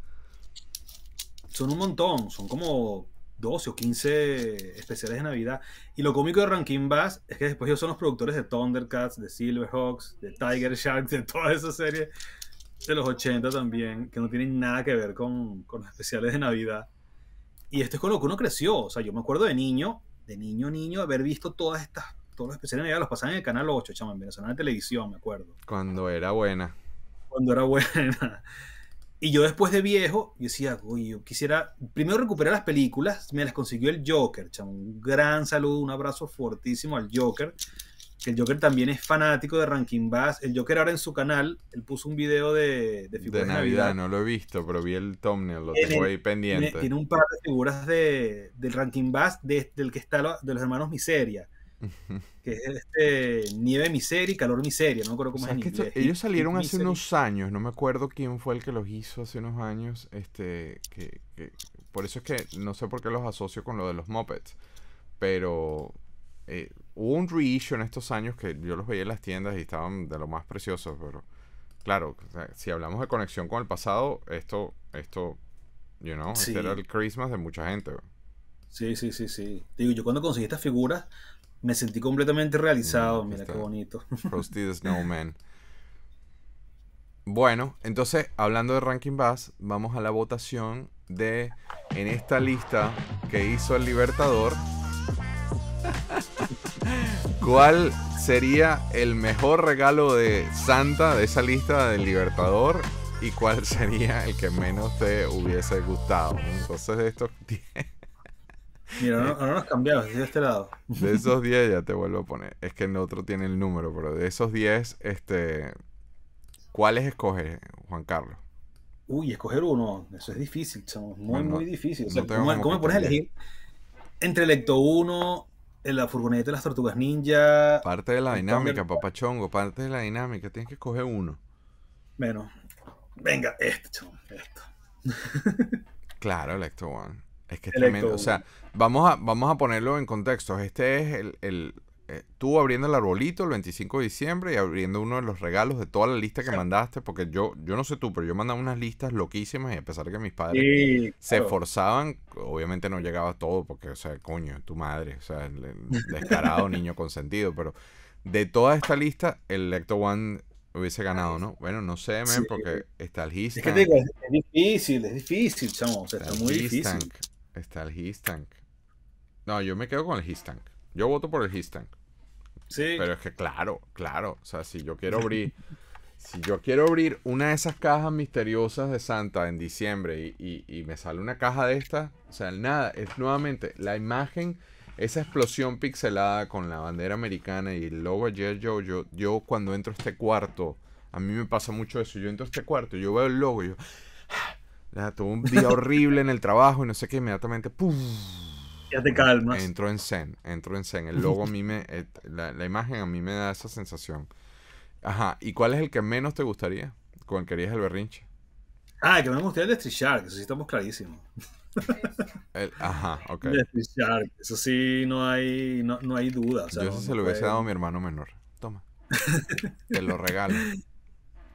Son un montón, son como 12 o 15 especiales de Navidad. Y lo cómico de Rankin Bass es que después ellos son los productores de Thundercats, de Silverhawks, de Tiger Sharks, de todas esas series de los 80 también, que no tienen nada que ver con, con los especiales de Navidad. Y esto es con lo que uno creció. O sea, yo me acuerdo de niño de niño a niño, haber visto todas estas, todos los especiales de Navidad, los pasaban en el Canal 8, chamo, en Venezolana Televisión, me acuerdo. Cuando era buena. Cuando era buena. Y yo después de viejo, yo decía, uy, yo quisiera primero recuperar las películas, me las consiguió el Joker, chamo. Un gran saludo, un abrazo fortísimo al Joker, que el Joker también es fanático de Ranking Bass. El Joker ahora en su canal, él puso un video de, figuras de Navidad, No lo he visto, pero vi el thumbnail, lo tengo ahí pendiente. Tiene, un par de figuras de, del Rankin Bass, del que está de los hermanos Miseria. que es este, nieve miseria y calor miseria, no me acuerdo cómo es ellos salieron hace unos años, no me acuerdo quién fue el que los hizo hace unos años, este, que, por eso es que no sé por qué los asocio con lo de los Muppets, pero eh, Hubo un reissue en estos años que yo los veía en las tiendas y estaban de lo más preciosos, pero claro, si hablamos de conexión con el pasado, esto, esto, you know, este era el Christmas de mucha gente. Sí, sí, sí, sí. Digo, yo cuando conseguí estas figuras me sentí completamente realizado. Mm, Mira, qué bonito. Frosty the Snowman. Bueno, entonces, hablando de Ranking Bass, vamos a la votación de en esta lista que hizo el Libertador. ¿Cuál sería el mejor regalo de Santa de esa lista del Libertador? ¿Y cuál sería el que menos te hubiese gustado? Entonces, de estos 10. Mira, no, nos cambiamos, de este lado. De esos 10 ya te vuelvo a poner. Es que el otro tiene el número, pero de esos 10, este, ¿cuáles escoges, Juan Carlos? Uy, escoger uno, eso es difícil, chamo. Muy, muy difícil. ¿cómo, me pones a elegir? Entre Electo 1, la furgoneta de las tortugas ninja. Parte de la dinámica, papachongo, parte de la dinámica. Tienes que escoger uno. Bueno, venga, este, chon, esto. claro, Electro One. Es que es tremendo. O sea, vamos a, vamos a ponerlo en contexto. Este es el, eh, tú abriendo el arbolito el 25 de diciembre y abriendo uno de los regalos de toda la lista que mandaste, porque yo, yo no sé tú, pero yo mandaba unas listas loquísimas y a pesar de que mis padres se esforzaban, obviamente no llegaba todo, porque, o sea, coño, tu madre, o sea, descarado niño consentido, pero de toda esta lista, el Lecto One hubiese ganado, ¿no? Bueno, no sé, men, porque está el Es que te es difícil, es difícil, chamo, está, muy difícil. Está el Tank No, yo me quedo con el Tank, Yo voto por el Tank pero es que claro, claro. O sea, si yo quiero abrir. si yo quiero abrir una de esas cajas misteriosas de Santa en diciembre y, y, me sale una caja de esta o sea, nada, es nuevamente la imagen, esa explosión pixelada con la bandera americana y el logo ayer yo, yo, yo cuando entro a este cuarto, a mí me pasa mucho eso, yo entro a este cuarto, yo veo el logo, y yo, ah, tuve un día horrible en el trabajo y no sé qué, inmediatamente, ¡pum! Ya te calmas. entro en Zen, entro en Zen. El logo a mí me. La, imagen a mí me da esa sensación. Ajá. ¿Y cuál es el que menos te gustaría? ¿Cuál querías el berrinche? Ah, el que me gustaría el de Street Shark, eso sí estamos clarísimos. ajá, ok. El de Street eso sí no hay, no, no hay duda. Yo se lo hubiese dado a mi hermano menor. Toma. te lo regalo.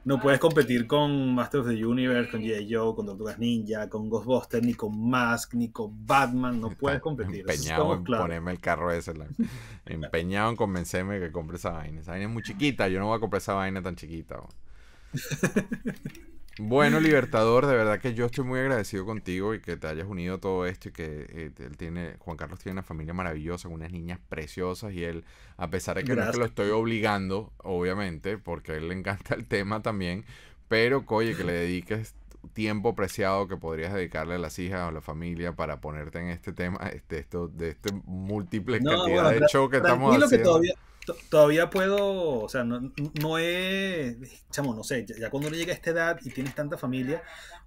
No puedes competir con Masters of the Universe, con G.I. Joe, con Tortugas Ninja, con Ghostbusters, ni con Mask, ni con Batman. No puedes competir. Empeñado en ponerme el carro ese. La... Empeñado en convencerme que compre esa vaina. Esa vaina es muy chiquita. Yo no voy a comprar esa vaina tan chiquita. Bueno, Libertador, de verdad que yo estoy muy agradecido contigo y que te hayas unido a todo esto y que eh, él tiene, Juan Carlos tiene una familia maravillosa, unas niñas preciosas y él, a pesar de que no lo estoy obligando, obviamente, porque a él le encanta el tema también, pero coye, que le dediques tiempo preciado que podrías dedicarle a las hijas o a la familia para ponerte en este tema, este, esto, de este múltiple cantidad de show que estamos haciendo. Todavía puedo, o sea, no, no es chamo, no sé, ya, ya, cuando uno llega a esta edad y tienes tanta familia,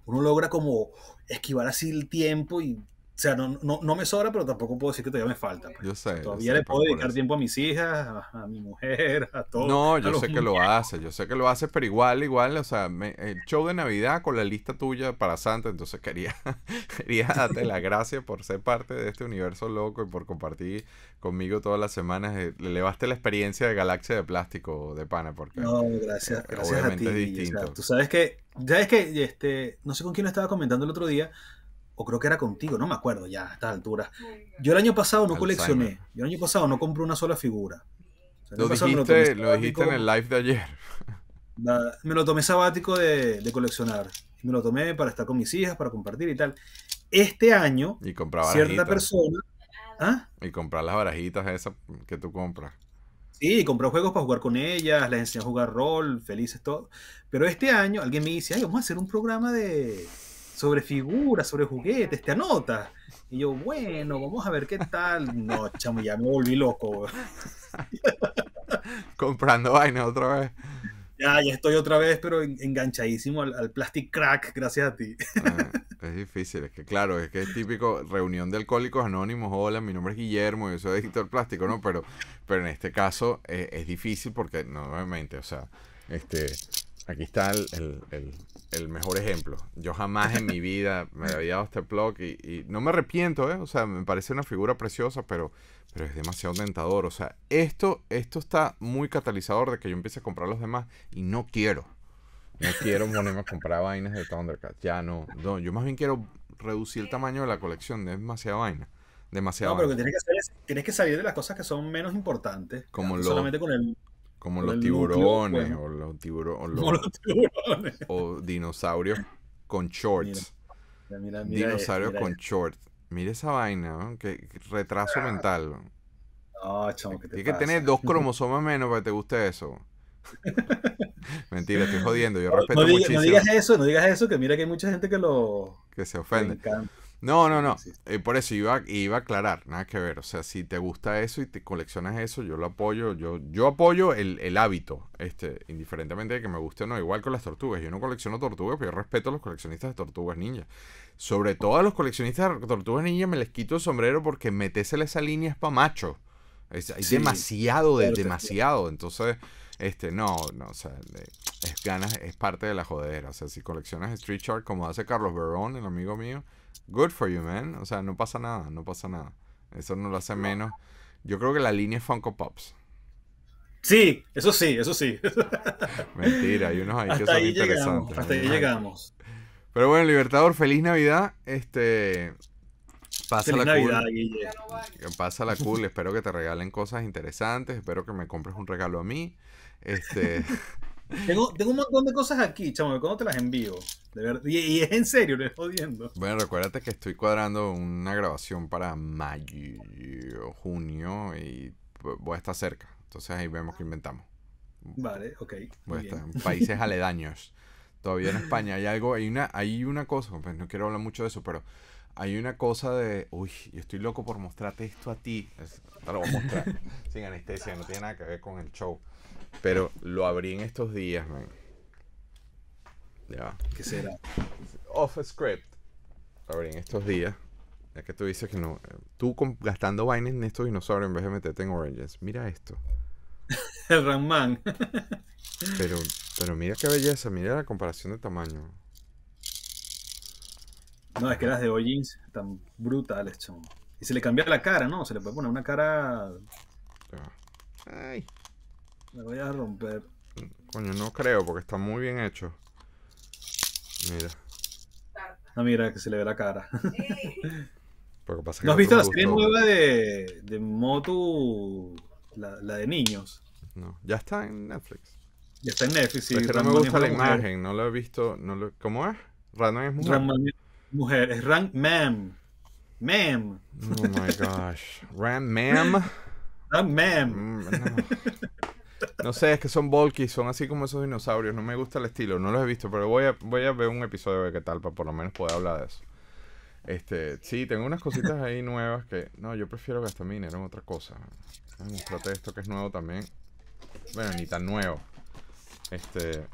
uno logra como esquivar así el tiempo y o sea, no, no, no, me sobra, pero tampoco puedo decir que todavía me falta. Pues. Yo sé. Todavía le puedo dedicar tiempo a mis hijas, a, mi mujer, a todo. No, yo sé que lo hace, yo sé que lo haces, pero igual, igual, o sea, el show de Navidad con la lista tuya para Santa, entonces quería, quería darte las gracias por ser parte de este universo loco y por compartir conmigo todas las semanas. Eh, le elevaste la experiencia de Galaxia de Plástico de Pana, porque. No, gracias, gracias a ti. distinto. tú sabes que, ya es que, este, no sé con quién estaba comentando el otro día o creo que era contigo, no me acuerdo ya a estas alturas. Yo el año pasado no coleccioné, yo el año pasado no compré una sola figura. lo, dijiste, lo, en el live de ayer. me lo tomé sabático de, coleccionar. Me lo tomé para estar con mis hijas, para compartir y tal. Este año, y cierta persona... ¿ah? Y comprar las barajitas esas que tú compras. Sí, compré juegos para jugar con ellas, les enseñé a jugar rol, felices, todo. Pero este año alguien me dice, ay, vamos a hacer un programa de, sobre figuras, sobre juguetes, te anota. Y yo, bueno, vamos a ver qué tal. No, chamo, ya me volví loco. Comprando vaina otra vez. Ya, ya estoy otra vez, pero enganchadísimo al, al plastic crack, gracias a ti. Ah, es difícil, es que claro, es que es típico reunión de alcohólicos anónimos. Hola, mi nombre es Guillermo, yo soy editor plástico, ¿no? Pero, pero en este caso eh, es, difícil porque, nuevamente, o sea, este, aquí está el el mejor ejemplo. Yo jamás en mi vida me había dado este blog y, no me arrepiento, ¿eh? O sea, me parece una figura preciosa, pero, es demasiado tentador. O sea, esto, esto está muy catalizador de que yo empiece a comprar los demás y no quiero. No quiero ponerme a comprar vainas de Thundercat. Ya no, Yo más bien quiero reducir el tamaño de la colección. Es demasiada vaina. Demasiado. No, pero que tienes que hacer es, tienes que salir de las cosas que son menos importantes. Como Solamente con el como los pues. tiburones, o los tiburones, o dinosaurios con shorts. dinosaurios con shorts. Mira esa vaina, ¿no? que retraso mental. No, chamo, ¿qué te Tienes que tener dos cromosomas menos para que te guste eso. Mentira, estoy jodiendo, yo respeto no, muchísimo. No digas eso, no digas eso, que mira que hay mucha gente que lo... Que se ofende. No, no, no. Eh, por eso iba, iba a aclarar, nada que ver. O sea, si te gusta eso y te coleccionas eso, yo lo apoyo. Yo, yo apoyo el, hábito, este, indiferentemente de que me guste o no. Igual con las tortugas. Yo no colecciono tortugas, pero yo respeto a los coleccionistas de tortugas ninja. Sobre todo a los coleccionistas de tortugas ninja me les quito el sombrero porque metésele esa línea es pa' macho. Es, hay demasiado, de, demasiado. Entonces, este, no, no, o sea, es ganas, es parte de la jodera. O sea, si coleccionas Street Shark como hace Carlos Verón, el amigo mío Good for you, man. O sea, no pasa nada, no pasa nada. Eso no lo hace menos. Yo creo que la línea es Funko Pops. Sí, eso sí, eso sí. Mentira, hay unos ahí que son interesantes. hasta ahí llegamos. Pero bueno, Libertador, feliz Navidad. Este. Pasa la Navidad, cool. Pasa la cool. Espero que te regalen cosas interesantes. Espero que me compres un regalo a mí. Este. Tengo, un montón de cosas aquí, chamo, ¿cuándo te las envío? De verdad. Y, es en serio, lo estoy jodiendo. Bueno, recuérdate que estoy cuadrando una grabación para mayo, junio y voy a estar cerca. Entonces ahí vemos qué inventamos. Vale, ok. Voy a estar en países aledaños. Todavía en España hay algo, hay una, hay una cosa, pues, no quiero hablar mucho de eso, pero hay una cosa de, uy, estoy loco por mostrarte esto a ti. no te lo voy a mostrar sin anestesia, no tiene nada que ver con el show. Pero lo abrí en estos días, man. Ya. ¿Qué será? Off script. Lo abrí en estos días. Ya que tú dices que no. Eh, tú gastando vainas en estos dinosaurios en vez de meterte en oranges. Mira esto. El Ramman. pero, pero mira qué belleza. Mira la comparación de tamaño. No, es que las de Origins tan brutales, chum. Y se le cambia la cara, ¿no? Se le puede poner una cara. Ay. Me voy a romper. Coño, no creo, porque está muy bien hecho. Mira. No, ah, mira, que se le ve la cara. pasa que ¿No has visto la serie nueva de, de Motu, la, de niños? No, ya está en Netflix. Ya está en Netflix, sí. Pero no me gusta la imagen, no lo he visto. ¿Cómo es? Random es mujer. es mujer, es rank Mam. Mam. Oh my gosh. ran Mam. Mam. No sé, es que son bulky, son así como esos dinosaurios. No me gusta el estilo, no los he visto, pero voy a, voy a ver un episodio de qué tal para por lo menos poder hablar de eso. Este, sí, tengo unas cositas ahí nuevas que. No, yo prefiero que mi dinero en otra cosa. Un ah, esto que es nuevo también. Bueno, ni tan nuevo. Este.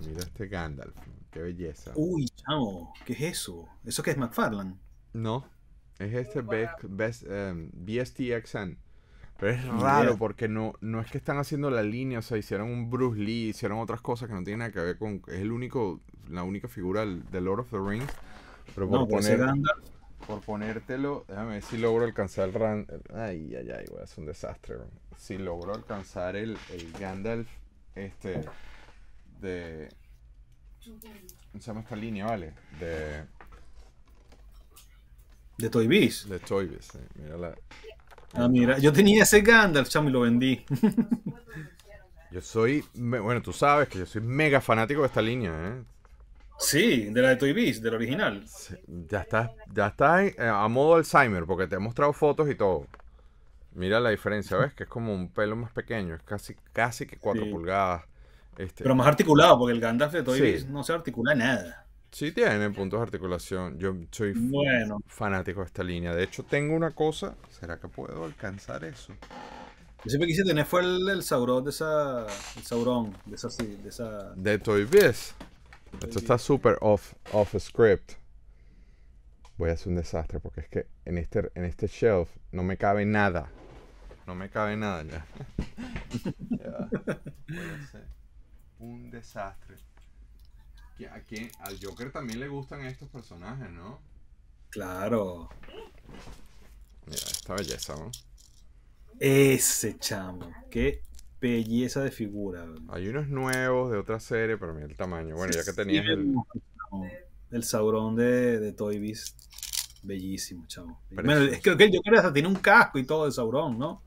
Mira este Gandalf. Qué belleza. Uy, chamo, ¿qué es eso? ¿Eso qué es McFarlane? No, es este BSTXN. Em, pero es raro porque no, no es que están haciendo la línea, o sea, hicieron un Bruce Lee, hicieron otras cosas que no tienen nada que ver con... Es el único, la única figura de Lord of the Rings. Pero por, poner, por ponértelo, déjame ver si logro alcanzar el ran, Ay, ay, ay, wey es un desastre. Si logro alcanzar el, el Gandalf, este, de... ¿Cómo se llama esta línea, vale? De... De Toy De Toy Biz, sí. mírala. Ah, mira, yo tenía ese Gandalf, chamo, y lo vendí. yo soy, bueno, tú sabes que yo soy mega fanático de esta línea, ¿eh? Sí, de la de Toy Biz, del original. ya está, ya está eh, a modo Alzheimer, porque te he mostrado fotos y todo. Mira la diferencia, ¿ves? Que es como un pelo más pequeño, es casi, casi que 4 pulgadas. Este. Pero más articulado, porque el Gandalf de Toy Biz no se articula nada. Sí tiene puntos de articulación. Yo soy fanático de esta línea. De hecho, tengo una cosa. ¿Será que puedo alcanzar eso? Yo siempre quise tener fue el, saurón de esa. El saurón, de esa de Toy Biz. Esto está súper off, off script. Voy a hacer un desastre porque es que en este, en este shelf no me cabe nada. No me cabe nada ya. ya. Voy a hacer un desastre. ¿A Al Joker también le gustan estos personajes, ¿no? Claro. Mira, esta belleza, ¿no? Ese chamo. Qué belleza de figura. Hay unos nuevos de otra serie, pero mira el tamaño. Bueno, ya que tenías el... el saurón de, de Toy Biz. Bellísimo, chamo. Bueno, es que, el Joker hasta tiene un casco y todo de saurón, ¿no?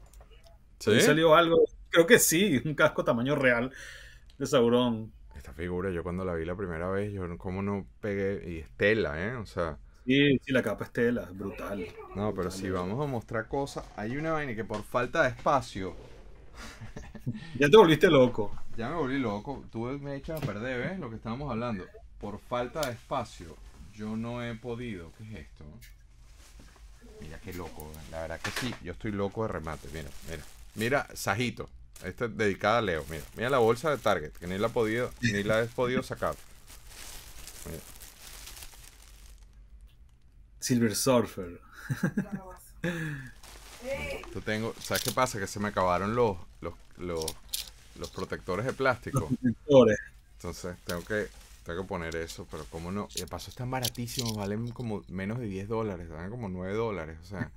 Sí. salió algo. Creo que sí, un casco tamaño real de saurón. Esta figura, yo cuando la vi la primera vez, yo como no pegué, y estela, ¿eh? O sea... Sí, sí, la capa estela, es brutal. No, pero si vamos a mostrar cosas, hay una vaina que por falta de espacio... ya te volviste loco. Ya me volví loco, tú me echas a perder, ¿ves? Lo que estábamos hablando. Por falta de espacio, yo no he podido. ¿Qué es esto? Mira qué loco, la verdad que sí, yo estoy loco de remate, mira, mira. Mira, Sajito. Esta es dedicada a Leo. Mira, mira la bolsa de Target, que ni la, ha podido, ni la has podido sacar. Silver Surfer. Tú tengo, ¿Sabes qué pasa? Que se me acabaron los, los, los, protectores de plástico. protectores. Entonces tengo que, tengo que poner eso, pero cómo no. Y de paso están baratísimos, valen como menos de 10 dólares, valen como 9 dólares. O sea,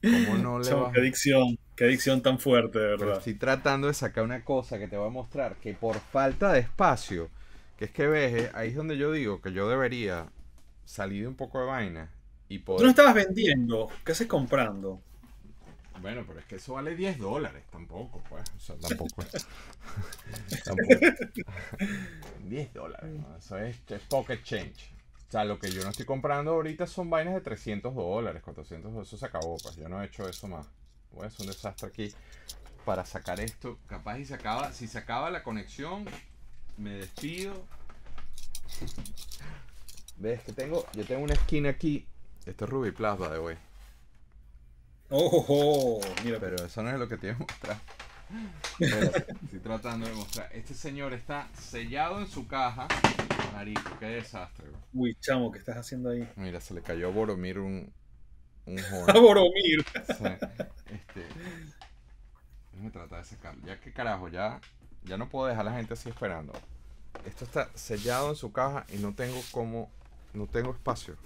como no le qué adicción, qué adicción tan fuerte, de verdad. estoy tratando de sacar una cosa que te voy a mostrar, que por falta de espacio, que es que ves, eh, ahí es donde yo digo que yo debería salir de un poco de vaina y poder... Tú no estabas vendiendo, ¿qué haces comprando? Bueno, pero es que eso vale 10 dólares, tampoco, pues. O sea, tampoco. tampoco. 10 dólares, Eso es pocket change. O sea, lo que yo no estoy comprando ahorita son vainas de 300 dólares, 400 dólares. Eso se acabó, pues. Yo no he hecho eso más. pues es un desastre aquí para sacar esto. Capaz si se acaba, si se acaba la conexión, me despido. ¿Ves que tengo? Yo tengo una esquina aquí. Esto es Ruby Plasma de wey. Oh, oh, oh, mira. Pero eso no es lo que te voy a mostrar. estoy tratando de mostrar. Este señor está sellado en su caja. Marico, qué desastre, Uy, chamo, ¿qué estás haciendo ahí? Mira, se le cayó a Boromir un. Un A Boromir. este. me trata de sacar? Ya que carajo, ya. Ya no puedo dejar a la gente así esperando. Esto está sellado en su caja y no tengo como. No tengo espacio.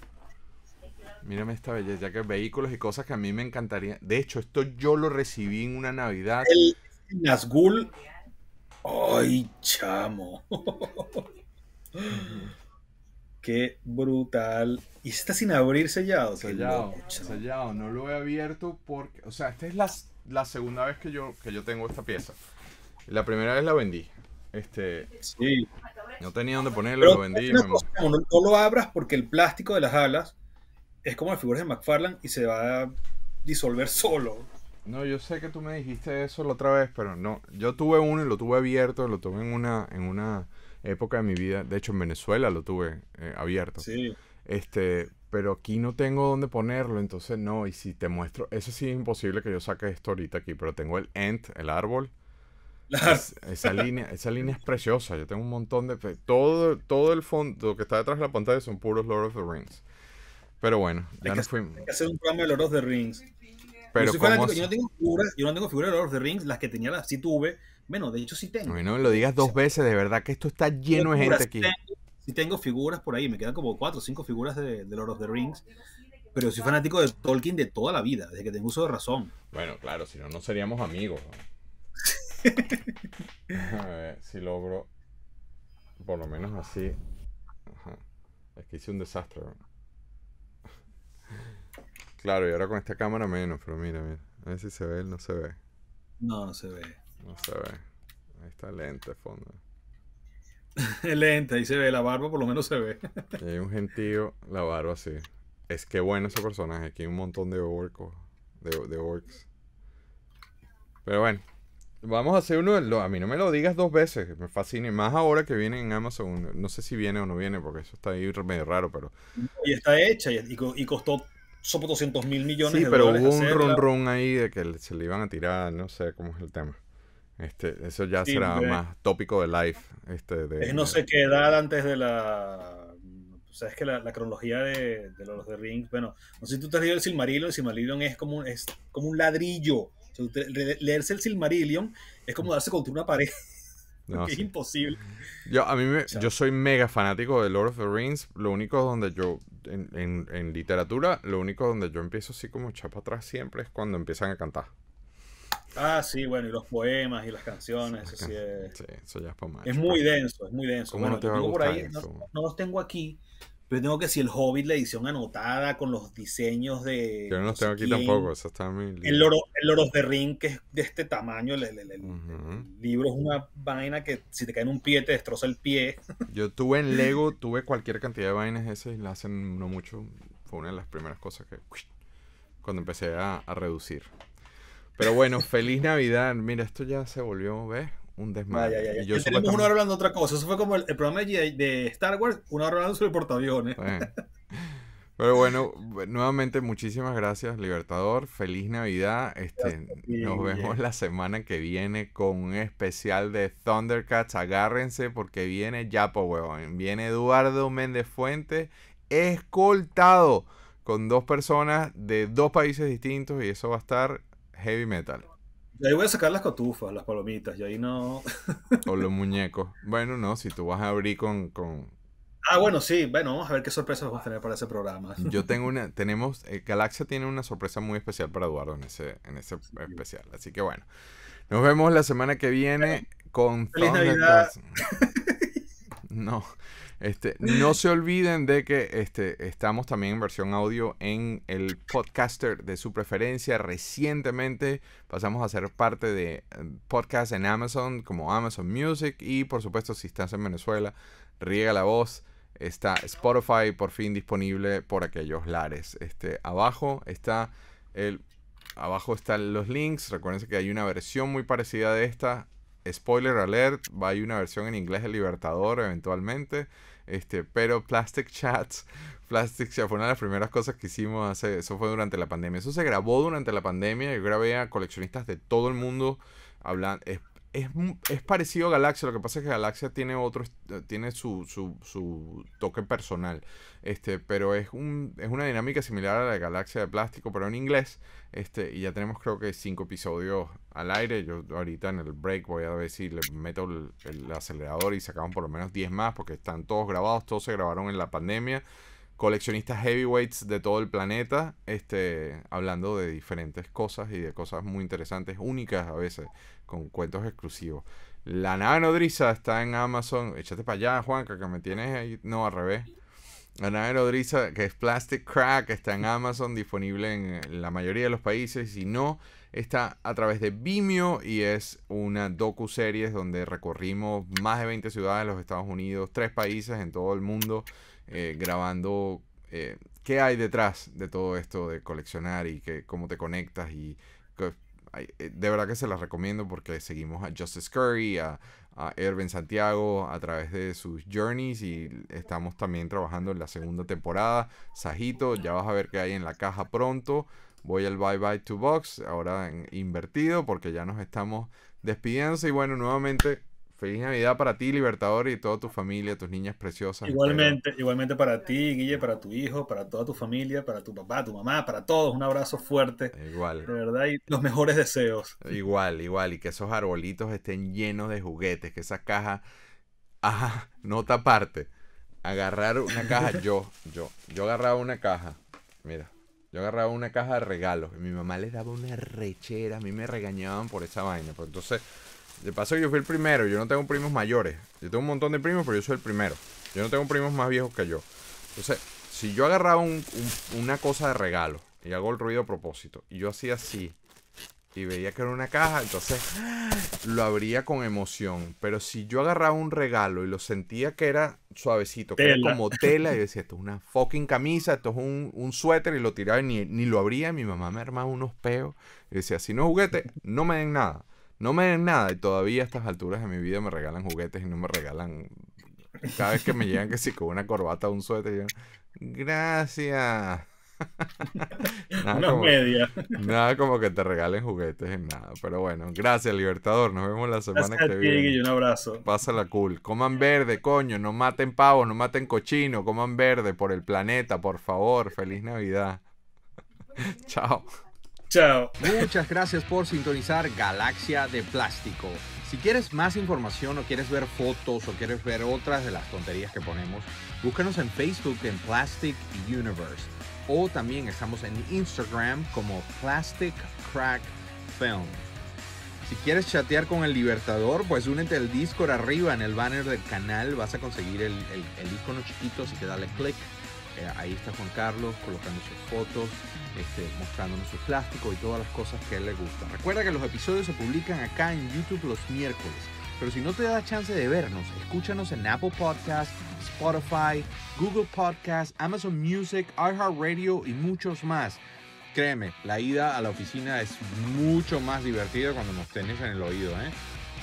Mírame esta belleza, ya que vehículos y cosas que a mí me encantaría. De hecho, esto yo lo recibí en una Navidad. El Nazgul. ¡Ay, chamo! Qué brutal. Y está sin abrir sellado. Sellado, sellado. No lo he abierto porque. O sea, esta es la, la, segunda vez que yo, que yo tengo esta pieza. La primera vez la vendí. Este. Sí. No tenía dónde ponerlo, lo vendí. no, lo abras porque el plástico de las alas es como las figuras de McFarland y se va a disolver solo. No, yo sé que tú me dijiste eso la otra vez, pero no. Yo tuve uno y lo tuve abierto, lo tuve en una, en una época de mi vida. De hecho, en Venezuela lo tuve eh, abierto. Sí. Este, pero aquí no tengo dónde ponerlo, entonces no. Y si te muestro, eso sí es imposible que yo saque esto ahorita aquí, pero tengo el end, el árbol. esa línea, esa línea es preciosa. Yo tengo un montón de. Todo, todo el fondo que está detrás de la pantalla son puros Lord of the Rings. Pero bueno, ya nos Hay que hacer un programa de Lord of the Rings. Pero yo, yo, no tengo figuras, yo no tengo figuras de Lord of the Rings, las que tenía las sí tuve, bueno, de hecho sí tengo. no me lo digas dos veces, de verdad que esto está lleno de gente aquí. sí tengo figuras por ahí, me quedan como cuatro o cinco figuras de, de, Lord of the Rings. Pero soy fanático de Tolkien de toda la vida, desde que tengo uso de razón. Bueno, claro, si no, no seríamos amigos. A ver si logro, por lo menos así. Es que hice un desastre. Claro, y ahora con esta cámara menos, pero mira, mira. A ver si se ve, no se ve. No, no se ve. No se ve. Ahí está lente fondo. lente, ahí se ve. La barba por lo menos se ve. y hay un gentío, la barba sí. Es que bueno ese personaje. Aquí hay un montón de orcos. De, Pero bueno. Vamos a hacer uno de los... A mí no me lo digas dos veces, me fascina. Más ahora que viene en Amazon. No sé si viene o no viene, porque eso está ahí medio raro, pero... Y está hecha y, y costó... Son 200 mil millones de dólares. Sí, pero hubo un run run ahí de que se le iban a tirar, no sé cómo es el tema. Este, eso ya será más tópico de life. Este, de, es no sé qué edad antes de la. Sabes que la, cronología de, de, los de Rings, bueno, no sé si tú te has leído el Silmarillion, el Silmarillion es como un, es como un ladrillo. leerse el Silmarillion es como darse contra una pared. es imposible. Yo, a mí yo soy mega fanático de Lord of the Rings. Lo único donde yo, en, en literatura, lo único donde yo empiezo así como chapa atrás siempre es cuando empiezan a cantar. Ah, sí, bueno, y los poemas y las canciones, eso sí es. Sí, eso ya es para más Es muy denso, es muy denso. no no, los tengo aquí, pero tengo que si el Hobbit, la edición anotada con los diseños de. Yo no los tengo aquí tampoco, eso está muy El Loro, el Loros de Ring, que es de este tamaño, el, el, el, libro es una vaina que si te cae en un pie te destroza el pie. Yo tuve en Lego, tuve cualquier cantidad de vainas esas y la hacen no mucho. Fue una de las primeras cosas que. Cuando empecé a, a reducir. Pero bueno, feliz Navidad. Mira, esto ya se volvió, ¿ves? Un desmadre. Ah, yo Tenemos una hora hablando de otra cosa. Eso fue como el, programa de, Star Wars, una hora hablando sobre portaaviones. Pero bueno, nuevamente muchísimas gracias, Libertador. Feliz Navidad. Este, nos vemos la semana que viene con un especial de Thundercats. Agárrense porque viene Yapo, huevón. Viene Eduardo Méndez Fuentes, escoltado con dos personas de dos países distintos y eso va a estar heavy metal. Y ahí voy a sacar las cotufas, las palomitas, y ahí no. o los muñecos. Bueno, no, si tú vas a abrir con, Ah, bueno, sí. Bueno, vamos a ver qué sorpresas vamos a tener para ese programa. Yo tengo una, tenemos, eh, Galaxia tiene una sorpresa muy especial para Eduardo en ese, en ese especial. Así que bueno, nos vemos la semana que viene con... Feliz Navidad. No. Este, no se olviden de que este, estamos también en versión audio en el podcaster de su preferencia. Recientemente pasamos a ser parte de eh, podcast en Amazon como Amazon Music y por supuesto si estás en Venezuela, riega la voz. Está Spotify por fin disponible por aquellos lares. Este, abajo está abajo están los links. Recuerden que hay una versión muy parecida de esta spoiler alert, va una versión en inglés de Libertador eventualmente. Este, pero Plastic Chats, Plastic Chats fue una de las primeras cosas que hicimos hace, eso fue durante la pandemia. Eso se grabó durante la pandemia. Yo grabé a coleccionistas de todo el mundo hablando es, mm, es, parecido a Galaxia, lo que pasa es que Galaxia tiene otro, eh, tiene su, su, su toque personal, este, pero es, un, es una dinámica similar a la de Galaxia de plástico, pero en inglés, este, y ya tenemos creo que cinco episodios al aire, yo ahorita en el break voy a ver si le meto el, el acelerador y sacamos por lo menos 10 más, porque están todos grabados, todos se grabaron en la pandemia, coleccionistas heavyweights de todo el planeta, este, hablando de diferentes cosas y de cosas muy interesantes, únicas a veces, con cuentos exclusivos. La nave nodriza está en Amazon. Échate para allá, Juanca, que me tienes ahí. No, al revés. La nave nodriza, que es Plastic Crack, está en Amazon, disponible en la mayoría de los países. Si no, está a través de Vimeo y es una docu-series donde recorrimos más de 20 ciudades de los Estados Unidos, tres países en todo el mundo eh, grabando eh, qué hay detrás de todo esto de coleccionar y que, cómo te conectas y eh, de verdad que se las recomiendo porque seguimos a Justice Curry, a, a Santiago a través de sus journeys y estamos también trabajando en la segunda temporada. Sajito, ya vas a ver qué hay en la caja pronto. Voy al Bye Bye to Box, ahora invertido porque ya nos estamos despidiendo y bueno, nuevamente Feliz Navidad para ti, Libertador, y toda tu familia, tus niñas preciosas. Igualmente, igualmente para ti, Guille, para tu hijo, para toda tu familia, para tu papá, tu mamá, para todos. Un abrazo fuerte. Igual. De verdad, y los mejores deseos. Igual, igual. Y que esos arbolitos estén llenos de juguetes, que esas cajas... Ajá, nota aparte. Agarrar una caja, yo, yo, yo agarraba una caja. Mira, yo agarraba una caja de regalos. Y mi mamá le daba una rechera. A mí me regañaban por esa vaina. Pero pues entonces de paso que yo fui el primero, yo no tengo primos mayores. Yo tengo un montón de primos, pero yo soy el primero. Yo no tengo primos más viejos que yo. Entonces, si yo agarraba una cosa de regalo y hago el ruido a propósito, y yo hacía así, y veía que era una caja, entonces lo abría con emoción. Pero si yo agarraba un regalo y lo sentía que era suavecito, que era como tela, y decía, esto es una fucking camisa, esto es un, suéter, y lo tiraba y ni, lo abría, mi mamá me armaba unos peos. Y decía, si no juguete, no me den nada. No me den nada y todavía a estas alturas de mi vida me regalan juguetes y no me regalan. Cada vez que me llegan que sí, con una corbata o un suéter, yo, gracias. nada, una media. nada como que te regalen juguetes en nada. Pero bueno, gracias, Libertador. Nos vemos la semana que viene. Y un abrazo. Pásala cool. Coman verde, coño. No maten pavos, no maten cochino. Coman verde por el planeta, por favor. Feliz Navidad. Chao. Muchas gracias por sintonizar Galaxia de Plástico. Si quieres más información o quieres ver fotos o quieres ver otras de las tonterías que ponemos, búscanos en Facebook en Plastic Universe. O también estamos en Instagram como Plastic Crack Film. Si quieres chatear con el Libertador, pues únete al Discord arriba en el banner del canal. Vas a conseguir el, icono chiquito, así que dale click eh, ahí está Juan Carlos colocando sus fotos, este, mostrándonos su plástico y todas las cosas que él le gustan. Recuerda que los episodios se publican acá en YouTube los miércoles. Pero si no te da chance de vernos, escúchanos en Apple Podcasts, Spotify, Google Podcasts, Amazon Music, iHeartRadio y muchos más. Créeme, la ida a la oficina es mucho más divertida cuando nos tenés en el oído. ¿eh?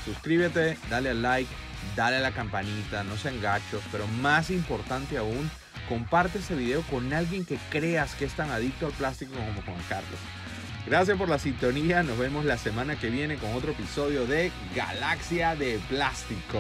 Suscríbete, dale al like, dale a la campanita, no sean gachos, pero más importante aún, comparte ese video con alguien que creas que es tan adicto al plástico como Juan Carlos. Gracias por la sintonía, nos vemos la semana que viene con otro episodio de Galaxia de Plástico.